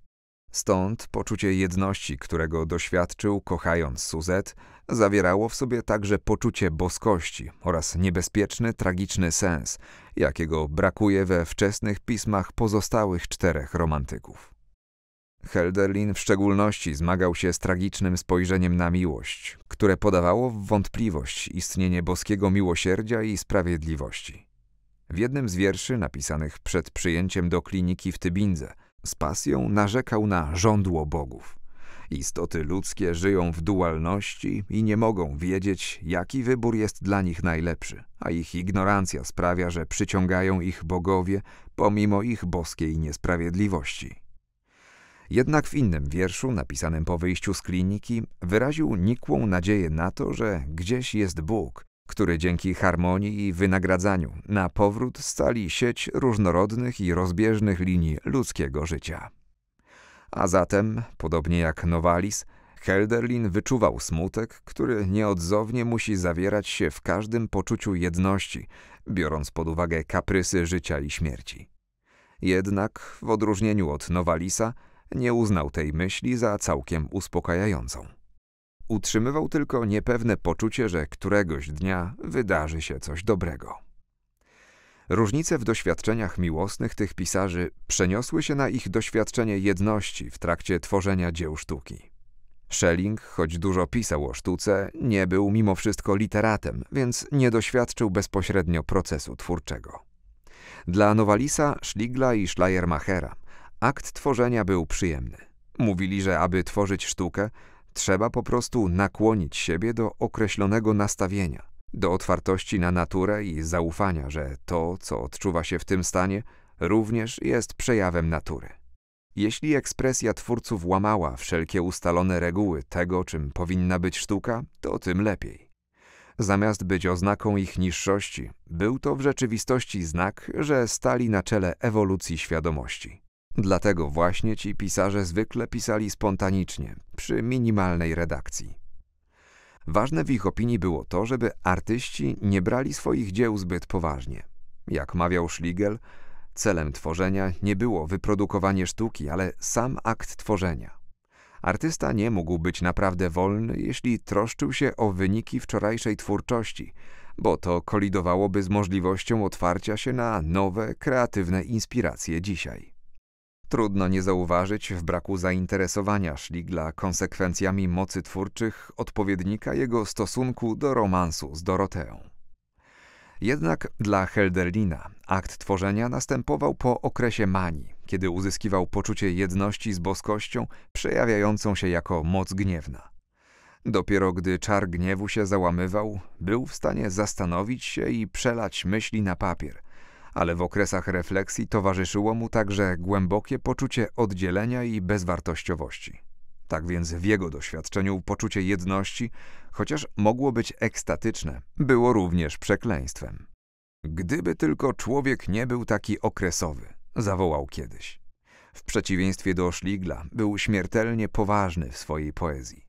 Stąd poczucie jedności, którego doświadczył, kochając Suzet, zawierało w sobie także poczucie boskości oraz niebezpieczny, tragiczny sens, jakiego brakuje we wczesnych pismach pozostałych czterech romantyków. Helderlin w szczególności zmagał się z tragicznym spojrzeniem na miłość, które podawało w wątpliwość istnienie boskiego miłosierdzia i sprawiedliwości. W jednym z wierszy napisanych przed przyjęciem do kliniki w Tybindze – z pasją narzekał na żądło bogów. Istoty ludzkie żyją w dualności i nie mogą wiedzieć, jaki wybór jest dla nich najlepszy, a ich ignorancja sprawia, że przyciągają ich bogowie pomimo ich boskiej niesprawiedliwości. Jednak w innym wierszu, napisanym po wyjściu z kliniki, wyraził nikłą nadzieję na to, że gdzieś jest Bóg, który dzięki harmonii i wynagradzaniu na powrót stali sieć różnorodnych i rozbieżnych linii ludzkiego życia. A zatem, podobnie jak Nowalis, Helderlin wyczuwał smutek, który nieodzownie musi zawierać się w każdym poczuciu jedności, biorąc pod uwagę kaprysy życia i śmierci. Jednak, w odróżnieniu od Nowalisa, nie uznał tej myśli za całkiem uspokajającą. Utrzymywał tylko niepewne poczucie, że któregoś dnia wydarzy się coś dobrego. Różnice w doświadczeniach miłosnych tych pisarzy przeniosły się na ich doświadczenie jedności w trakcie tworzenia dzieł sztuki. Schelling, choć dużo pisał o sztuce, nie był mimo wszystko literatem, więc nie doświadczył bezpośrednio procesu twórczego. Dla Nowalisa, Schligla i Schleiermachera akt tworzenia był przyjemny. Mówili, że aby tworzyć sztukę, Trzeba po prostu nakłonić siebie do określonego nastawienia, do otwartości na naturę i zaufania, że to, co odczuwa się w tym stanie, również jest przejawem natury. Jeśli ekspresja twórców łamała wszelkie ustalone reguły tego, czym powinna być sztuka, to tym lepiej. Zamiast być oznaką ich niższości, był to w rzeczywistości znak, że stali na czele ewolucji świadomości. Dlatego właśnie ci pisarze zwykle pisali spontanicznie, przy minimalnej redakcji. Ważne w ich opinii było to, żeby artyści nie brali swoich dzieł zbyt poważnie. Jak mawiał Schlegel, celem tworzenia nie było wyprodukowanie sztuki, ale sam akt tworzenia. Artysta nie mógł być naprawdę wolny, jeśli troszczył się o wyniki wczorajszej twórczości, bo to kolidowałoby z możliwością otwarcia się na nowe, kreatywne inspiracje dzisiaj. Trudno nie zauważyć w braku zainteresowania Szligla konsekwencjami mocy twórczych odpowiednika jego stosunku do romansu z Doroteą. Jednak dla Helderlina akt tworzenia następował po okresie manii, kiedy uzyskiwał poczucie jedności z boskością przejawiającą się jako moc gniewna. Dopiero gdy czar gniewu się załamywał, był w stanie zastanowić się i przelać myśli na papier, ale w okresach refleksji towarzyszyło mu także głębokie poczucie oddzielenia i bezwartościowości. Tak więc w jego doświadczeniu poczucie jedności, chociaż mogło być ekstatyczne, było również przekleństwem. Gdyby tylko człowiek nie był taki okresowy, zawołał kiedyś. W przeciwieństwie do Szligla, był śmiertelnie poważny w swojej poezji.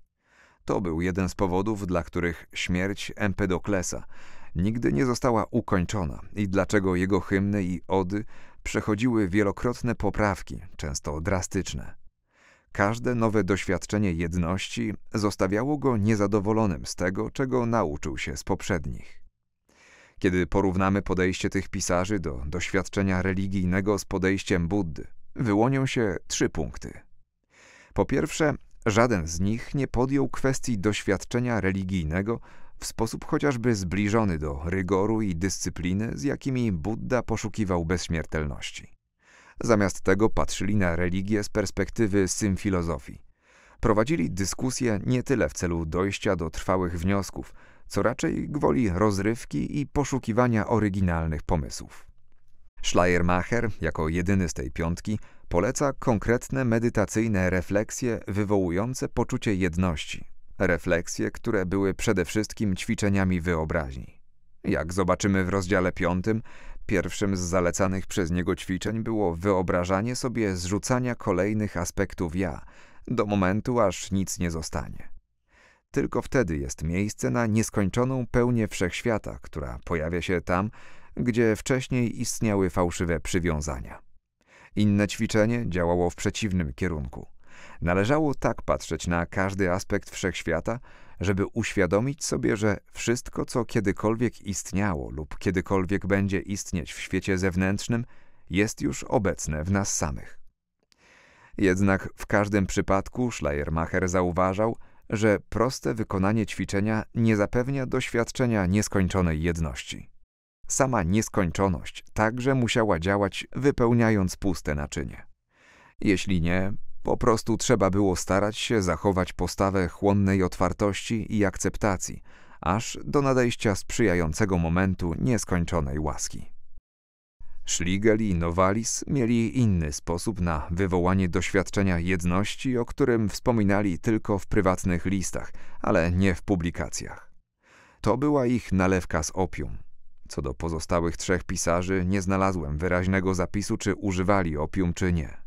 To był jeden z powodów, dla których śmierć Empedoklesa nigdy nie została ukończona i dlaczego jego hymny i ody przechodziły wielokrotne poprawki, często drastyczne. Każde nowe doświadczenie jedności zostawiało go niezadowolonym z tego, czego nauczył się z poprzednich. Kiedy porównamy podejście tych pisarzy do doświadczenia religijnego z podejściem Buddy, wyłonią się trzy punkty. Po pierwsze, żaden z nich nie podjął kwestii doświadczenia religijnego w sposób chociażby zbliżony do rygoru i dyscypliny, z jakimi Buddha poszukiwał bezśmiertelności. Zamiast tego patrzyli na religię z perspektywy symfilozofii. Prowadzili dyskusje nie tyle w celu dojścia do trwałych wniosków, co raczej gwoli rozrywki i poszukiwania oryginalnych pomysłów. Schleiermacher, jako jedyny z tej piątki, poleca konkretne medytacyjne refleksje wywołujące poczucie jedności, refleksje, które były przede wszystkim ćwiczeniami wyobraźni. Jak zobaczymy w rozdziale piątym, pierwszym z zalecanych przez niego ćwiczeń było wyobrażanie sobie zrzucania kolejnych aspektów ja, do momentu aż nic nie zostanie. Tylko wtedy jest miejsce na nieskończoną pełnię wszechświata, która pojawia się tam, gdzie wcześniej istniały fałszywe przywiązania. Inne ćwiczenie działało w przeciwnym kierunku – Należało tak patrzeć na każdy aspekt wszechświata, żeby uświadomić sobie, że wszystko, co kiedykolwiek istniało lub kiedykolwiek będzie istnieć w świecie zewnętrznym, jest już obecne w nas samych. Jednak w każdym przypadku Schleiermacher zauważał, że proste wykonanie ćwiczenia nie zapewnia doświadczenia nieskończonej jedności. Sama nieskończoność także musiała działać, wypełniając puste naczynie. Jeśli nie, po prostu trzeba było starać się zachować postawę chłonnej otwartości i akceptacji, aż do nadejścia sprzyjającego momentu nieskończonej łaski. Schlegel i Nowalis mieli inny sposób na wywołanie doświadczenia jedności, o którym wspominali tylko w prywatnych listach, ale nie w publikacjach. To była ich nalewka z opium. Co do pozostałych trzech pisarzy, nie znalazłem wyraźnego zapisu, czy używali opium, czy nie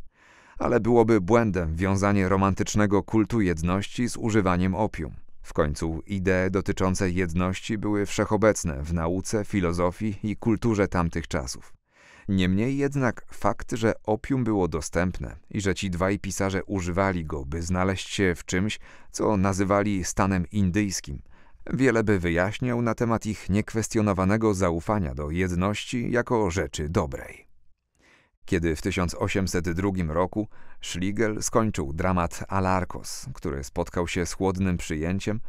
ale byłoby błędem wiązanie romantycznego kultu jedności z używaniem opium. W końcu idee dotyczące jedności były wszechobecne w nauce, filozofii i kulturze tamtych czasów. Niemniej jednak fakt, że opium było dostępne i że ci dwaj pisarze używali go, by znaleźć się w czymś, co nazywali stanem indyjskim, wiele by wyjaśniał na temat ich niekwestionowanego zaufania do jedności jako rzeczy dobrej. Kiedy w 1802 roku Schlegel skończył dramat Alarkos, który spotkał się z chłodnym przyjęciem,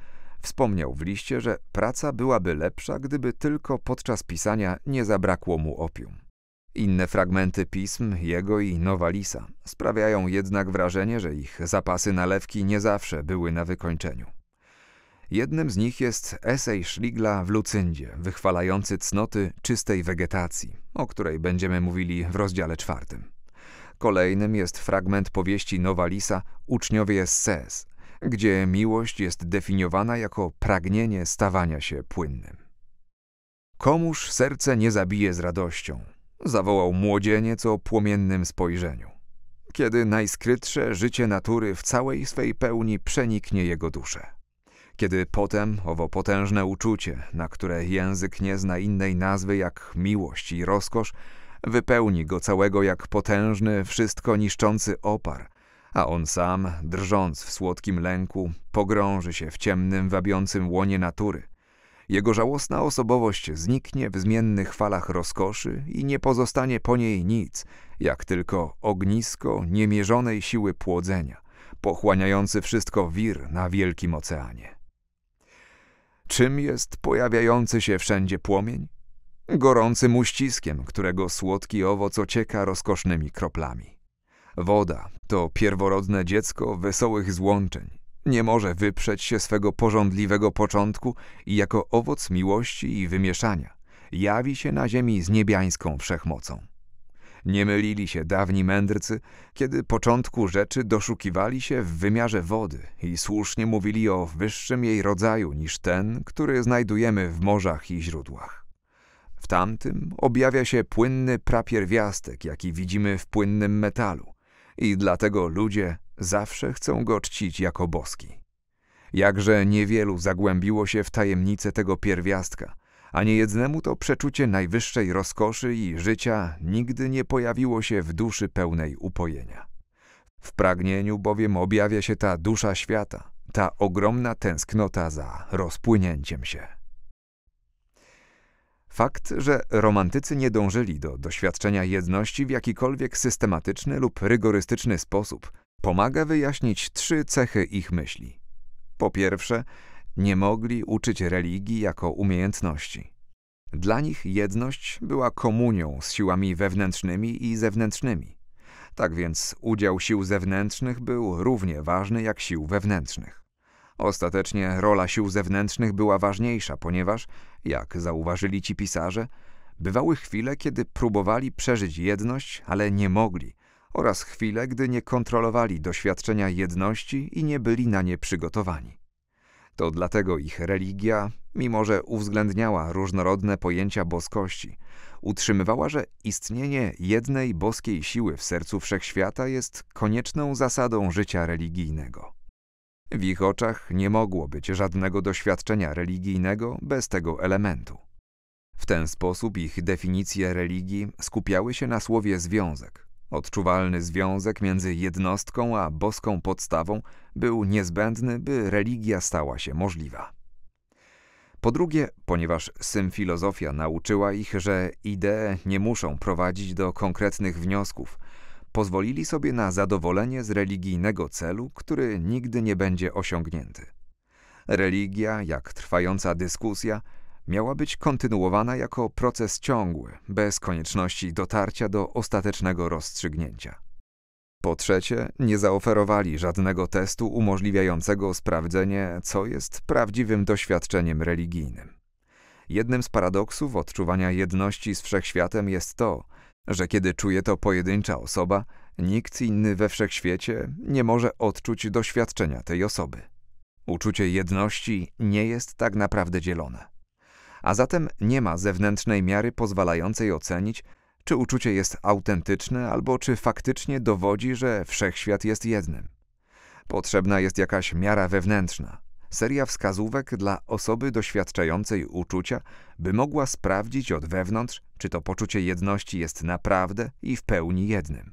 wspomniał w liście, że praca byłaby lepsza, gdyby tylko podczas pisania nie zabrakło mu opium. Inne fragmenty pism jego i Nowalisa sprawiają jednak wrażenie, że ich zapasy nalewki nie zawsze były na wykończeniu. Jednym z nich jest esej Szligla w Lucyndzie, wychwalający cnoty czystej wegetacji, o której będziemy mówili w rozdziale czwartym. Kolejnym jest fragment powieści Lisa Uczniowie z gdzie miłość jest definiowana jako pragnienie stawania się płynnym. Komuż serce nie zabije z radością, zawołał młodzieniec o płomiennym spojrzeniu, kiedy najskrytsze życie natury w całej swej pełni przeniknie jego duszę kiedy potem owo potężne uczucie, na które język nie zna innej nazwy jak miłość i rozkosz, wypełni go całego jak potężny, wszystko niszczący opar, a on sam, drżąc w słodkim lęku, pogrąży się w ciemnym, wabiącym łonie natury. Jego żałosna osobowość zniknie w zmiennych falach rozkoszy i nie pozostanie po niej nic, jak tylko ognisko niemierzonej siły płodzenia, pochłaniający wszystko wir na wielkim oceanie. Czym jest pojawiający się wszędzie płomień? Gorącym uściskiem, którego słodki owoc ocieka rozkosznymi kroplami. Woda to pierworodne dziecko wesołych złączeń. Nie może wyprzeć się swego porządliwego początku i jako owoc miłości i wymieszania jawi się na ziemi z niebiańską wszechmocą. Nie mylili się dawni mędrcy, kiedy początku rzeczy doszukiwali się w wymiarze wody i słusznie mówili o wyższym jej rodzaju niż ten, który znajdujemy w morzach i źródłach. W tamtym objawia się płynny prapierwiastek, jaki widzimy w płynnym metalu i dlatego ludzie zawsze chcą go czcić jako boski. Jakże niewielu zagłębiło się w tajemnicę tego pierwiastka – a niejednemu to przeczucie najwyższej rozkoszy i życia nigdy nie pojawiło się w duszy pełnej upojenia. W pragnieniu bowiem objawia się ta dusza świata, ta ogromna tęsknota za rozpłynięciem się. Fakt, że romantycy nie dążyli do doświadczenia jedności w jakikolwiek systematyczny lub rygorystyczny sposób, pomaga wyjaśnić trzy cechy ich myśli. Po pierwsze, nie mogli uczyć religii jako umiejętności. Dla nich jedność była komunią z siłami wewnętrznymi i zewnętrznymi. Tak więc udział sił zewnętrznych był równie ważny jak sił wewnętrznych. Ostatecznie rola sił zewnętrznych była ważniejsza, ponieważ, jak zauważyli ci pisarze, bywały chwile, kiedy próbowali przeżyć jedność, ale nie mogli, oraz chwile, gdy nie kontrolowali doświadczenia jedności i nie byli na nie przygotowani. To dlatego ich religia, mimo że uwzględniała różnorodne pojęcia boskości, utrzymywała, że istnienie jednej boskiej siły w sercu wszechświata jest konieczną zasadą życia religijnego. W ich oczach nie mogło być żadnego doświadczenia religijnego bez tego elementu. W ten sposób ich definicje religii skupiały się na słowie związek, Odczuwalny związek między jednostką a boską podstawą był niezbędny, by religia stała się możliwa. Po drugie, ponieważ symfilozofia nauczyła ich, że idee nie muszą prowadzić do konkretnych wniosków, pozwolili sobie na zadowolenie z religijnego celu, który nigdy nie będzie osiągnięty. Religia, jak trwająca dyskusja, miała być kontynuowana jako proces ciągły, bez konieczności dotarcia do ostatecznego rozstrzygnięcia. Po trzecie, nie zaoferowali żadnego testu umożliwiającego sprawdzenie, co jest prawdziwym doświadczeniem religijnym. Jednym z paradoksów odczuwania jedności z wszechświatem jest to, że kiedy czuje to pojedyncza osoba, nikt inny we wszechświecie nie może odczuć doświadczenia tej osoby. Uczucie jedności nie jest tak naprawdę dzielone a zatem nie ma zewnętrznej miary pozwalającej ocenić, czy uczucie jest autentyczne albo czy faktycznie dowodzi, że wszechświat jest jednym. Potrzebna jest jakaś miara wewnętrzna, seria wskazówek dla osoby doświadczającej uczucia, by mogła sprawdzić od wewnątrz, czy to poczucie jedności jest naprawdę i w pełni jednym.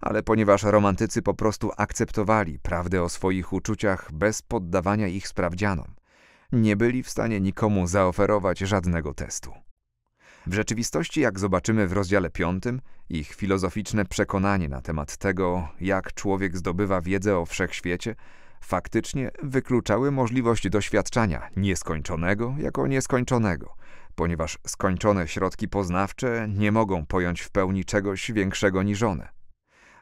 Ale ponieważ romantycy po prostu akceptowali prawdę o swoich uczuciach bez poddawania ich sprawdzianom, nie byli w stanie nikomu zaoferować żadnego testu. W rzeczywistości, jak zobaczymy w rozdziale 5, ich filozoficzne przekonanie na temat tego, jak człowiek zdobywa wiedzę o wszechświecie, faktycznie wykluczały możliwość doświadczania nieskończonego jako nieskończonego, ponieważ skończone środki poznawcze nie mogą pojąć w pełni czegoś większego niż one.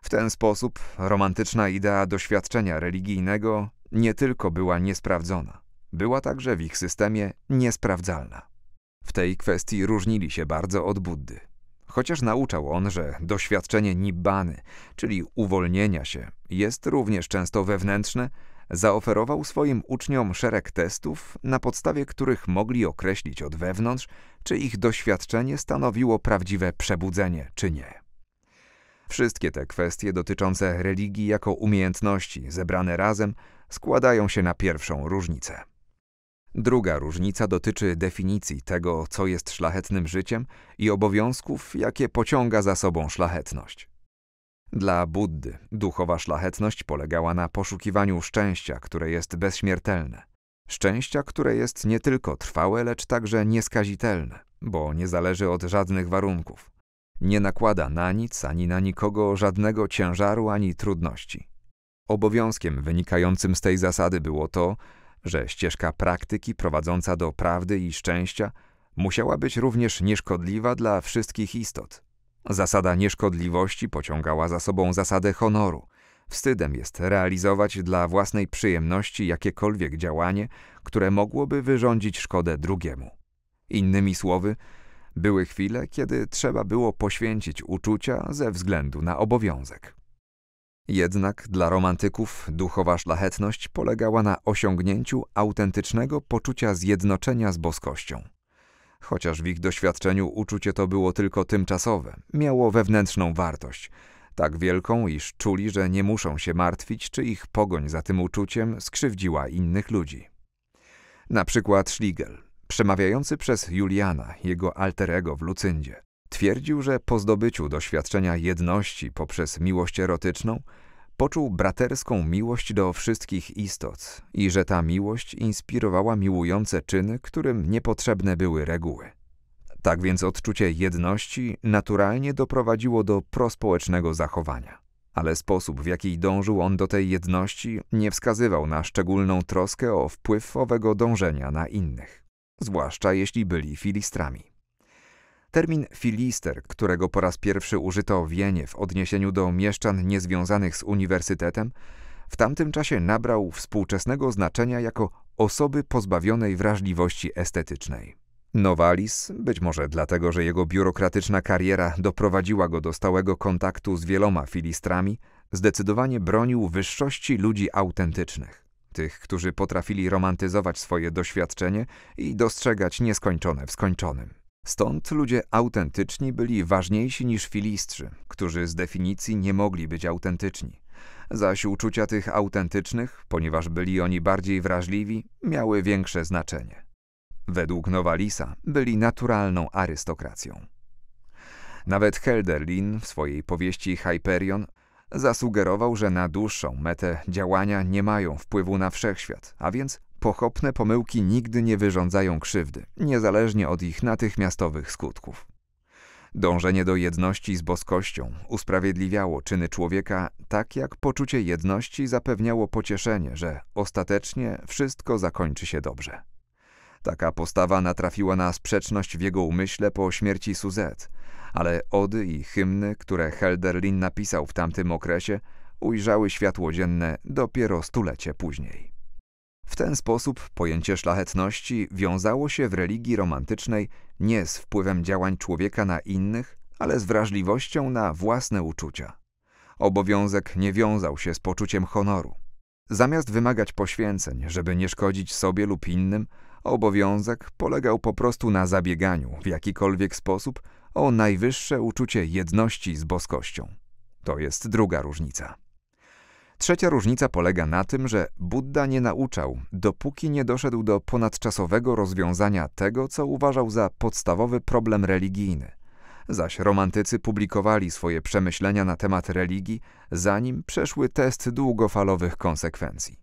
W ten sposób romantyczna idea doświadczenia religijnego nie tylko była niesprawdzona, była także w ich systemie niesprawdzalna. W tej kwestii różnili się bardzo od Buddy. Chociaż nauczał on, że doświadczenie nibbany, czyli uwolnienia się, jest również często wewnętrzne, zaoferował swoim uczniom szereg testów, na podstawie których mogli określić od wewnątrz, czy ich doświadczenie stanowiło prawdziwe przebudzenie, czy nie. Wszystkie te kwestie dotyczące religii jako umiejętności zebrane razem składają się na pierwszą różnicę. Druga różnica dotyczy definicji tego, co jest szlachetnym życiem i obowiązków, jakie pociąga za sobą szlachetność. Dla Buddy duchowa szlachetność polegała na poszukiwaniu szczęścia, które jest bezśmiertelne. Szczęścia, które jest nie tylko trwałe, lecz także nieskazitelne, bo nie zależy od żadnych warunków. Nie nakłada na nic ani na nikogo żadnego ciężaru ani trudności. Obowiązkiem wynikającym z tej zasady było to, że ścieżka praktyki prowadząca do prawdy i szczęścia musiała być również nieszkodliwa dla wszystkich istot. Zasada nieszkodliwości pociągała za sobą zasadę honoru. Wstydem jest realizować dla własnej przyjemności jakiekolwiek działanie, które mogłoby wyrządzić szkodę drugiemu. Innymi słowy, były chwile, kiedy trzeba było poświęcić uczucia ze względu na obowiązek. Jednak dla romantyków duchowa szlachetność polegała na osiągnięciu autentycznego poczucia zjednoczenia z boskością. Chociaż w ich doświadczeniu uczucie to było tylko tymczasowe, miało wewnętrzną wartość, tak wielką, iż czuli, że nie muszą się martwić, czy ich pogoń za tym uczuciem skrzywdziła innych ludzi. Na przykład Schlegel, przemawiający przez Juliana, jego alterego w Lucyndzie. Twierdził, że po zdobyciu doświadczenia jedności poprzez miłość erotyczną poczuł braterską miłość do wszystkich istot i że ta miłość inspirowała miłujące czyny, którym niepotrzebne były reguły. Tak więc odczucie jedności naturalnie doprowadziło do prospołecznego zachowania. Ale sposób, w jaki dążył on do tej jedności, nie wskazywał na szczególną troskę o wpływ owego dążenia na innych, zwłaszcza jeśli byli filistrami. Termin filister, którego po raz pierwszy użyto w Jenie w odniesieniu do mieszczan niezwiązanych z uniwersytetem, w tamtym czasie nabrał współczesnego znaczenia jako osoby pozbawionej wrażliwości estetycznej. Nowalis, być może dlatego, że jego biurokratyczna kariera doprowadziła go do stałego kontaktu z wieloma filistrami, zdecydowanie bronił wyższości ludzi autentycznych, tych, którzy potrafili romantyzować swoje doświadczenie i dostrzegać nieskończone w skończonym. Stąd ludzie autentyczni byli ważniejsi niż filistrzy, którzy z definicji nie mogli być autentyczni. Zaś uczucia tych autentycznych, ponieważ byli oni bardziej wrażliwi, miały większe znaczenie. Według Nowalisa byli naturalną arystokracją. Nawet Helderlin w swojej powieści Hyperion zasugerował, że na dłuższą metę działania nie mają wpływu na wszechświat, a więc Pochopne pomyłki nigdy nie wyrządzają krzywdy, niezależnie od ich natychmiastowych skutków. Dążenie do jedności z boskością usprawiedliwiało czyny człowieka, tak jak poczucie jedności zapewniało pocieszenie, że ostatecznie wszystko zakończy się dobrze. Taka postawa natrafiła na sprzeczność w jego umyśle po śmierci Suzette, ale ody i hymny, które Helderlin napisał w tamtym okresie, ujrzały światło dzienne dopiero stulecie później. W ten sposób pojęcie szlachetności wiązało się w religii romantycznej nie z wpływem działań człowieka na innych, ale z wrażliwością na własne uczucia. Obowiązek nie wiązał się z poczuciem honoru. Zamiast wymagać poświęceń, żeby nie szkodzić sobie lub innym, obowiązek polegał po prostu na zabieganiu w jakikolwiek sposób o najwyższe uczucie jedności z boskością. To jest druga różnica. Trzecia różnica polega na tym, że Buddha nie nauczał, dopóki nie doszedł do ponadczasowego rozwiązania tego, co uważał za podstawowy problem religijny. Zaś romantycy publikowali swoje przemyślenia na temat religii, zanim przeszły test długofalowych konsekwencji.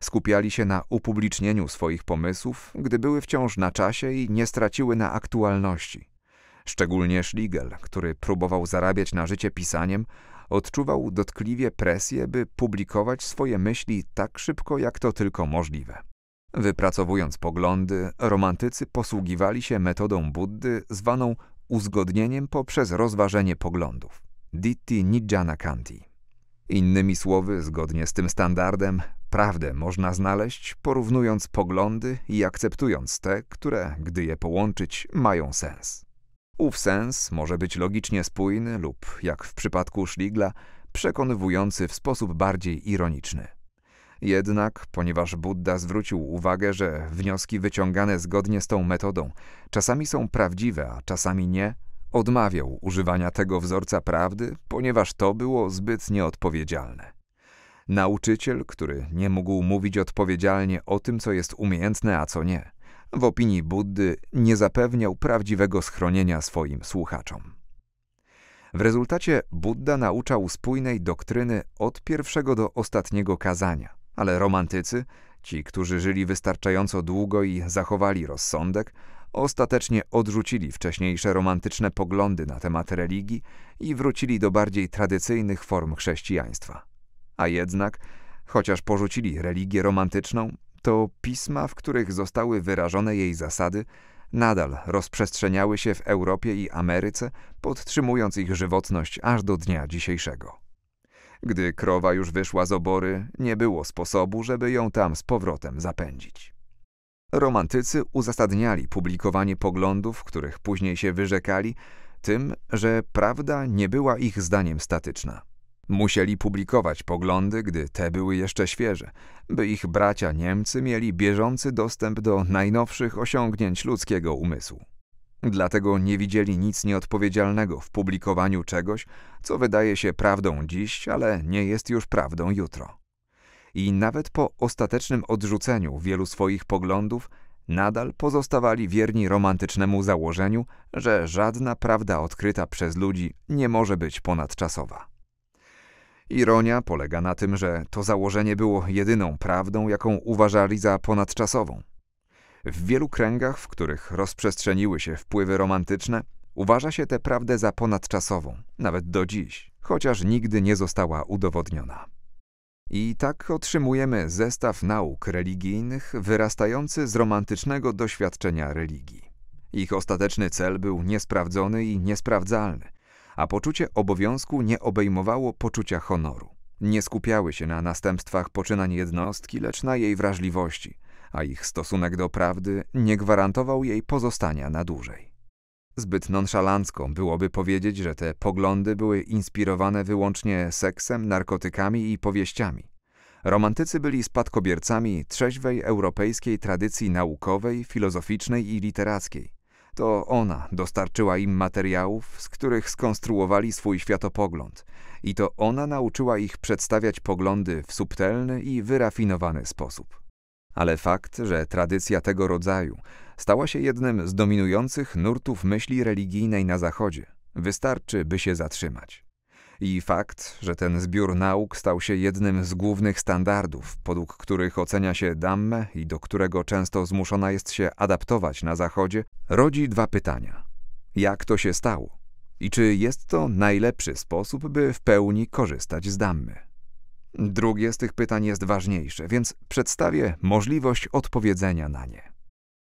Skupiali się na upublicznieniu swoich pomysłów, gdy były wciąż na czasie i nie straciły na aktualności. Szczególnie Schlegel, który próbował zarabiać na życie pisaniem, odczuwał dotkliwie presję, by publikować swoje myśli tak szybko, jak to tylko możliwe. Wypracowując poglądy, romantycy posługiwali się metodą Buddy zwaną uzgodnieniem poprzez rozważenie poglądów ditti nijjana kanti. Innymi słowy, zgodnie z tym standardem, prawdę można znaleźć porównując poglądy i akceptując te, które, gdy je połączyć, mają sens. Ów sens może być logicznie spójny lub, jak w przypadku Szligla, przekonywujący w sposób bardziej ironiczny. Jednak, ponieważ Buddha zwrócił uwagę, że wnioski wyciągane zgodnie z tą metodą czasami są prawdziwe, a czasami nie, odmawiał używania tego wzorca prawdy, ponieważ to było zbyt nieodpowiedzialne. Nauczyciel, który nie mógł mówić odpowiedzialnie o tym, co jest umiejętne, a co nie – w opinii Buddy nie zapewniał prawdziwego schronienia swoim słuchaczom. W rezultacie Buddha nauczał spójnej doktryny od pierwszego do ostatniego kazania, ale romantycy, ci, którzy żyli wystarczająco długo i zachowali rozsądek, ostatecznie odrzucili wcześniejsze romantyczne poglądy na temat religii i wrócili do bardziej tradycyjnych form chrześcijaństwa. A jednak, chociaż porzucili religię romantyczną, to pisma, w których zostały wyrażone jej zasady, nadal rozprzestrzeniały się w Europie i Ameryce, podtrzymując ich żywotność aż do dnia dzisiejszego. Gdy krowa już wyszła z obory, nie było sposobu, żeby ją tam z powrotem zapędzić. Romantycy uzasadniali publikowanie poglądów, których później się wyrzekali, tym, że prawda nie była ich zdaniem statyczna. Musieli publikować poglądy, gdy te były jeszcze świeże, by ich bracia Niemcy mieli bieżący dostęp do najnowszych osiągnięć ludzkiego umysłu. Dlatego nie widzieli nic nieodpowiedzialnego w publikowaniu czegoś, co wydaje się prawdą dziś, ale nie jest już prawdą jutro. I nawet po ostatecznym odrzuceniu wielu swoich poglądów, nadal pozostawali wierni romantycznemu założeniu, że żadna prawda odkryta przez ludzi nie może być ponadczasowa. Ironia polega na tym, że to założenie było jedyną prawdą, jaką uważali za ponadczasową. W wielu kręgach, w których rozprzestrzeniły się wpływy romantyczne, uważa się tę prawdę za ponadczasową, nawet do dziś, chociaż nigdy nie została udowodniona. I tak otrzymujemy zestaw nauk religijnych wyrastający z romantycznego doświadczenia religii. Ich ostateczny cel był niesprawdzony i niesprawdzalny, a poczucie obowiązku nie obejmowało poczucia honoru. Nie skupiały się na następstwach poczynań jednostki, lecz na jej wrażliwości, a ich stosunek do prawdy nie gwarantował jej pozostania na dłużej. Zbyt nonszalancko byłoby powiedzieć, że te poglądy były inspirowane wyłącznie seksem, narkotykami i powieściami. Romantycy byli spadkobiercami trzeźwej europejskiej tradycji naukowej, filozoficznej i literackiej. To ona dostarczyła im materiałów, z których skonstruowali swój światopogląd i to ona nauczyła ich przedstawiać poglądy w subtelny i wyrafinowany sposób. Ale fakt, że tradycja tego rodzaju stała się jednym z dominujących nurtów myśli religijnej na Zachodzie, wystarczy, by się zatrzymać i fakt, że ten zbiór nauk stał się jednym z głównych standardów, podług których ocenia się dammę i do którego często zmuszona jest się adaptować na Zachodzie, rodzi dwa pytania. Jak to się stało? I czy jest to najlepszy sposób, by w pełni korzystać z dammy? Drugie z tych pytań jest ważniejsze, więc przedstawię możliwość odpowiedzenia na nie.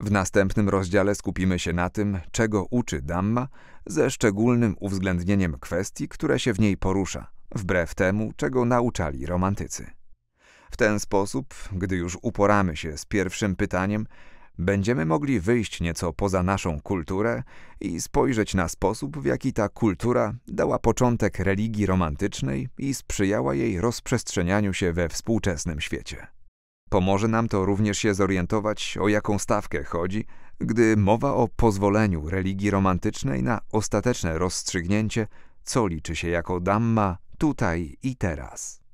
W następnym rozdziale skupimy się na tym, czego uczy Damma, ze szczególnym uwzględnieniem kwestii, które się w niej porusza, wbrew temu, czego nauczali romantycy. W ten sposób, gdy już uporamy się z pierwszym pytaniem, będziemy mogli wyjść nieco poza naszą kulturę i spojrzeć na sposób, w jaki ta kultura dała początek religii romantycznej i sprzyjała jej rozprzestrzenianiu się we współczesnym świecie. Pomoże nam to również się zorientować, o jaką stawkę chodzi, gdy mowa o pozwoleniu religii romantycznej na ostateczne rozstrzygnięcie, co liczy się jako damma tutaj i teraz.